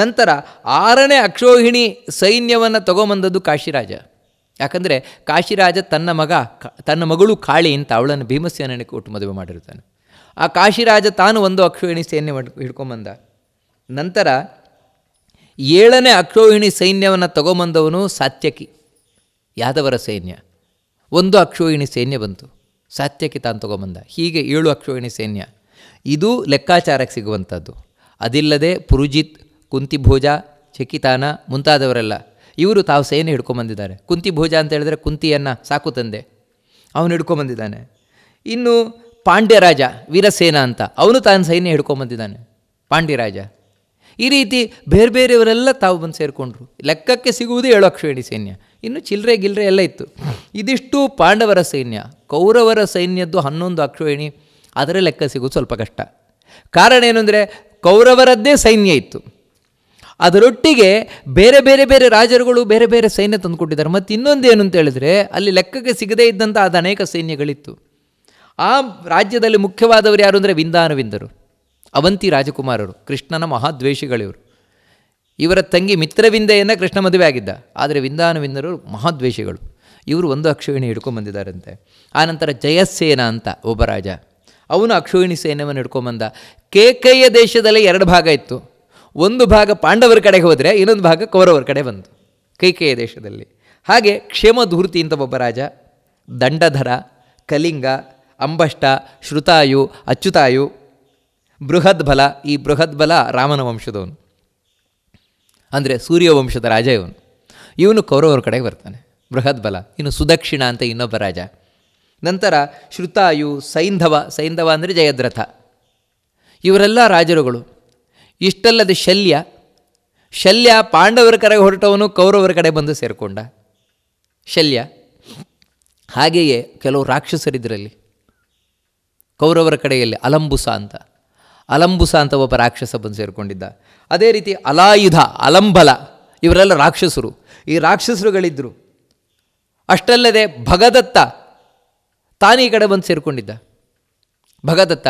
S1: ನಂತರ ಆರನೇ ಅಕ್ಷೋಹಿಣಿ ಸೈನ್ಯವನ್ನು ತಗೊಂಬಂದದ್ದು ಕಾಶಿರಾಜ ಯಾಕಂದರೆ ಕಾಶಿರಾಜ ತನ್ನ ಮಗ ತನ್ನ ಮಗಳು ಕಾಳಿ ಅಂತ ಅವಳನ್ನು ಭೀಮಸೇನನಿಗೆ ಕೊಟ್ಟು ಮದುವೆ ಮಾಡಿರ್ತಾನೆ ಆ ಕಾಶಿರಾಜ ತಾನು ಒಂದು ಅಕ್ಷೋಹಿಣಿ ಸೈನ್ಯ ಹಿಡ್ಕೊಂಬಂದ ನಂತರ ಏಳನೇ ಅಕ್ಷೋಹಿಣಿ ಸೈನ್ಯವನ್ನು ತಗೊಂಬಂದವನು ಸಾತ್ಯಕಿ ಯಾದವರ ಸೈನ್ಯ ಒಂದು ಅಕ್ಷೋಹಿಣಿ ಸೈನ್ಯ ಬಂತು ಸಾತ್ಯಕಿ ತಾನು ತಗೊಂಬಂದ ಹೀಗೆ ಏಳು ಅಕ್ಷೋಹಿಣಿ ಸೈನ್ಯ ಇದು ಲೆಕ್ಕಾಚಾರಕ್ಕೆ ಸಿಗುವಂಥದ್ದು ಅದಿಲ್ಲದೆ ಪುರುಜಿತ್ ಕುಂತಿಭೋಜ ಚಕಿತಾನ ಮುಂತಾದವರೆಲ್ಲ ಇವರು ತಾವು ಸೈನ್ಯ ಹಿಡ್ಕೊಂಬಂದಿದ್ದಾರೆ ಕುಂತಿ ಭೋಜ ಅಂತ ಹೇಳಿದ್ರೆ ಕುಂತಿಯನ್ನು ಸಾಕು ತಂದೆ ಅವನು ಹಿಡ್ಕೊಂಬಂದಿದ್ದಾನೆ ಇನ್ನು ಪಾಂಡ್ಯರಾಜ ವೀರಸೇನ ಅಂತ ಅವನು ತಾನು ಸೈನ್ಯ ಹಿಡ್ಕೊಂಬಂದಿದ್ದಾನೆ ಪಾಂಡ್ಯರಾಜ ಈ ರೀತಿ ಬೇರೆ ಬೇರೆಯವರೆಲ್ಲ ತಾವು ಬಂದು ಸೇರಿಕೊಂಡ್ರು ಲೆಕ್ಕಕ್ಕೆ ಸಿಗುವುದು ಏಳು ಅಕ್ಷೇಣಿ ಸೈನ್ಯ ಇನ್ನು ಚಿಲ್ಲರೆ ಗಿಲ್ರೆ ಎಲ್ಲ ಇತ್ತು ಇದಿಷ್ಟು ಪಾಂಡವರ ಸೈನ್ಯ ಕೌರವರ ಸೈನ್ಯದ್ದು ಹನ್ನೊಂದು ಅಕ್ಷೋಹಿಣಿ ಅದರ ಲೆಕ್ಕ ಸಿಗೋದು ಸ್ವಲ್ಪ ಕಷ್ಟ ಕಾರಣ ಏನು ಅಂದರೆ ಕೌರವರದ್ದೇ ಸೈನ್ಯ ಇತ್ತು ಅದರೊಟ್ಟಿಗೆ ಬೇರೆ ಬೇರೆ ಬೇರೆ ರಾಜರುಗಳು ಬೇರೆ ಬೇರೆ ಸೈನ್ಯ ತಂದುಕೊಟ್ಟಿದ್ದಾರೆ ಮತ್ತು ಇನ್ನೊಂದು ಏನು ಅಂತ ಹೇಳಿದ್ರೆ ಅಲ್ಲಿ ಲೆಕ್ಕಕ್ಕೆ ಸಿಗದೇ ಇದ್ದಂಥ ಅದು ಅನೇಕ ಸೈನ್ಯಗಳಿತ್ತು ಆ ರಾಜ್ಯದಲ್ಲಿ ಮುಖ್ಯವಾದವರು ಯಾರು ಅಂದರೆ ವಿಂದಾನುವಿಂದರು ಅವಂತಿ ರಾಜಕುಮಾರರು ಕೃಷ್ಣನ ಮಹಾದ್ವೇಷಿಗಳಿವರು ಇವರ ತಂಗಿ ಮಿತ್ರವಿಂದೆಯನ್ನು ಕೃಷ್ಣ ಮದುವೆ ಆಗಿದ್ದ ಆದರೆ ವಿಂದಾನುವಿಂದರು ಮಹಾದ್ವೇಷಿಗಳು ಇವರು ಒಂದು ಅಕ್ಷೋಹಿಣಿ ಹಿಡ್ಕೊಂಬಂದಿದ್ದಾರಂತೆ ಆನಂತರ ಜಯಸೇನ ಅಂತ ಒಬ್ಬ ರಾಜ ಅವನು ಅಕ್ಷೋಹಿಣಿ ಸೇನೆಯನ್ನು ಹಿಡ್ಕೊಂಬಂದ ಕೇಕಯ್ಯ ದೇಶದಲ್ಲಿ ಎರಡು ಭಾಗ ಇತ್ತು ಒಂದು ಭಾಗ ಪಾಂಡವರ ಕಡೆಗೆ ಹೋದರೆ ಇನ್ನೊಂದು ಭಾಗ ಕೌರವರ ಕಡೆ ಬಂತು ಕೈಕೇಯ ದೇಶದಲ್ಲಿ ಹಾಗೆ ಕ್ಷೇಮಧೂರ್ತಿ ಅಂತ ಒಬ್ಬ ರಾಜ ದಂಡಧರ ಕಲಿಂಗ ಅಂಬಷ್ಟ ಶ್ರುತಾಯು ಅಚ್ಯುತಾಯು ಬೃಹದ್ಬಲ ಈ ಬೃಹದ್ಬಲ ರಾಮನ ವಂಶದವನು ಅಂದರೆ ಸೂರ್ಯವಂಶದ ರಾಜ ಇವನು ಇವನು ಕೌರವರ ಕಡೆಗೆ ಬರ್ತಾನೆ ಬೃಹದ್ಬಲ ಇನ್ನು ಸುದಕ್ಷಿಣ ಅಂತ ಇನ್ನೊಬ್ಬ ರಾಜ ನಂತರ ಶ್ರುತಾಯು ಸೈಂಧವ ಸೈಂಧವ ಅಂದರೆ ಜಯದ್ರಥ ಇವರೆಲ್ಲ ರಾಜರುಗಳು ಇಷ್ಟಲ್ಲದೆ ಶಲ್ಯ ಶಲ್ಯ ಪಾಂಡವರ ಕಡೆಗೆ ಹೊರಟವನು ಕೌರವರ ಕಡೆ ಬಂದು ಸೇರಿಕೊಂಡ ಶಲ್ಯ ಹಾಗೆಯೇ ಕೆಲವು ರಾಕ್ಷಸರಿದ್ದರಲ್ಲಿ ಕೌರವರ ಕಡೆಯಲ್ಲಿ ಅಲಂಬುಸ ಅಂತ ಅಲಂಬುಸ ಅಂತ ಒಬ್ಬ ರಾಕ್ಷಸ ಬಂದು ಸೇರಿಕೊಂಡಿದ್ದ ಅದೇ ರೀತಿ ಅಲಾಯುಧ ಅಲಂಬಲ ಇವರೆಲ್ಲ ರಾಕ್ಷಸರು ಈ ರಾಕ್ಷಸರುಗಳಿದ್ದರು ಅಷ್ಟಲ್ಲದೆ ಭಗದತ್ತ ತಾನೇ ಈ ಕಡೆ ಬಂದು ಸೇರಿಕೊಂಡಿದ್ದ ಭಗದತ್ತ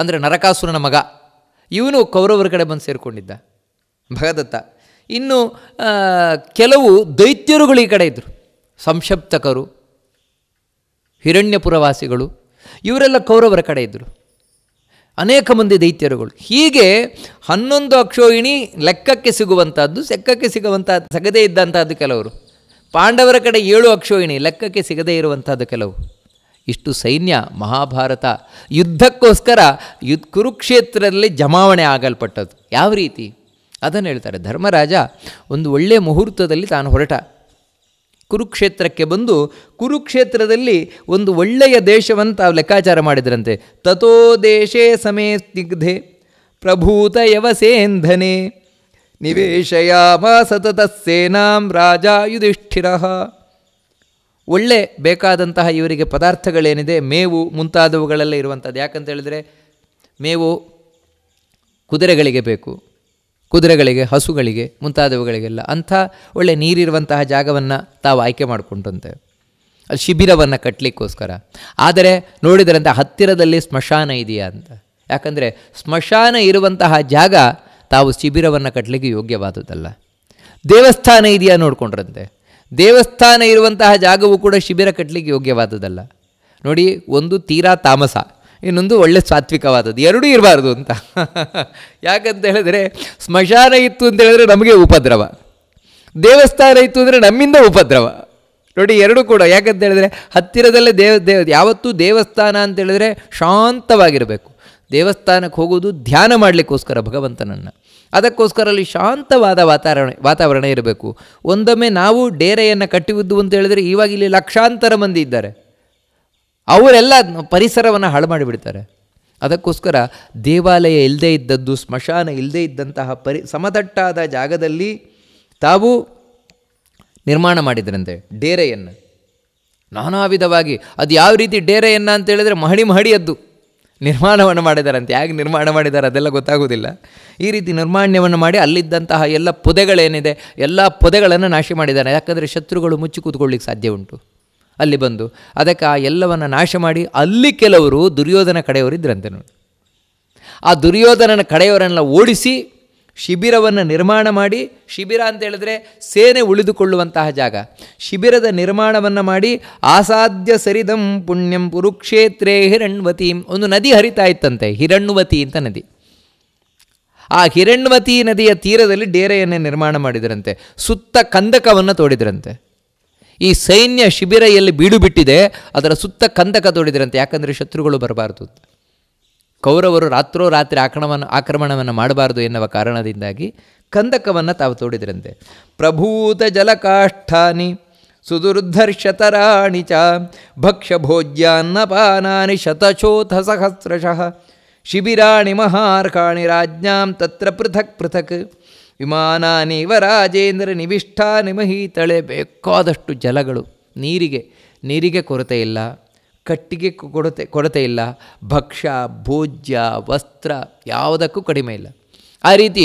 S1: ಅಂದರೆ ನರಕಾಸುರನ ಮಗ ಇವನು ಕೌರವರ ಕಡೆ ಬಂದು ಸೇರಿಕೊಂಡಿದ್ದ ಭಗದತ್ತ ಇನ್ನು ಕೆಲವು ದೈತ್ಯರುಗಳು ಈ ಕಡೆ ಇದ್ದರು ಸಂಕ್ಷಪ್ತಕರು ಹಿರಣ್ಯಪುರವಾಸಿಗಳು ಇವರೆಲ್ಲ ಕೌರವರ ಕಡೆ ಇದ್ದರು ಅನೇಕ ಮಂದಿ ದೈತ್ಯರುಗಳು ಹೀಗೆ ಹನ್ನೊಂದು ಅಕ್ಷೋಹಿಣಿ ಲೆಕ್ಕಕ್ಕೆ ಸಿಗುವಂಥದ್ದು ಸೆಕ್ಕಕ್ಕೆ ಸಿಗುವಂಥ ಸಗದೇ ಇದ್ದಂಥದ್ದು ಕೆಲವರು ಪಾಂಡವರ ಕಡೆ ಏಳು ಅಕ್ಷೋಹಿಣಿ ಲೆಕ್ಕಕ್ಕೆ ಸಿಗದೇ ಇರುವಂಥದ್ದು ಕೆಲವು ಇಷ್ಟು ಸೈನ್ಯ ಮಹಾಭಾರತ ಯುದ್ಧಕ್ಕೋಸ್ಕರ ಯುದ್ಧ ಕುರುಕ್ಷೇತ್ರದಲ್ಲಿ ಜಮಾವಣೆ ಆಗಲ್ಪಟ್ಟದ್ದು ಯಾವ ರೀತಿ ಅದನ್ನು ಹೇಳ್ತಾರೆ ಧರ್ಮರಾಜ ಒಂದು ಒಳ್ಳೆಯ ಮುಹೂರ್ತದಲ್ಲಿ ತಾನು ಹೊರಟ ಕುರುಕ್ಷೇತ್ರಕ್ಕೆ ಬಂದು ಕುರುಕ್ಷೇತ್ರದಲ್ಲಿ ಒಂದು ಒಳ್ಳೆಯ ದೇಶವಂತ ಲೆಕ್ಕಾಚಾರ ಮಾಡಿದ್ರಂತೆ ತಥೋ ದೇಶೇ ಸಮೇ ಸ್ನಿಗ್ಧೆ ಪ್ರಭೂತ ಯವಸೇಂಧನೆ ನಿವೇಶಯಾಮ ಸತತ ಸೇನಾಂ ರಾಜ ಯುಧಿಷ್ಠಿರ ಒಳ್ಳೆ ಬೇಕಾದಂತಹ ಇವರಿಗೆ ಪದಾರ್ಥಗಳೇನಿದೆ ಮೇವು ಮುಂತಾದವುಗಳೆಲ್ಲ ಇರುವಂಥದ್ದು ಯಾಕಂತ ಹೇಳಿದರೆ ಮೇವು ಕುದುರೆಗಳಿಗೆ ಬೇಕು ಕುದುರೆಗಳಿಗೆ ಹಸುಗಳಿಗೆ ಮುಂತಾದವುಗಳಿಗೆಲ್ಲ ಅಂಥ ಒಳ್ಳೆ ನೀರಿರುವಂತಹ ಜಾಗವನ್ನು ತಾವು ಆಯ್ಕೆ ಮಾಡಿಕೊಂಡಂತೆ ಅಲ್ಲಿ ಶಿಬಿರವನ್ನು ಕಟ್ಟಲಿಕ್ಕೋಸ್ಕರ ಆದರೆ ನೋಡಿದರಂತೆ ಹತ್ತಿರದಲ್ಲಿ ಸ್ಮಶಾನ ಇದೆಯಾ ಅಂತ ಯಾಕಂದರೆ ಸ್ಮಶಾನ ಇರುವಂತಹ ಜಾಗ ತಾವು ಶಿಬಿರವನ್ನು ಕಟ್ಟಲಿಕ್ಕೆ ಯೋಗ್ಯವಾದುದಲ್ಲ ದೇವಸ್ಥಾನ ಇದೆಯಾ ನೋಡಿಕೊಂಡ್ರಂತೆ ದೇವಸ್ಥಾನ ಇರುವಂತಹ ಜಾಗವು ಕೂಡ ಶಿಬಿರ ಕಟ್ಟಲಿಕ್ಕೆ ಯೋಗ್ಯವಾದುದಲ್ಲ ನೋಡಿ ಒಂದು ತೀರಾ ತಾಮಸ ಇನ್ನೊಂದು ಒಳ್ಳೆ ಸಾತ್ವಿಕವಾದದ್ದು ಎರಡೂ ಇರಬಾರ್ದು ಅಂತ ಯಾಕಂತ ಹೇಳಿದ್ರೆ ಸ್ಮಶಾನ ಇತ್ತು ಅಂತ ಹೇಳಿದ್ರೆ ನಮಗೆ ಉಪದ್ರವ ದೇವಸ್ಥಾನ ಇತ್ತು ಅಂದರೆ ನಮ್ಮಿಂದ ಉಪದ್ರವ ನೋಡಿ ಎರಡೂ ಕೂಡ ಯಾಕಂತ ಹೇಳಿದ್ರೆ ಹತ್ತಿರದಲ್ಲೇ ದೇವ ದೇವ ಯಾವತ್ತೂ ದೇವಸ್ಥಾನ ಅಂತ ಹೇಳಿದ್ರೆ ಶಾಂತವಾಗಿರಬೇಕು ದೇವಸ್ಥಾನಕ್ಕೆ ಹೋಗೋದು ಧ್ಯಾನ ಮಾಡಲಿಕ್ಕೋಸ್ಕರ ಭಗವಂತನನ್ನು ಅದಕ್ಕೋಸ್ಕರ ಅಲ್ಲಿ ಶಾಂತವಾದ ವಾತಾವರಣ ವಾತಾವರಣ ಇರಬೇಕು ಒಂದೊಮ್ಮೆ ನಾವು ಡೇರೆಯನ್ನು ಕಟ್ಟಿದ್ದು ಅಂತ ಹೇಳಿದರೆ ಇವಾಗ ಇಲ್ಲಿ ಲಕ್ಷಾಂತರ ಮಂದಿ ಇದ್ದಾರೆ ಅವರೆಲ್ಲ ಪರಿಸರವನ್ನು ಹಾಳು ಮಾಡಿಬಿಡ್ತಾರೆ ಅದಕ್ಕೋಸ್ಕರ ದೇವಾಲಯ ಇಲ್ಲದೇ ಇದ್ದದ್ದು ಸ್ಮಶಾನ ಇಲ್ಲದೇ ಇದ್ದಂತಹ ಪರಿ ಸಮತಟ್ಟಾದ ಜಾಗದಲ್ಲಿ ತಾವು ನಿರ್ಮಾಣ ಮಾಡಿದ್ರಂತೆ ಡೇರೆಯನ್ನು ನಾನಾ ವಿಧವಾಗಿ ಅದು ಯಾವ ರೀತಿ ಡೇರೆಯನ್ನು ಅಂತ ಮಹಡಿ ಮಹಡಿಯದ್ದು ನಿರ್ಮಾಣವನ್ನು ಮಾಡಿದಾರಂತೆ ಹೇಗೆ ನಿರ್ಮಾಣ ಮಾಡಿದ್ದಾರೆ ಅದೆಲ್ಲ ಗೊತ್ತಾಗೋದಿಲ್ಲ ಈ ರೀತಿ ನಿರ್ಮಾಣ್ಯವನ್ನು ಮಾಡಿ ಅಲ್ಲಿದ್ದಂತಹ ಎಲ್ಲ ಪೊದೆಗಳೇನಿದೆ ಎಲ್ಲ ಪೊದೆಗಳನ್ನು ನಾಶ ಮಾಡಿದ್ದಾರೆ ಯಾಕಂದರೆ ಶತ್ರುಗಳು ಮುಚ್ಚಿ ಕೂತ್ಕೊಳ್ಳಿಕ್ಕೆ ಸಾಧ್ಯ ಉಂಟು ಅಲ್ಲಿ ಬಂದು ಅದಕ್ಕೆ ಆ ಎಲ್ಲವನ್ನು ನಾಶ ಮಾಡಿ ಅಲ್ಲಿ ಕೆಲವರು ದುರ್ಯೋಧನ ಕಡೆಯವರಿದ್ದರಂತೆ ನೋಡಿ ಆ ದುರ್ಯೋಧನನ ಕಡೆಯವರನ್ನೆಲ್ಲ ಓಡಿಸಿ ಶಿಬಿರವನ್ನು ನಿರ್ಮಾಣ ಮಾಡಿ ಶಿಬಿರ ಅಂತ ಹೇಳಿದ್ರೆ ಸೇನೆ ಉಳಿದುಕೊಳ್ಳುವಂತಹ ಜಾಗ ಶಿಬಿರದ ನಿರ್ಮಾಣವನ್ನು ಮಾಡಿ ಆಸಾಧ್ಯ ಸರಿದಂ ಪುಣ್ಯಂ ಪುರುಕ್ಷೇತ್ರೇ ಹಿರಣ್ವತಿ ಒಂದು ನದಿ ಹರಿತಾ ಇತ್ತಂತೆ ಹಿರಣ್ವತಿ ಅಂತ ನದಿ ಆ ಹಿರಣ್ವತಿ ನದಿಯ ತೀರದಲ್ಲಿ ಡೇರೆಯನ್ನೇ ನಿರ್ಮಾಣ ಮಾಡಿದರಂತೆ ಸುತ್ತ ಕಂದಕವನ್ನು ತೋಡಿದ್ರಂತೆ ಈ ಸೈನ್ಯ ಶಿಬಿರ ಎಲ್ಲಿ ಬೀಡು ಬಿಟ್ಟಿದೆ ಅದರ ಸುತ್ತ ಕಂದಕ ತೋಡಿದ್ರಂತೆ ಯಾಕಂದರೆ ಶತ್ರುಗಳು ಬರಬಾರ್ದು ಕೌರವರು ರಾತ್ರೋ ರಾತ್ರಿ ಆಕ್ರಮಣ ಆಕ್ರಮಣವನ್ನು ಮಾಡಬಾರದು ಎನ್ನುವ ಕಾರಣದಿಂದಾಗಿ ಕಂದಕವನ್ನು ತಾವು ತೋಡಿದ್ರಂತೆ ಪ್ರಭೂತ ಜಲಕಾಷ್ಠಾನಿ ಸುದುರ್ಧರ್ಷತರಾಣಿ ಚ ಭಕ್ಷ್ಯಭೋಜ್ಯಾನ್ನಪಾನಾನಿ ಶತಶೋಥ ಸಹಸ್ರಶಃ ಶಿಬಿರಾಣಿ ಮಹಾರ್ಕಾಣಿ ರಾಜ್ಞಾಂ ತತ್ರ ಪೃಥಕ್ ಪೃಥಕ್ ವಿಮಾನ ನೀವ ರಾಜೇಂದ್ರ ನಿವಿಷ್ಟಾ ನಿಮಹಿ ತಳೆ ಬೇಕಾದಷ್ಟು ಜಲಗಳು ನೀರಿಗೆ ನೀರಿಗೆ ಕೊರತೆ ಇಲ್ಲ ಕಟ್ಟಿಗೆ ಕೊರತೆ ಕೊರತೆ ಇಲ್ಲ ಭಕ್ಷ್ಯ ಭೋಜ್ಯ ವಸ್ತ್ರ ಯಾವುದಕ್ಕೂ ಕಡಿಮೆ ಇಲ್ಲ ಆ ರೀತಿ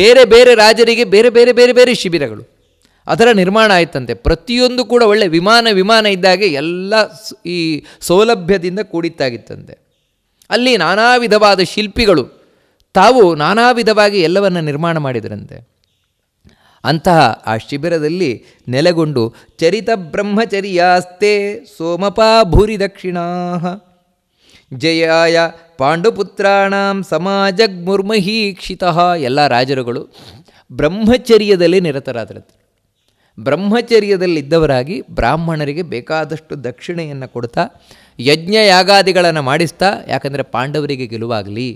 S1: ಬೇರೆ ಬೇರೆ ರಾಜರಿಗೆ ಬೇರೆ ಬೇರೆ ಬೇರೆ ಬೇರೆ ಶಿಬಿರಗಳು ಅದರ ನಿರ್ಮಾಣ ಆಯಿತಂತೆ ಪ್ರತಿಯೊಂದು ಕೂಡ ಒಳ್ಳೆ ವಿಮಾನ ವಿಮಾನ ಇದ್ದಾಗೆ ಎಲ್ಲ ಈ ಸೌಲಭ್ಯದಿಂದ ಕೂಡಿತ್ತಾಗಿತ್ತಂತೆ ಅಲ್ಲಿ ನಾನಾ ವಿಧವಾದ ಶಿಲ್ಪಿಗಳು ತಾವು ನಾನಾ ವಿಧವಾಗಿ ಎಲ್ಲವನ್ನು ನಿರ್ಮಾಣ ಮಾಡಿದರಂತೆ ಅಂತಹ ಆ ಶಿಬಿರದಲ್ಲಿ ನೆಲೆಗೊಂಡು ಚರಿತ ಬ್ರಹ್ಮಚರ್ಯಾಸ್ತೆ ಸೋಮಪಾ ಭೂರಿ ದಕ್ಷಿಣಾ ಜಯಾಯ ಪಾಂಡುಪುತ್ರಾಣಾಂ ಮುರ್ಮಹೀಕ್ಷಿತ ಎಲ್ಲ ರಾಜರುಗಳು ಬ್ರಹ್ಮಚರ್ಯದಲ್ಲಿ ನಿರತರಾದರಂತೆ ಬ್ರಹ್ಮಚರ್ಯದಲ್ಲಿದ್ದವರಾಗಿ ಬ್ರಾಹ್ಮಣರಿಗೆ ಬೇಕಾದಷ್ಟು ದಕ್ಷಿಣೆಯನ್ನು ಕೊಡ್ತಾ ಯಜ್ಞ ಯಾಗಾದಿಗಳನ್ನು ಮಾಡಿಸ್ತಾ ಯಾಕಂದರೆ ಪಾಂಡವರಿಗೆ ಗೆಲುವಾಗಲಿ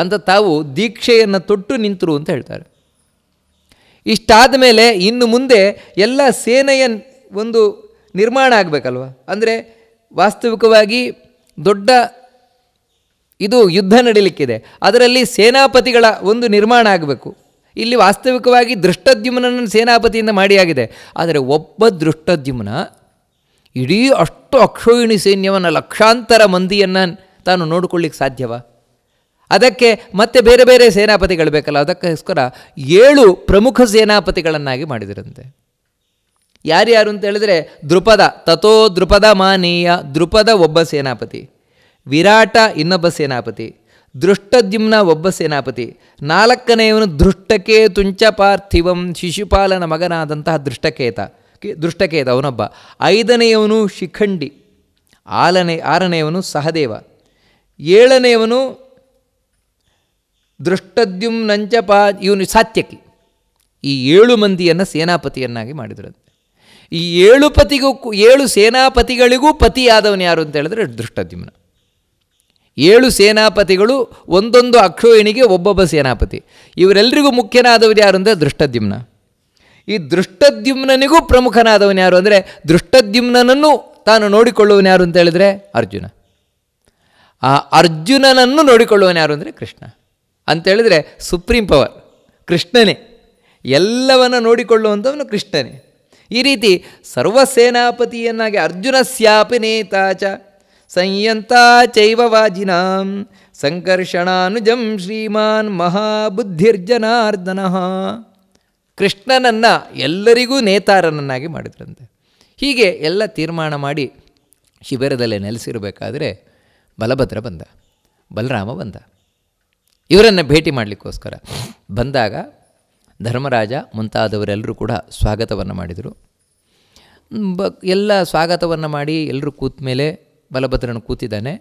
S1: ಅಂತ ತಾವು ದೀಕ್ಷೆಯನ್ನು ತೊಟ್ಟು ನಿಂತರು ಅಂತ ಹೇಳ್ತಾರೆ ಇಷ್ಟಾದ ಮೇಲೆ ಇನ್ನು ಮುಂದೆ ಎಲ್ಲ ಸೇನೆಯ ಒಂದು ನಿರ್ಮಾಣ ಆಗಬೇಕಲ್ವ ಅಂದರೆ ವಾಸ್ತವಿಕವಾಗಿ ದೊಡ್ಡ ಇದು ಯುದ್ಧ ನಡೀಲಿಕ್ಕಿದೆ ಅದರಲ್ಲಿ ಸೇನಾಪತಿಗಳ ಒಂದು ನಿರ್ಮಾಣ ಆಗಬೇಕು ಇಲ್ಲಿ ವಾಸ್ತವಿಕವಾಗಿ ದೃಷ್ಟದ್ಯುಮ್ನನ್ನು ಸೇನಾಪತಿಯಿಂದ ಮಾಡಿಯಾಗಿದೆ ಆದರೆ ಒಬ್ಬ ದೃಷ್ಟದ್ಯುಮ್ನ ಇಡೀ ಅಷ್ಟು ಅಕ್ಷೋಯಿಣಿ ಸೈನ್ಯವನ್ನು ಲಕ್ಷಾಂತರ ಮಂದಿಯನ್ನು ತಾನು ನೋಡಿಕೊಳ್ಳಿಕ್ಕೆ ಸಾಧ್ಯವಾ ಅದಕ್ಕೆ ಮತ್ತೆ ಬೇರೆ ಬೇರೆ ಸೇನಾಪತಿಗಳು ಬೇಕಲ್ಲ ಅದಕ್ಕೋಸ್ಕರ ಏಳು ಪ್ರಮುಖ ಸೇನಾಪತಿಗಳನ್ನಾಗಿ ಮಾಡಿದರಂತೆ ಯಾರ್ಯಾರು ಅಂತ ಹೇಳಿದ್ರೆ ದೃಪದ ತಥೋ ದೃಪದ ಮಾನೀಯ ದೃಪದ ಒಬ್ಬ ಸೇನಾಪತಿ ವಿರಾಟ ಇನ್ನೊಬ್ಬ ಸೇನಾಪತಿ ದೃಷ್ಟದ್ಯುಮ್ನ ಒಬ್ಬ ಸೇನಾಪತಿ ನಾಲ್ಕನೆಯವನು ದೃಷ್ಟಕೇ ತುಂಚ ಪಾರ್ಥಿವಂ ಶಿಶುಪಾಲನ ಮಗನಾದಂತಹ ದೃಷ್ಟಕೇತ ದೃಷ್ಟಕೇತ ಅವನೊಬ್ಬ ಐದನೆಯವನು ಶಿಖಂಡಿ ಆಲನೆ ಆರನೆಯವನು ಸಹದೇವ ಏಳನೆಯವನು ದೃಷ್ಟದ್ಯುಮ್ನಂಚ ಪಾ ಇವನು ಸಾತ್ಯಕಿ ಈ ಏಳು ಮಂದಿಯನ್ನು ಸೇನಾಪತಿಯನ್ನಾಗಿ ಮಾಡಿದರು ಈ ಏಳು ಪತಿಗೂ ಏಳು ಸೇನಾಪತಿಗಳಿಗೂ ಪತಿಯಾದವನು ಯಾರು ಅಂತ ಹೇಳಿದ್ರೆ ದೃಷ್ಟದ್ಯುಮ್ನ ಏಳು ಸೇನಾಪತಿಗಳು ಒಂದೊಂದು ಅಕ್ಷೋಯಿಣಿಗೆ ಒಬ್ಬೊಬ್ಬ ಸೇನಾಪತಿ ಇವರೆಲ್ಲರಿಗೂ ಮುಖ್ಯನಾದವನು ಯಾರು ಅಂದರೆ ದೃಷ್ಟದ್ಯುಮ್ನ ಈ ದೃಷ್ಟದ್ಯುಮ್ನನಿಗೂ ಪ್ರಮುಖನಾದವನು ಯಾರು ಅಂದರೆ ದೃಷ್ಟದ್ಯುಮ್ನನನ್ನು ತಾನು ನೋಡಿಕೊಳ್ಳುವನು ಯಾರು ಅಂತ ಹೇಳಿದರೆ ಅರ್ಜುನ ಆ ಅರ್ಜುನನನ್ನು ನೋಡಿಕೊಳ್ಳುವನು ಯಾರು ಅಂದರೆ ಕೃಷ್ಣ ಅಂತೇಳಿದರೆ ಸುಪ್ರೀಂ ಪವರ್ ಕೃಷ್ಣನೇ ಎಲ್ಲವನ್ನು ನೋಡಿಕೊಳ್ಳುವಂಥವನು ಕೃಷ್ಣನೇ ಈ ರೀತಿ ಸರ್ವಸೇನಾಪತಿಯನ್ನಾಗಿ ಅರ್ಜುನ ಸ್ಯಾಪಿ ನೇತಾಚ ಸಂಯಂತ ಚೈವವಾಜಿನಾಂ ಸಂಕರ್ಷಣಾನುಜಂ ಶ್ರೀಮಾನ್ ಮಹಾಬುದ್ಧಿರ್ಜನಾರ್ದನ ಕೃಷ್ಣನನ್ನು ಎಲ್ಲರಿಗೂ ನೇತಾರನನ್ನಾಗಿ ಮಾಡಿದ್ರಂತೆ ಹೀಗೆ ಎಲ್ಲ ತೀರ್ಮಾನ ಮಾಡಿ ಶಿಬಿರದಲ್ಲೇ ನೆಲೆಸಿರಬೇಕಾದರೆ ಬಲಭದ್ರ ಬಂದ ಬಲರಾಮ ಬಂದ ಇವರನ್ನು ಭೇಟಿ ಮಾಡಲಿಕ್ಕೋಸ್ಕರ ಬಂದಾಗ ಧರ್ಮರಾಜ ಮುಂತಾದವರೆಲ್ಲರೂ ಕೂಡ ಸ್ವಾಗತವನ್ನು ಮಾಡಿದರು ಬ ಎಲ್ಲ ಸ್ವಾಗತವನ್ನು ಮಾಡಿ ಎಲ್ಲರೂ ಕೂತ ಮೇಲೆ ಬಲಭದ್ರನು ಕೂತಿದ್ದಾನೆ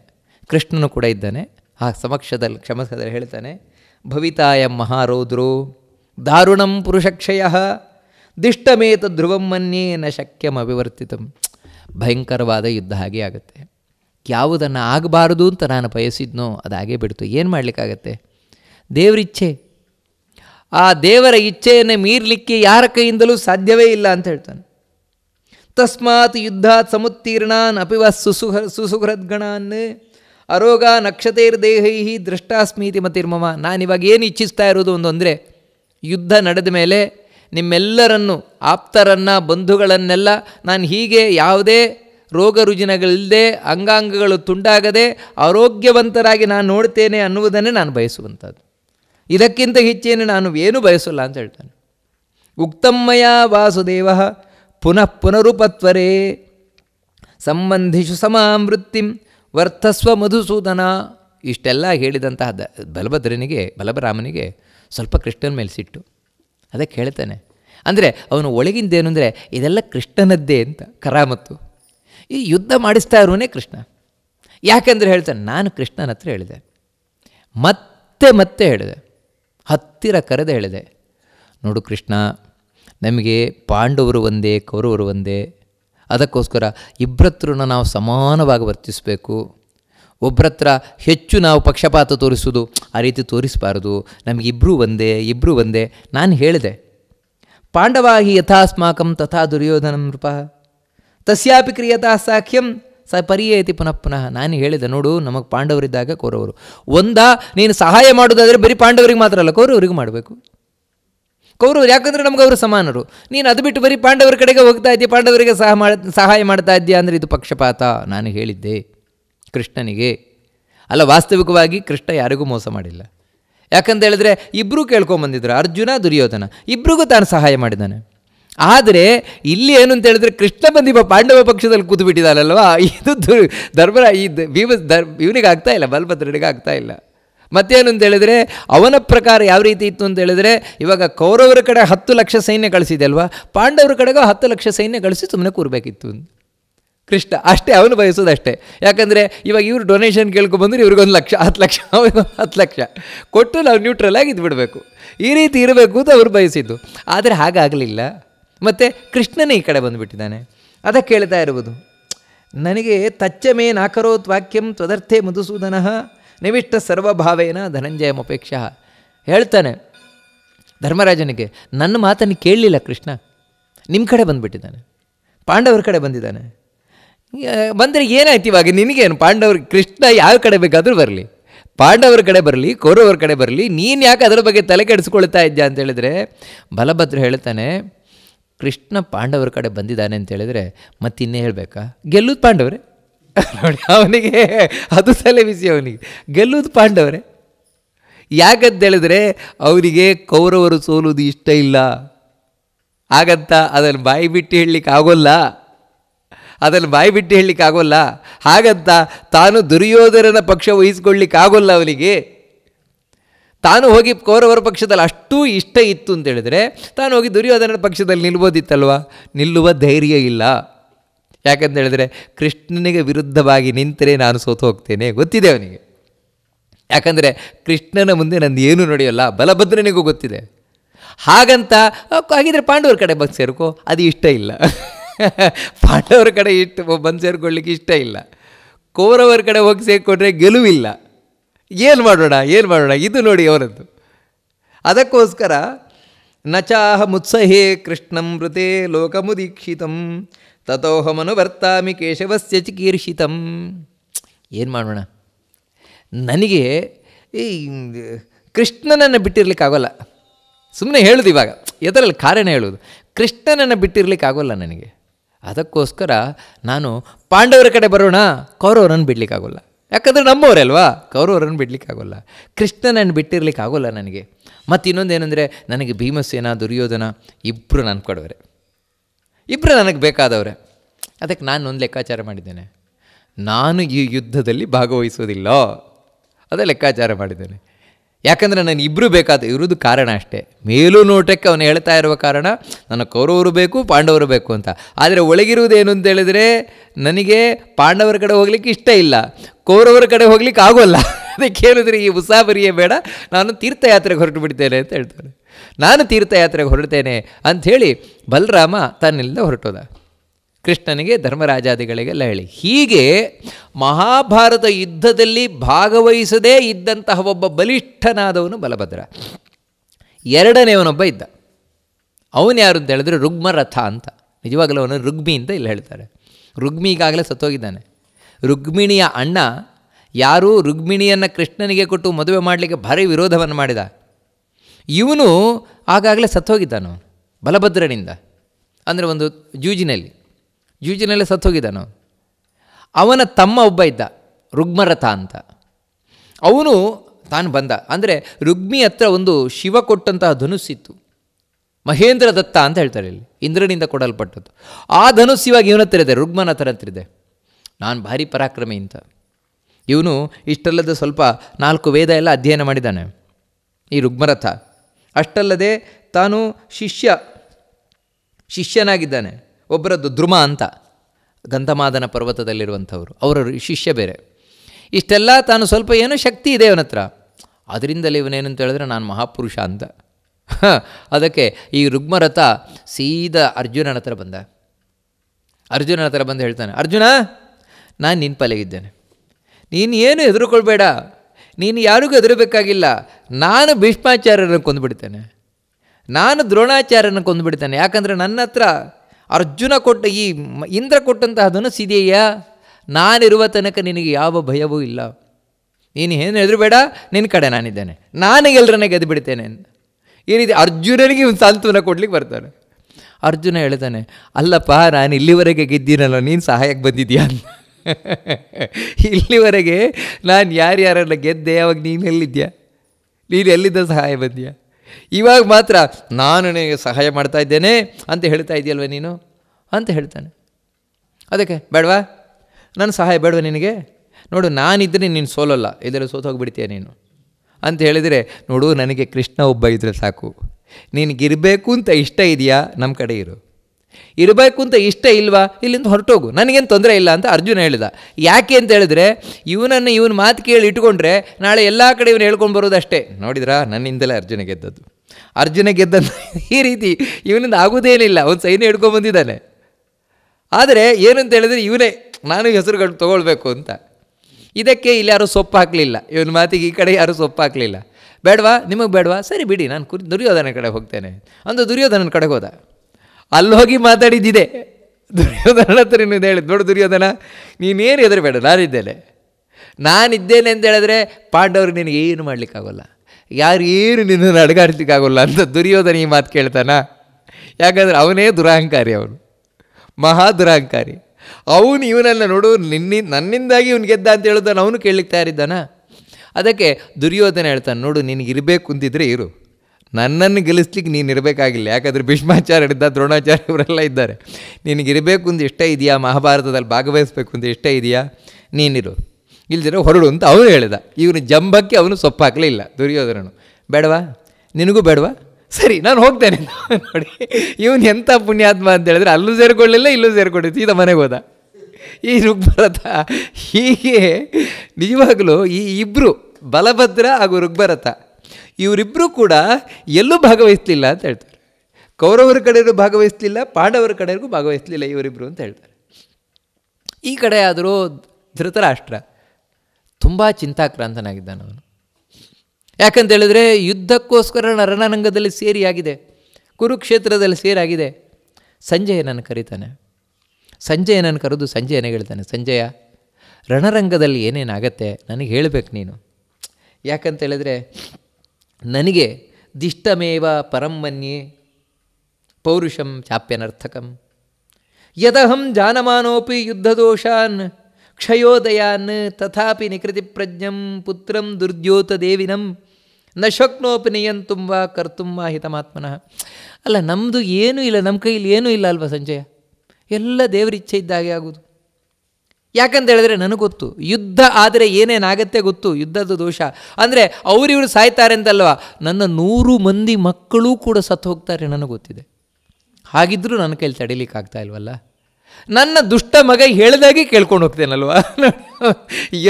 S1: ಕೃಷ್ಣನು ಕೂಡ ಇದ್ದಾನೆ ಆ ಸಮಕ್ಷದಲ್ಲಿ ಕ್ಷಮಸದಲ್ಲಿ ಹೇಳ್ತಾನೆ ಭವಿತಾಯ ಮಹಾರೌದ್ರು ದಾರುಣಂ ಪುರುಷಕ್ಷಯ ದಿಷ್ಟಮೇತ ಧ್ರುವಂ ಮನ್ಯೇ ನ ಶಕ್ಯಂ ಅವಿವರ್ತಿತಂ ಭಯಂಕರವಾದ ಯುದ್ಧ ಹಾಗೆ ಆಗುತ್ತೆ ಯಾವುದನ್ನು ಆಗಬಾರದು ಅಂತ ನಾನು ಬಯಸಿದ್ನೋ ಅದಾಗೇ ಬಿಡ್ತು ಏನು ಮಾಡಲಿಕ್ಕಾಗತ್ತೆ ದೇವರಿಚ್ಛೆ ಆ ದೇವರ ಇಚ್ಛೆಯನ್ನು ಮೀರಲಿಕ್ಕೆ ಯಾರ ಕೈಯಿಂದಲೂ ಸಾಧ್ಯವೇ ಇಲ್ಲ ಅಂತ ಹೇಳ್ತಾನೆ ತಸ್ಮಾತ್ ಯುದ್ಧಾತ್ ಸಮುತ್ತೀರ್ಣಾನ್ ಅಪಿವ ಸುಸುಹ ಸುಸುಹೃದ್ಗಣಾನ್ ಅರೋಗ ನಕ್ಷತೇರ್ ದೇಹೈ ದೃಷ್ಟಾಸ್ಮೀತಿ ಮತಿರ್ಮಮ ನಾನಿವಾಗ ಏನು ಇಚ್ಛಿಸ್ತಾ ಇರೋದು ಒಂದು ಅಂದರೆ ಯುದ್ಧ ನಡೆದ ಮೇಲೆ ನಿಮ್ಮೆಲ್ಲರನ್ನು ಆಪ್ತರನ್ನು ಬಂಧುಗಳನ್ನೆಲ್ಲ ನಾನು ಹೀಗೆ ಯಾವುದೇ ರೋಗ ರುಜಿನಗಳಿಲ್ಲದೆ ಅಂಗಾಂಗಗಳು ತುಂಡಾಗದೆ ಆರೋಗ್ಯವಂತರಾಗಿ ನಾನು ನೋಡ್ತೇನೆ ಅನ್ನುವುದನ್ನೇ ನಾನು ಬಯಸುವಂಥದ್ದು ಇದಕ್ಕಿಂತ ಹೆಚ್ಚೇನು ನಾನು ಏನು ಬಯಸಲ್ಲ ಅಂತ ಹೇಳ್ತಾನೆ ಉಕ್ತಮ್ಮಯ ವಾಸುದೇವ ಪುನಃ ಪುನರುಪತ್ವರೇ ಸಂಬಂಧಿಷು ಸಮಾಮೃತ್ತಿಂ ವರ್ತಸ್ವ ಮಧುಸೂದನ ಇಷ್ಟೆಲ್ಲ ಹೇಳಿದಂತಹ ದ ಬಲಭದ್ರನಿಗೆ ಬಲಭರಾಮನಿಗೆ ಸ್ವಲ್ಪ ಕೃಷ್ಣನ ಮೇಲೆ ಸಿಟ್ಟು ಅದಕ್ಕೆ ಹೇಳ್ತಾನೆ ಅಂದರೆ ಅವನು ಒಳಗಿಂದೇನು ಅಂದರೆ ಇದೆಲ್ಲ ಕೃಷ್ಣನದ್ದೇ ಅಂತ ಕರಾಮತ್ತು ಈ ಯುದ್ಧ ಮಾಡಿಸ್ತಾ ಇರೋನೇ ಕೃಷ್ಣ ಯಾಕೆಂದರೆ ಹೇಳ್ತಾನೆ ನಾನು ಕೃಷ್ಣನ ಹತ್ರ ಹೇಳಿದೆ ಮತ್ತೆ ಮತ್ತೆ ಹೇಳಿದೆ ಹತ್ತಿರ ಕರೆದು ಹೇಳಿದೆ ನೋಡು ಕೃಷ್ಣ ನಮಗೆ ಪಾಂಡವರು ಒಂದೇ ಕೌರವರು ಒಂದೇ ಅದಕ್ಕೋಸ್ಕರ ಇಬ್ರತ್ರನ ನಾವು ಸಮಾನವಾಗಿ ವರ್ತಿಸಬೇಕು ಒಬ್ಬರತ್ರ ಹೆಚ್ಚು ನಾವು ಪಕ್ಷಪಾತ ತೋರಿಸೋದು ಆ ರೀತಿ ತೋರಿಸಬಾರ್ದು ನಮಗಿಬ್ಬರೂ ಒಂದೇ ಇಬ್ಬರೂ ಒಂದೇ ನಾನು ಹೇಳಿದೆ ಪಾಂಡವಾಹಿ ಯಥಾಸ್ಮಾಕಂ ತಥಾ ದುರ್ಯೋಧನ ನೃಪ ತಸ್ಯಾಪಿ ಕ್ರಿಯತಾ ಸಾಖ್ಯಂ ಸ ಪರಿಯೇತಿ ಪುನಃ ಪುನಃ ನಾನು ಹೇಳಿದೆ ನೋಡು ನಮಗೆ ಪಾಂಡವರಿದ್ದಾಗ ಕೌರವರು ಒಂದಾ ನೀನು ಸಹಾಯ ಮಾಡೋದಾದರೆ ಬರೀ ಪಾಂಡವರಿಗೆ ಮಾತ್ರ ಅಲ್ಲ ಕೌರವರಿಗೂ ಮಾಡಬೇಕು ಕೌರವರು ಯಾಕಂದರೆ ನಮ್ಗೆ ಅವರು ಸಮಾನರು ನೀನು ಅದು ಬಿಟ್ಟು ಬರೀ ಪಾಂಡವರ ಕಡೆಗೆ ಹೋಗ್ತಾ ಇದ್ದೀಯ ಪಾಂಡವರಿಗೆ ಸಹ ಮಾಡ ಸಹಾಯ ಮಾಡ್ತಾ ಇದ್ದೀಯಾ ಅಂದರೆ ಇದು ಪಕ್ಷಪಾತ ನಾನು ಹೇಳಿದ್ದೆ ಕೃಷ್ಣನಿಗೆ ಅಲ್ಲ ವಾಸ್ತವಿಕವಾಗಿ ಕೃಷ್ಣ ಯಾರಿಗೂ ಮೋಸ ಮಾಡಿಲ್ಲ ಯಾಕಂತ ಹೇಳಿದ್ರೆ ಇಬ್ಬರೂ ಕೇಳ್ಕೊಂಬಂದಿದ್ರು ಅರ್ಜುನ ದುರ್ಯೋಧನ ಇಬ್ಬರಿಗೂ ತಾನು ಸಹಾಯ ಮಾಡಿದ್ದಾನೆ ಆದರೆ ಇಲ್ಲಿ ಏನು ಅಂತ ಹೇಳಿದ್ರೆ ಕೃಷ್ಣ ಬಂದಿವ ಪಾಂಡವ ಪಕ್ಷದಲ್ಲಿ ಕೂತು ಇದು ಧರ್ಮರ ಈ ಭೀಮ ಧರ್ ಇವನಿಗೆ ಆಗ್ತಾ ಇಲ್ಲ ಬಲಭದ್ರನಿಗೆ ಆಗ್ತಾ ಇಲ್ಲ ಮತ್ತೇನು ಅಂತ ಹೇಳಿದ್ರೆ ಅವನ ಪ್ರಕಾರ ಯಾವ ರೀತಿ ಇತ್ತು ಅಂತ ಹೇಳಿದ್ರೆ ಇವಾಗ ಕೌರವರ ಕಡೆ ಹತ್ತು ಲಕ್ಷ ಸೈನ್ಯ ಕಳಿಸಿದೆ ಅಲ್ವಾ ಪಾಂಡವರ ಕಡೆಗೂ ಹತ್ತು ಲಕ್ಷ ಸೈನ್ಯ ಕಳಿಸಿ ಸುಮ್ಮನೆ ಕೂರಬೇಕಿತ್ತು ಕೃಷ್ಣ ಅಷ್ಟೇ ಅವನು ಬಯಸೋದು ಅಷ್ಟೇ ಯಾಕಂದರೆ ಇವಾಗ ಇವರು ಡೊನೇಷನ್ ಕೇಳ್ಕೊಬಂದ್ರೆ ಇವ್ರಿಗೊಂದು ಲಕ್ಷ ಹತ್ತು ಲಕ್ಷ ಹತ್ತು ಲಕ್ಷ ಕೊಟ್ಟು ನಾವು ನ್ಯೂಟ್ರಲ್ ಆಗಿ ಇದ್ಬಿಡಬೇಕು ಈ ರೀತಿ ಇರಬೇಕು ಅಂತ ಅವರು ಬಯಸಿದ್ದು ಆದರೆ ಹಾಗಾಗಲಿಲ್ಲ ಮತ್ತು ಕೃಷ್ಣನೇ ಈ ಕಡೆ ಬಂದುಬಿಟ್ಟಿದ್ದಾನೆ ಅದಕ್ಕೆ ಹೇಳ್ತಾ ಇರುವುದು ನನಗೆ ತಚ್ಚಮೇ ನಾಕರೋತ್ ವಾಕ್ಯಂ ತ್ವದರ್ಥೆ ಮಧುಸೂದನ ನಿವಿಷ್ಟ ಸರ್ವಭಾವೇನ ಧನಂಜಯಮಪೇಕ್ಷ ಹೇಳ್ತಾನೆ ಧರ್ಮರಾಜನಿಗೆ ನನ್ನ ಮಾತನ್ನು ಕೇಳಲಿಲ್ಲ ಕೃಷ್ಣ ನಿಮ್ಮ ಕಡೆ ಬಂದುಬಿಟ್ಟಿದ್ದಾನೆ ಪಾಂಡವರ ಕಡೆ ಬಂದಿದ್ದಾನೆ ಬಂದರೆ ಏನಾಯ್ತು ಇವಾಗ ನಿನಗೇನು ಪಾಂಡವರು ಕೃಷ್ಣ ಯಾವ ಕಡೆ ಬೇಕಾದರೂ ಬರಲಿ ಪಾಂಡವರ ಕಡೆ ಬರಲಿ ಕೌರವರ ಕಡೆ ಬರಲಿ ನೀನು ಯಾಕೆ ಅದರ ಬಗ್ಗೆ ತಲೆ ಕೆಡಿಸ್ಕೊಳ್ತಾ ಇದ್ದೆ ಅಂತ ಹೇಳಿದ್ರೆ ಬಲಭದ್ರ ಹೇಳ್ತಾನೆ ಕೃಷ್ಣ ಪಾಂಡವರ ಕಡೆ ಬಂದಿದ್ದಾನೆ ಅಂತ ಹೇಳಿದ್ರೆ ಮತ್ತಿನ್ನೇ ಹೇಳಬೇಕಾ ಗೆಲ್ಲುದು ಪಾಂಡವರೇ ನೋಡಿ ಅವನಿಗೆ ಅದು ತಲೆ ಬಿಸಿ ಅವನಿಗೆ ಗೆಲ್ಲುವುದು ಪಾಂಡವರೇ ಯಾಕಂತೇಳಿದ್ರೆ ಅವರಿಗೆ ಕೌರವರು ಸೋಲುವುದು ಇಷ್ಟ ಇಲ್ಲ ಹಾಗಂತ ಅದನ್ನು ಬಾಯಿ ಬಿಟ್ಟು ಹೇಳಲಿಕ್ಕೆ ಆಗೋಲ್ಲ ಅದನ್ನು ಬಾಯಿ ಬಿಟ್ಟು ಹೇಳಲಿಕ್ಕೆ ಆಗೋಲ್ಲ ಹಾಗಂತ ತಾನು ದುರ್ಯೋಧನನ ಪಕ್ಷ ವಹಿಸಿಕೊಳ್ಳಿಕ್ಕಾಗೋಲ್ಲ ಅವನಿಗೆ ತಾನು ಹೋಗಿ ಕೌರವರ ಪಕ್ಷದಲ್ಲಿ ಅಷ್ಟೂ ಇಷ್ಟ ಇತ್ತು ಅಂತೇಳಿದರೆ ತಾನು ಹೋಗಿ ದುರ್ಯೋಧನರ ಪಕ್ಷದಲ್ಲಿ ನಿಲ್ಬೋದಿತ್ತಲ್ವ ನಿಲ್ಲುವ ಧೈರ್ಯ ಇಲ್ಲ ಯಾಕಂತ ಕೃಷ್ಣನಿಗೆ ವಿರುದ್ಧವಾಗಿ ನಿಂತರೆ ನಾನು ಸೋತು ಹೋಗ್ತೇನೆ ಗೊತ್ತಿದೆ ಅವನಿಗೆ ಯಾಕಂದರೆ ಕೃಷ್ಣನ ಮುಂದೆ ನಂದು ಏನೂ ನಡೆಯೋಲ್ಲ ಬಲಭದ್ರನಿಗೂ ಗೊತ್ತಿದೆ ಹಾಗಂತ ಹಾಗಿದ್ರೆ ಪಾಂಡವರ ಕಡೆ ಬಂದು ಸೇರ್ಕೋ ಅದು ಇಷ್ಟ ಇಲ್ಲ ಪಾಂಡವರ ಕಡೆ ಇಷ್ಟ ಬಂದು ಸೇರ್ಕೊಳ್ಳಿಕ್ಕೆ ಇಷ್ಟ ಇಲ್ಲ ಕೌರವರ ಕಡೆ ಹೋಗಿ ಸೇರಿಕೊಂಡ್ರೆ ಗೆಲುವಿಲ್ಲ ಏನು ಮಾಡೋಣ ಏನು ಮಾಡೋಣ ಇದು ನೋಡಿ ಅವರದ್ದು ಅದಕ್ಕೋಸ್ಕರ ನಚಾಹ ಮುತ್ಸಹೇ ಕೃಷ್ಣಂ ಮೃತೆ ಲೋಕಮುದೀಕ್ಷಿತಂ ತಥೋಹಮನುವರ್ತಾಮಿ ಕೇಶವಸ್ಯ ಚಿಕೀರ್ಷಿತಂ ಏನು ಮಾಡೋಣ ನನಗೆ ಈ ಕೃಷ್ಣನನ್ನು ಬಿಟ್ಟಿರ್ಲಿಕ್ಕಾಗೋಲ್ಲ ಸುಮ್ಮನೆ ಹೇಳೋದು ಇವಾಗ ಎದರಲ್ಲಿ ಕಾರಣ ಹೇಳೋದು ಕೃಷ್ಣನನ್ನು ಬಿಟ್ಟಿರಲಿಕ್ಕಾಗೋಲ್ಲ ನನಗೆ ಅದಕ್ಕೋಸ್ಕರ ನಾನು ಪಾಂಡವರ ಕಡೆ ಬರೋಣ ಕೌರವರನ್ನು ಬಿಡಲಿಕ್ಕಾಗೋಲ್ಲ ಯಾಕಂದರೆ ನಮ್ಮವರಲ್ವಾ ಕೌರವರನ್ನು ಬಿಡಲಿಕ್ಕಾಗೋಲ್ಲ ಕೃಷ್ಣನನ್ನು ಬಿಟ್ಟಿರಲಿಕ್ಕಾಗೋಲ್ಲ ನನಗೆ ಮತ್ತು ಇನ್ನೊಂದೇನೆಂದರೆ ನನಗೆ ಭೀಮಸೇನ ದುರ್ಯೋಧನ ಇಬ್ಬರು ನನ್ನ ಕೊಡೋರೆ ಇಬ್ಬರು ನನಗೆ ಬೇಕಾದವ್ರೆ ಅದಕ್ಕೆ ನಾನು ಒಂದು ಲೆಕ್ಕಾಚಾರ ಮಾಡಿದ್ದೇನೆ ನಾನು ಈ ಯುದ್ಧದಲ್ಲಿ ಭಾಗವಹಿಸೋದಿಲ್ಲ ಅದೇ ಲೆಕ್ಕಾಚಾರ ಮಾಡಿದ್ದೇನೆ ಯಾಕಂದರೆ ನಾನು ಇಬ್ಬರು ಬೇಕಾದ ಇರೋದು ಕಾರಣ ಅಷ್ಟೇ ಮೇಲೂ ನೋಟಕ್ಕೆ ಅವನು ಹೇಳ್ತಾ ಇರುವ ಕಾರಣ ನನ್ನ ಕೌರವರು ಬೇಕು ಪಾಂಡವರು ಬೇಕು ಅಂತ ಆದರೆ ಒಳಗಿರುವುದೇನು ಅಂತ ಹೇಳಿದರೆ ನನಗೆ ಪಾಂಡವರ ಕಡೆ ಹೋಗಲಿಕ್ಕೆ ಇಷ್ಟ ಇಲ್ಲ ಕೌರವರ ಕಡೆ ಹೋಗ್ಲಿಕ್ಕೆ ಆಗೋಲ್ಲ ಅದಕ್ಕೆ ಹೇಳಿದ್ರೆ ಈ ಉಸಾಬರಿಯೇ ಬೇಡ ನಾನು ತೀರ್ಥಯಾತ್ರೆಗೆ ಹೊರಟು ಬಿಡ್ತೇನೆ ಅಂತ ಹೇಳ್ತಾನೆ ನಾನು ತೀರ್ಥಯಾತ್ರೆಗೆ ಹೊರಡ್ತೇನೆ ಅಂಥೇಳಿ ಬಲರಾಮ ತನ್ನಿಂದ ಹೊರಟೋದ ಕೃಷ್ಣನಿಗೆ ಧರ್ಮರಾಜಾದಿಗಳಿಗೆಲ್ಲ ಹೇಳಿ ಹೀಗೆ ಮಹಾಭಾರತ ಯುದ್ಧದಲ್ಲಿ ಭಾಗವಹಿಸದೇ ಇದ್ದಂತಹ ಒಬ್ಬ ಬಲಿಷ್ಠನಾದವನು ಬಲಭದ್ರ ಎರಡನೆಯವನೊಬ್ಬ ಇದ್ದ ಅವನು ಯಾರು ಅಂತ ಹೇಳಿದ್ರೆ ರುಗ್ಮರಥ ಅಂತ ನಿಜವಾಗಲೂ ಅವನು ರುಗ್ಮಿ ಅಂತ ಇಲ್ಲಿ ಹೇಳ್ತಾರೆ ರುಗ್ಮಿ ಈಗಾಗಲೇ ಸತ್ತೋಗಿದ್ದಾನೆ ರುಗ್ಮಿಣಿಯ ಅಣ್ಣ ಯಾರೂ ರುಗ್ಮಿಣಿಯನ್ನು ಕೃಷ್ಣನಿಗೆ ಕೊಟ್ಟು ಮದುವೆ ಮಾಡಲಿಕ್ಕೆ ಭಾರಿ ವಿರೋಧವನ್ನು ಮಾಡಿದ ಇವನು ಆಗಾಗಲೇ ಹೋಗಿದ್ದಾನು ಬಲಭದ್ರನಿಂದ ಅಂದರೆ ಒಂದು ಜೂಜಿನಲ್ಲಿ ಸತ್ತು ಹೋಗಿದ್ದಾನು ಅವನ ತಮ್ಮ ಒಬ್ಬ ಇದ್ದ ರುಗ್ಮರಥ ಅಂತ ಅವನು ತಾನು ಬಂದ ಅಂದರೆ ರುಗ್ಮಿ ಹತ್ರ ಒಂದು ಶಿವ ಕೊಟ್ಟಂತಹ ಧನುಸ್ಸಿತ್ತು ಮಹೇಂದ್ರ ದತ್ತ ಅಂತ ಹೇಳ್ತಾರೆ ಇಲ್ಲಿ ಇಂದ್ರನಿಂದ ಕೊಡಲ್ಪಟ್ಟದ್ದು ಆ ಧನುಸ್ಸಿವಾಗಿ ಇವಾಗ ಇವನ ಹತ್ರ ಇದೆ ರುಗ್ಮನ ಹತ್ರ ಇದೆ ನಾನು ಭಾರಿ ಪರಾಕ್ರಮಿ ಅಂತ ಇವನು ಇಷ್ಟಲ್ಲದ ಸ್ವಲ್ಪ ನಾಲ್ಕು ವೇದ ಎಲ್ಲ ಅಧ್ಯಯನ ಮಾಡಿದ್ದಾನೆ ಈ ರುಗ್ಮರಥ ಅಷ್ಟಲ್ಲದೆ ತಾನು ಶಿಷ್ಯ ಶಿಷ್ಯನಾಗಿದ್ದಾನೆ ಒಬ್ಬರದ್ದು ಧ್ರುಮ ಅಂತ ಗಂಧಮಾದನ ಪರ್ವತದಲ್ಲಿರುವಂಥವರು ಅವರ ಶಿಷ್ಯ ಬೇರೆ ಇಷ್ಟೆಲ್ಲ ತಾನು ಸ್ವಲ್ಪ ಏನೋ ಶಕ್ತಿ ಇದೆ ಅವನ ಹತ್ರ ಅದರಿಂದಲೇ ಇವನೇನಂತ ಹೇಳಿದ್ರೆ ನಾನು ಮಹಾಪುರುಷ ಅಂತ ಅದಕ್ಕೆ ಈ ರುಗ್ಮರಥ ಸೀದಾ ಅರ್ಜುನನ ಹತ್ರ ಬಂದ ಅರ್ಜುನನ ಹತ್ರ ಬಂದು ಹೇಳ್ತಾನೆ ಅರ್ಜುನ ನಾನು ನಿನ್ನ ಪಾಲಿಗಿದ್ದೇನೆ ನೀನು ಏನು ಹೆದರ್ಕೊಳ್ಬೇಡ ನೀನು ಯಾರಿಗೂ ಹೆದರಬೇಕಾಗಿಲ್ಲ ನಾನು ಭೀಷ್ಮಾಚಾರ್ಯರನ್ನು ಕೊಂದುಬಿಡ್ತೇನೆ ನಾನು ದ್ರೋಣಾಚಾರ್ಯನ ಕೊಂದುಬಿಡ್ತೇನೆ ಯಾಕಂದರೆ ನನ್ನ ಹತ್ರ ಅರ್ಜುನ ಕೊಟ್ಟ ಈ ಇಂದ್ರ ಕೊಟ್ಟಂತಹದನ್ನು ಸಿದೆಯ ನಾನಿರುವ ತನಕ ನಿನಗೆ ಯಾವ ಭಯವೂ ಇಲ್ಲ ನೀನು ಏನು ಎದುರುಬೇಡ ನಿನ್ನ ಕಡೆ ನಾನಿದ್ದೇನೆ ನಾನು ಎಲ್ಲರನ್ನ ಗೆದ್ದು ಬಿಡ್ತೇನೆ ಈ ರೀತಿ ಅರ್ಜುನನಿಗೆ ಒಂದು ಸಾಂತ್ವನ ಕೊಡ್ಲಿಕ್ಕೆ ಬರ್ತಾರೆ ಅರ್ಜುನ ಹೇಳ್ತಾನೆ ಅಲ್ಲಪ್ಪ ನಾನು ಇಲ್ಲಿವರೆಗೆ ಗೆದ್ದೀನಲ್ಲ ನೀನು ಸಹಾಯಕ್ಕೆ ಬಂದಿದ್ದೀಯಾ ಅಂತ ಇಲ್ಲಿವರೆಗೆ ನಾನು ಯಾರ್ಯಾರನ್ನ ಗೆದ್ದೆ ಯಾವಾಗ ನೀನು ಎಲ್ಲಿದ್ಯಾ ನೀನು ಎಲ್ಲಿದ್ದ ಸಹಾಯ ಬಂದ್ಯಾ ಇವಾಗ ಮಾತ್ರ ನಾನು ನನಗೆ ಸಹಾಯ ಮಾಡ್ತಾ ಇದ್ದೇನೆ ಅಂತ ಹೇಳ್ತಾ ಇದೆಯಲ್ವ ನೀನು ಅಂತ ಹೇಳ್ತಾನೆ ಅದಕ್ಕೆ ಬೇಡವಾ ನಾನು ಸಹಾಯ ಬೇಡವ ನಿನಗೆ ನೋಡು ನಾನಿದ್ದರೆ ನೀನು ಸೋಲಲ್ಲ ಇದರಲ್ಲಿ ಸೋತೋಗ್ಬಿಡ್ತೀಯ ನೀನು ಅಂತ ಹೇಳಿದರೆ ನೋಡು ನನಗೆ ಕೃಷ್ಣ ಒಬ್ಬ ಇದ್ದರೆ ಸಾಕು ನಿನಗಿರಬೇಕು ಅಂತ ಇಷ್ಟ ಇದೆಯಾ ನಮ್ಮ ಕಡೆ ಇರು ಇರಬೇಕು ಅಂತ ಇಷ್ಟ ಇಲ್ವಾ ಇಲ್ಲಿಂದ ಹೊರಟೋಗು ನನಗೇನು ತೊಂದರೆ ಇಲ್ಲ ಅಂತ ಅರ್ಜುನ ಹೇಳಿದ ಯಾಕೆ ಅಂತ ಹೇಳಿದ್ರೆ ಇವನನ್ನು ಇವನ ಮಾತು ಕೇಳಿ ಇಟ್ಕೊಂಡ್ರೆ ನಾಳೆ ಎಲ್ಲ ಕಡೆ ಇವನು ಹೇಳ್ಕೊಂಡು ಬರೋದಷ್ಟೇ ನೋಡಿದ್ರಾ ನನ್ನಿಂದಲೇ ಅರ್ಜುನ ಗೆದ್ದದ್ದು ಅರ್ಜುನ ಗೆದ್ದದ್ದು ಈ ರೀತಿ ಇವನಿಂದ ಆಗೋದೇನಿಲ್ಲ ಅವನು ಸೈನ್ಯ ಹಿಡ್ಕೊಂಡು ಬಂದಿದ್ದಾನೆ ಆದರೆ ಏನಂತ ಹೇಳಿದ್ರೆ ಇವನೇ ನಾನು ಹೆಸರುಗಳು ತೊಗೊಳ್ಬೇಕು ಅಂತ ಇದಕ್ಕೆ ಇಲ್ಲಿ ಯಾರೂ ಸೊಪ್ಪು ಹಾಕಲಿಲ್ಲ ಇವನ ಮಾತಿಗೆ ಈ ಕಡೆ ಯಾರು ಸೊಪ್ಪು ಹಾಕಲಿಲ್ಲ ಬೇಡವಾ ನಿಮಗೆ ಬೇಡವಾ ಸರಿ ಬಿಡಿ ನಾನು ಕುರಿ ದುರ್ಯೋಧನ ಕಡೆ ಹೋಗ್ತೇನೆ ಅಂದು ದುರ್ಯೋಧನನ ಕಡೆ ಹೋದ ಅಲ್ಲಿ ಹೋಗಿ ಮಾತಾಡಿದ್ದಿದೆ ದುರ್ಯೋಧನ ಹತ್ರ ನೀನು ಹೇಳಿದ್ದು ನೋಡು ದುರ್ಯೋಧನ ನೀನೇನು ಹೆದರಬೇಡ ನಾನಿದ್ದೇನೆ ನಾನಿದ್ದೇನೆ ಅಂತ ಹೇಳಿದ್ರೆ ಪಾಂಡವರು ನಿನಗೆ ಏನು ಮಾಡಲಿಕ್ಕಾಗೋಲ್ಲ ಯಾರು ಏನು ನಿನ್ನನ್ನು ಅಡಗಾಡ್ಲಿಕ್ಕಾಗಲ್ಲ ಅಂತ ದುರ್ಯೋಧನ ಈ ಮಾತು ಕೇಳ್ತಾನ ಯಾಕಂದರೆ ಅವನೇ ದುರಹಂಕಾರಿ ಅವನು ಮಹಾ ದುರಹಂಕಾರಿ ಅವನು ಇವನನ್ನು ನೋಡು ನಿನ್ನ ನನ್ನಿಂದಾಗಿ ಇವನು ಗೆದ್ದ ಅಂತ ಹೇಳಿದಾನ ಅವನು ಕೇಳಲಿಕ್ಕೆ ತಯಾರಿದ್ದಾನ ಅದಕ್ಕೆ ದುರ್ಯೋಧನ ಹೇಳ್ತಾನೆ ನೋಡು ನಿನಗಿರಬೇಕು ಅಂತಿದ್ರೆ ಇರು ನನ್ನನ್ನು ಗೆಲ್ಲಿಸ್ಲಿಕ್ಕೆ ನೀನು ಇರಬೇಕಾಗಿಲ್ಲ ಯಾಕಂದರೆ ಭೀಷ್ಮಾಚಾರ್ಯ ಇದ್ದ ದ್ರೋಣಾಚಾರ್ಯ ಇವರೆಲ್ಲ ಇದ್ದಾರೆ ನಿನಗಿರಬೇಕು ಅಂತ ಇಷ್ಟ ಇದೆಯಾ ಮಹಾಭಾರತದಲ್ಲಿ ಭಾಗವಹಿಸಬೇಕು ಅಂತ ಇಷ್ಟ ಇದೆಯಾ ನೀನಿರು ಇಲ್ದಿರೋ ಹೊರಡು ಅಂತ ಅವನು ಹೇಳಿದ ಇವನು ಜಂಬಕ್ಕೆ ಅವನು ಸೊಪ್ಪು ಇಲ್ಲ ದುರ್ಯೋಧನನು ಬೇಡವಾ ನಿನಗೂ ಬೇಡವಾ ಸರಿ ನಾನು ಹೋಗ್ತೇನೆ ನೋಡಿ ಇವನು ಎಂಥ ಪುಣ್ಯಾತ್ಮ ಅಂತ ಹೇಳಿದ್ರೆ ಅಲ್ಲೂ ಸೇರಿಕೊಳ್ಳಿಲ್ಲ ಇಲ್ಲೂ ಸೇರಿಕೊಂಡಿತ್ತು ಇದು ಮನೆಗೆ ಹೋದ ಈ ಋಗ್ಭರತ ಹೀಗೆ ನಿಜವಾಗಲೂ ಈ ಇಬ್ಬರು ಬಲಭದ್ರ ಹಾಗೂ ಋಗ್ಭರತ ಇವರಿಬ್ಬರೂ ಕೂಡ ಎಲ್ಲೂ ಭಾಗವಹಿಸಲಿಲ್ಲ ಅಂತ ಹೇಳ್ತಾರೆ ಕೌರವರ ಕಡೆಯೂ ಭಾಗವಹಿಸಲಿಲ್ಲ ಪಾಂಡವರ ಕಡೆಗೂ ಭಾಗವಹಿಸಲಿಲ್ಲ ಇವರಿಬ್ಬರು ಅಂತ ಹೇಳ್ತಾರೆ ಈ ಕಡೆ ಆದರೂ ಧೃತರಾಷ್ಟ್ರ ತುಂಬ ಚಿಂತಾಕ್ರಾಂತನಾಗಿದ್ದಾನೆ ಅವನು ಯಾಕಂತೇಳಿದ್ರೆ ಯುದ್ಧಕ್ಕೋಸ್ಕರ ರಣರಂಗದಲ್ಲಿ ಸೇರಿಯಾಗಿದೆ ಕುರುಕ್ಷೇತ್ರದಲ್ಲಿ ಸೇರಾಗಿದೆ ಸಂಜಯನನ್ನು ಕರೀತಾನೆ ಸಂಜಯನನ್ನು ಕರೆದು ಸಂಜಯನೇ ಹೇಳ್ತಾನೆ ಸಂಜಯ ರಣರಂಗದಲ್ಲಿ ಏನೇನಾಗತ್ತೆ ನನಗೆ ಹೇಳಬೇಕು ನೀನು ಯಾಕಂತೇಳಿದ್ರೆ ನನಗೆ ದಿಷ್ಟಮೇವ ಪರಂ ಪೌರುಷಂ ಚಾಪ್ಯನರ್ಥಕಂ ಯದಹಂ ಜಾನಮಾನೋಪಿ ಯುದ್ಧದೋಷಾನ್ ಕ್ಷಯೋದಯಾನ್ ತಥಾಪಿ ನಿಕೃತಿ ಪ್ರಜ್ಞಂ ಪುತ್ರಂ ದೇವಿನಂ ನ ಶಕ್ನೋಪಿ ನಿಯಂತುಂ ವಾ ಹಿತಮಾತ್ಮನಃ ಅಲ್ಲ ನಮ್ಮದು ಏನೂ ಇಲ್ಲ ನಮ್ಮ ಕೈಯಲ್ಲಿ ಏನೂ ಇಲ್ಲ ಅಲ್ವಾ ಸಂಜಯ ಎಲ್ಲ ದೇವರಿಚ್ಛೆ ಇದ್ದಾಗೆ ಆಗೋದು ಯಾಕಂತ ಹೇಳಿದ್ರೆ ನನಗೆ ಗೊತ್ತು ಯುದ್ಧ ಆದರೆ ಏನೇನಾಗತ್ತೆ ಗೊತ್ತು ಯುದ್ಧದ್ದು ದೋಷ ಅಂದರೆ ಅವರಿವರು ಸಾಯ್ತಾರೆ ಅಂತಲ್ವ ನನ್ನ ನೂರು ಮಂದಿ ಮಕ್ಕಳೂ ಕೂಡ ಸತ್ತು ಹೋಗ್ತಾರೆ ನನಗೆ ಗೊತ್ತಿದೆ ಹಾಗಿದ್ದರೂ ನನ್ನ ಕೈಲಿ ತಡಿಲಿಕ್ಕೆ ಆಗ್ತಾ ಇಲ್ವಲ್ಲ ನನ್ನ ದುಷ್ಟ ಮಗ ಹೇಳ್ದಾಗೆ ಕೇಳ್ಕೊಂಡು ಹೋಗ್ತೇನಲ್ವ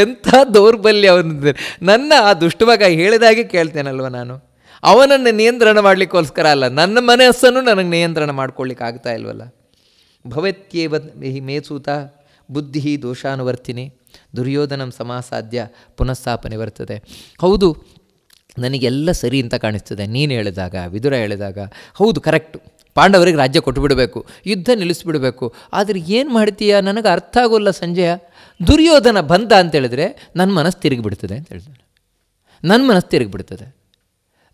S1: ಎಂಥ ದೌರ್ಬಲ್ಯ ಅವನಿದೆ ನನ್ನ ಆ ದುಷ್ಟ ಮಗ ಹೇಳಿದಾಗೆ ಕೇಳ್ತೇನಲ್ವ ನಾನು ಅವನನ್ನು ನಿಯಂತ್ರಣ ಮಾಡಲಿಕ್ಕೋಸ್ಕರ ಅಲ್ಲ ನನ್ನ ಮನಸ್ಸನ್ನು ನನಗೆ ನಿಯಂತ್ರಣ ಮಾಡ್ಕೊಳ್ಳಿಕ್ಕಾಗ್ತಾ ಇಲ್ವಲ್ಲ ಭವತ್ಯೇವ ಮೇಸೂತ ಬುದ್ಧಿ ದೋಷಾನುವರ್ತಿನಿ ದುರ್ಯೋಧನಂ ಸಮಾಸಾಧ್ಯ ಪುನಃಸ್ಥಾಪನೆ ಬರ್ತದೆ ಹೌದು ನನಗೆಲ್ಲ ಸರಿ ಅಂತ ಕಾಣಿಸ್ತದೆ ನೀನು ಹೇಳಿದಾಗ ವಿದುರ ಹೇಳಿದಾಗ ಹೌದು ಕರೆಕ್ಟು ಪಾಂಡವರಿಗೆ ರಾಜ್ಯ ಕೊಟ್ಟುಬಿಡಬೇಕು ಯುದ್ಧ ನಿಲ್ಲಿಸ್ಬಿಡಬೇಕು ಆದರೆ ಏನು ಮಾಡ್ತೀಯಾ ನನಗೆ ಅರ್ಥ ಆಗೋಲ್ಲ ಸಂಜಯ ದುರ್ಯೋಧನ ಬಂದ ಅಂತೇಳಿದ್ರೆ ನನ್ನ ಮನಸ್ಸು ತಿರುಗಿಬಿಡ್ತದೆ ಅಂತ ಹೇಳ್ತಾನೆ ನನ್ನ ಮನಸ್ಸು ತಿರುಗಿಬಿಡ್ತದೆ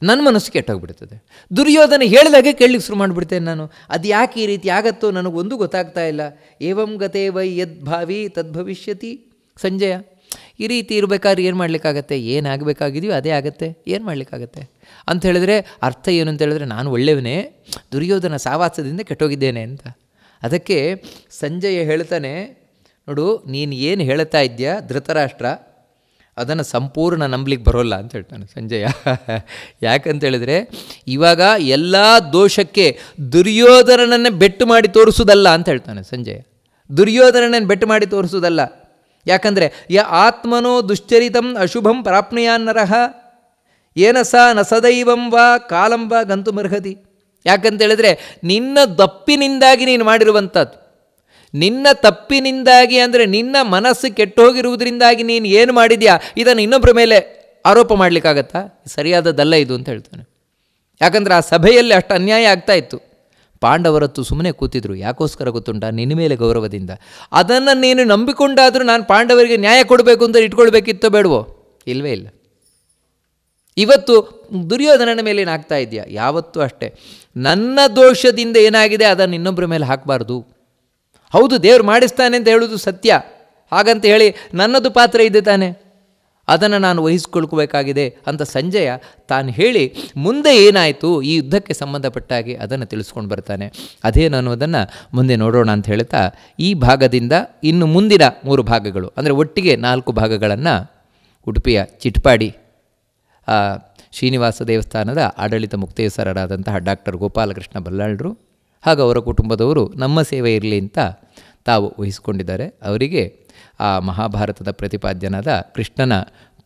S1: ನನ್ನ ಮನಸ್ಸು ಕೆಟ್ಟೋಗ್ಬಿಡ್ತದೆ ದುರ್ಯೋಧನ ಹೇಳಿದಾಗೆ ಕೇಳಲಿಕ್ಕೆ ಶುರು ಮಾಡಿಬಿಡ್ತೇನೆ ನಾನು ಅದು ಯಾಕೆ ಈ ರೀತಿ ಆಗತ್ತೋ ನನಗೊಂದು ಗೊತ್ತಾಗ್ತಾ ಇಲ್ಲ ಏವಂ ಗತೆ ವೈ ಯದ್ಭಾವಿ ತದ್ಭವಿಷ್ಯತಿ ಸಂಜಯ ಈ ರೀತಿ ಇರಬೇಕಾದ್ರೆ ಏನು ಮಾಡಲಿಕ್ಕಾಗತ್ತೆ ಏನಾಗಬೇಕಾಗಿದೆಯೋ ಅದೇ ಆಗುತ್ತೆ ಏನು ಮಾಡಲಿಕ್ಕಾಗತ್ತೆ ಅಂತ ಹೇಳಿದ್ರೆ ಅರ್ಥ ಏನು ಅಂತ ಹೇಳಿದ್ರೆ ನಾನು ಒಳ್ಳೆಯವನೇ ದುರ್ಯೋಧನ ಸಾವಾಸದಿಂದ ಕೆಟ್ಟೋಗಿದ್ದೇನೆ ಅಂತ ಅದಕ್ಕೆ ಸಂಜಯ ಹೇಳ್ತಾನೆ ನೋಡು ನೀನು ಏನು ಹೇಳ್ತಾ ಇದೆಯಾ ಧೃತರಾಷ್ಟ್ರ ಅದನ್ನು ಸಂಪೂರ್ಣ ನಂಬಲಿಕ್ಕೆ ಬರೋಲ್ಲ ಅಂತ ಹೇಳ್ತಾನೆ ಸಂಜಯ ಯಾಕಂತೇಳಿದರೆ ಇವಾಗ ಎಲ್ಲ ದೋಷಕ್ಕೆ ದುರ್ಯೋಧನನನ್ನೇ ಬೆಟ್ಟು ಮಾಡಿ ತೋರಿಸೋದಲ್ಲ ಅಂತ ಹೇಳ್ತಾನೆ ಸಂಜಯ ದುರ್ಯೋಧನನನ್ನು ಬೆಟ್ಟು ಮಾಡಿ ತೋರಿಸೋದಲ್ಲ ಯಾಕಂದರೆ ಯ ಆತ್ಮನೋ ದುಶ್ಚರಿತಂ ಅಶುಭಂ ಪ್ರಾಪ್ನುಯಾನ್ನರಹ ಏನ ಸ ನ ಸದೈವಂ ವಾ ಕಾಲಂ ಗಂತು ಗಂತುಮರ್ಹತಿ ಯಾಕಂತೇಳಿದ್ರೆ ನಿನ್ನ ದಪ್ಪಿನಿಂದಾಗಿ ನೀನು ಮಾಡಿರುವಂಥದ್ದು ನಿನ್ನ ತಪ್ಪಿನಿಂದಾಗಿ ಅಂದರೆ ನಿನ್ನ ಮನಸ್ಸು ಕೆಟ್ಟು ಹೋಗಿರುವುದರಿಂದಾಗಿ ನೀನು ಏನು ಮಾಡಿದ್ಯಾ ಇದನ್ನು ಇನ್ನೊಬ್ಬರ ಮೇಲೆ ಆರೋಪ ಮಾಡಲಿಕ್ಕಾಗತ್ತಾ ಸರಿಯಾದದ್ದಲ್ಲ ಇದು ಅಂತ ಹೇಳ್ತಾನೆ ಯಾಕಂದರೆ ಆ ಸಭೆಯಲ್ಲಿ ಅಷ್ಟು ಅನ್ಯಾಯ ಆಗ್ತಾ ಇತ್ತು ಪಾಂಡವರತ್ತು ಸುಮ್ಮನೆ ಕೂತಿದ್ರು ಯಾಕೋಸ್ಕರ ಗೊತ್ತುಂಟ ನಿನ್ನ ಮೇಲೆ ಗೌರವದಿಂದ ಅದನ್ನು ನೀನು ನಂಬಿಕೊಂಡಾದರೂ ನಾನು ಪಾಂಡವರಿಗೆ ನ್ಯಾಯ ಕೊಡಬೇಕು ಅಂತ ಇಟ್ಕೊಳ್ಬೇಕಿತ್ತೋ ಬೇಡವೋ ಇಲ್ಲವೇ ಇಲ್ಲ ಇವತ್ತು ದುರ್ಯೋಧನನ ಮೇಲೆ ಏನಾಗ್ತಾ ಇದೆಯಾ ಯಾವತ್ತೂ ಅಷ್ಟೇ ನನ್ನ ದೋಷದಿಂದ ಏನಾಗಿದೆ ಅದನ್ನು ಇನ್ನೊಬ್ಬರ ಮೇಲೆ ಹಾಕಬಾರ್ದು ಹೌದು ದೇವ್ರು ಮಾಡಿಸ್ತಾನೆ ಅಂತ ಹೇಳೋದು ಸತ್ಯ ಹಾಗಂತ ಹೇಳಿ ನನ್ನದು ಪಾತ್ರ ಇದೆ ತಾನೆ ಅದನ್ನು ನಾನು ವಹಿಸ್ಕೊಳ್ಕೋಬೇಕಾಗಿದೆ ಅಂತ ಸಂಜಯ ತಾನು ಹೇಳಿ ಮುಂದೆ ಏನಾಯಿತು ಈ ಯುದ್ಧಕ್ಕೆ ಸಂಬಂಧಪಟ್ಟಾಗಿ ಅದನ್ನು ತಿಳಿಸ್ಕೊಂಡು ಬರ್ತಾನೆ ಅದೇನು ಅನ್ನೋದನ್ನು ಮುಂದೆ ನೋಡೋಣ ಅಂತ ಹೇಳ್ತಾ ಈ ಭಾಗದಿಂದ ಇನ್ನು ಮುಂದಿನ ಮೂರು ಭಾಗಗಳು ಅಂದರೆ ಒಟ್ಟಿಗೆ ನಾಲ್ಕು ಭಾಗಗಳನ್ನು ಉಡುಪಿಯ ಚಿಟ್ಪಾಡಿ ಶ್ರೀನಿವಾಸ ದೇವಸ್ಥಾನದ ಆಡಳಿತ ಮುಕ್ತೇಸರರಾದಂತಹ ಡಾಕ್ಟರ್ ಗೋಪಾಲಕೃಷ್ಣ ಬಲ್ಲಾಳರು ಹಾಗೂ ಅವರ ಕುಟುಂಬದವರು ನಮ್ಮ ಸೇವೆ ಇರಲಿ ಅಂತ ತಾವು ವಹಿಸಿಕೊಂಡಿದ್ದಾರೆ ಅವರಿಗೆ ಆ ಮಹಾಭಾರತದ ಪ್ರತಿಪಾದ್ಯನಾದ ಕೃಷ್ಣನ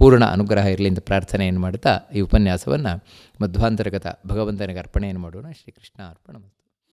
S1: ಪೂರ್ಣ ಅನುಗ್ರಹ ಇರಲಿ ಅಂತ ಪ್ರಾರ್ಥನೆಯನ್ನು ಮಾಡ್ತಾ ಈ ಉಪನ್ಯಾಸವನ್ನು ಮಧ್ವಾಂತರ್ಗತ ಭಗವಂತನಿಗೆ ಅರ್ಪಣೆಯನ್ನು ಮಾಡೋಣ ಶ್ರೀಕೃಷ್ಣ ಅರ್ಪಣ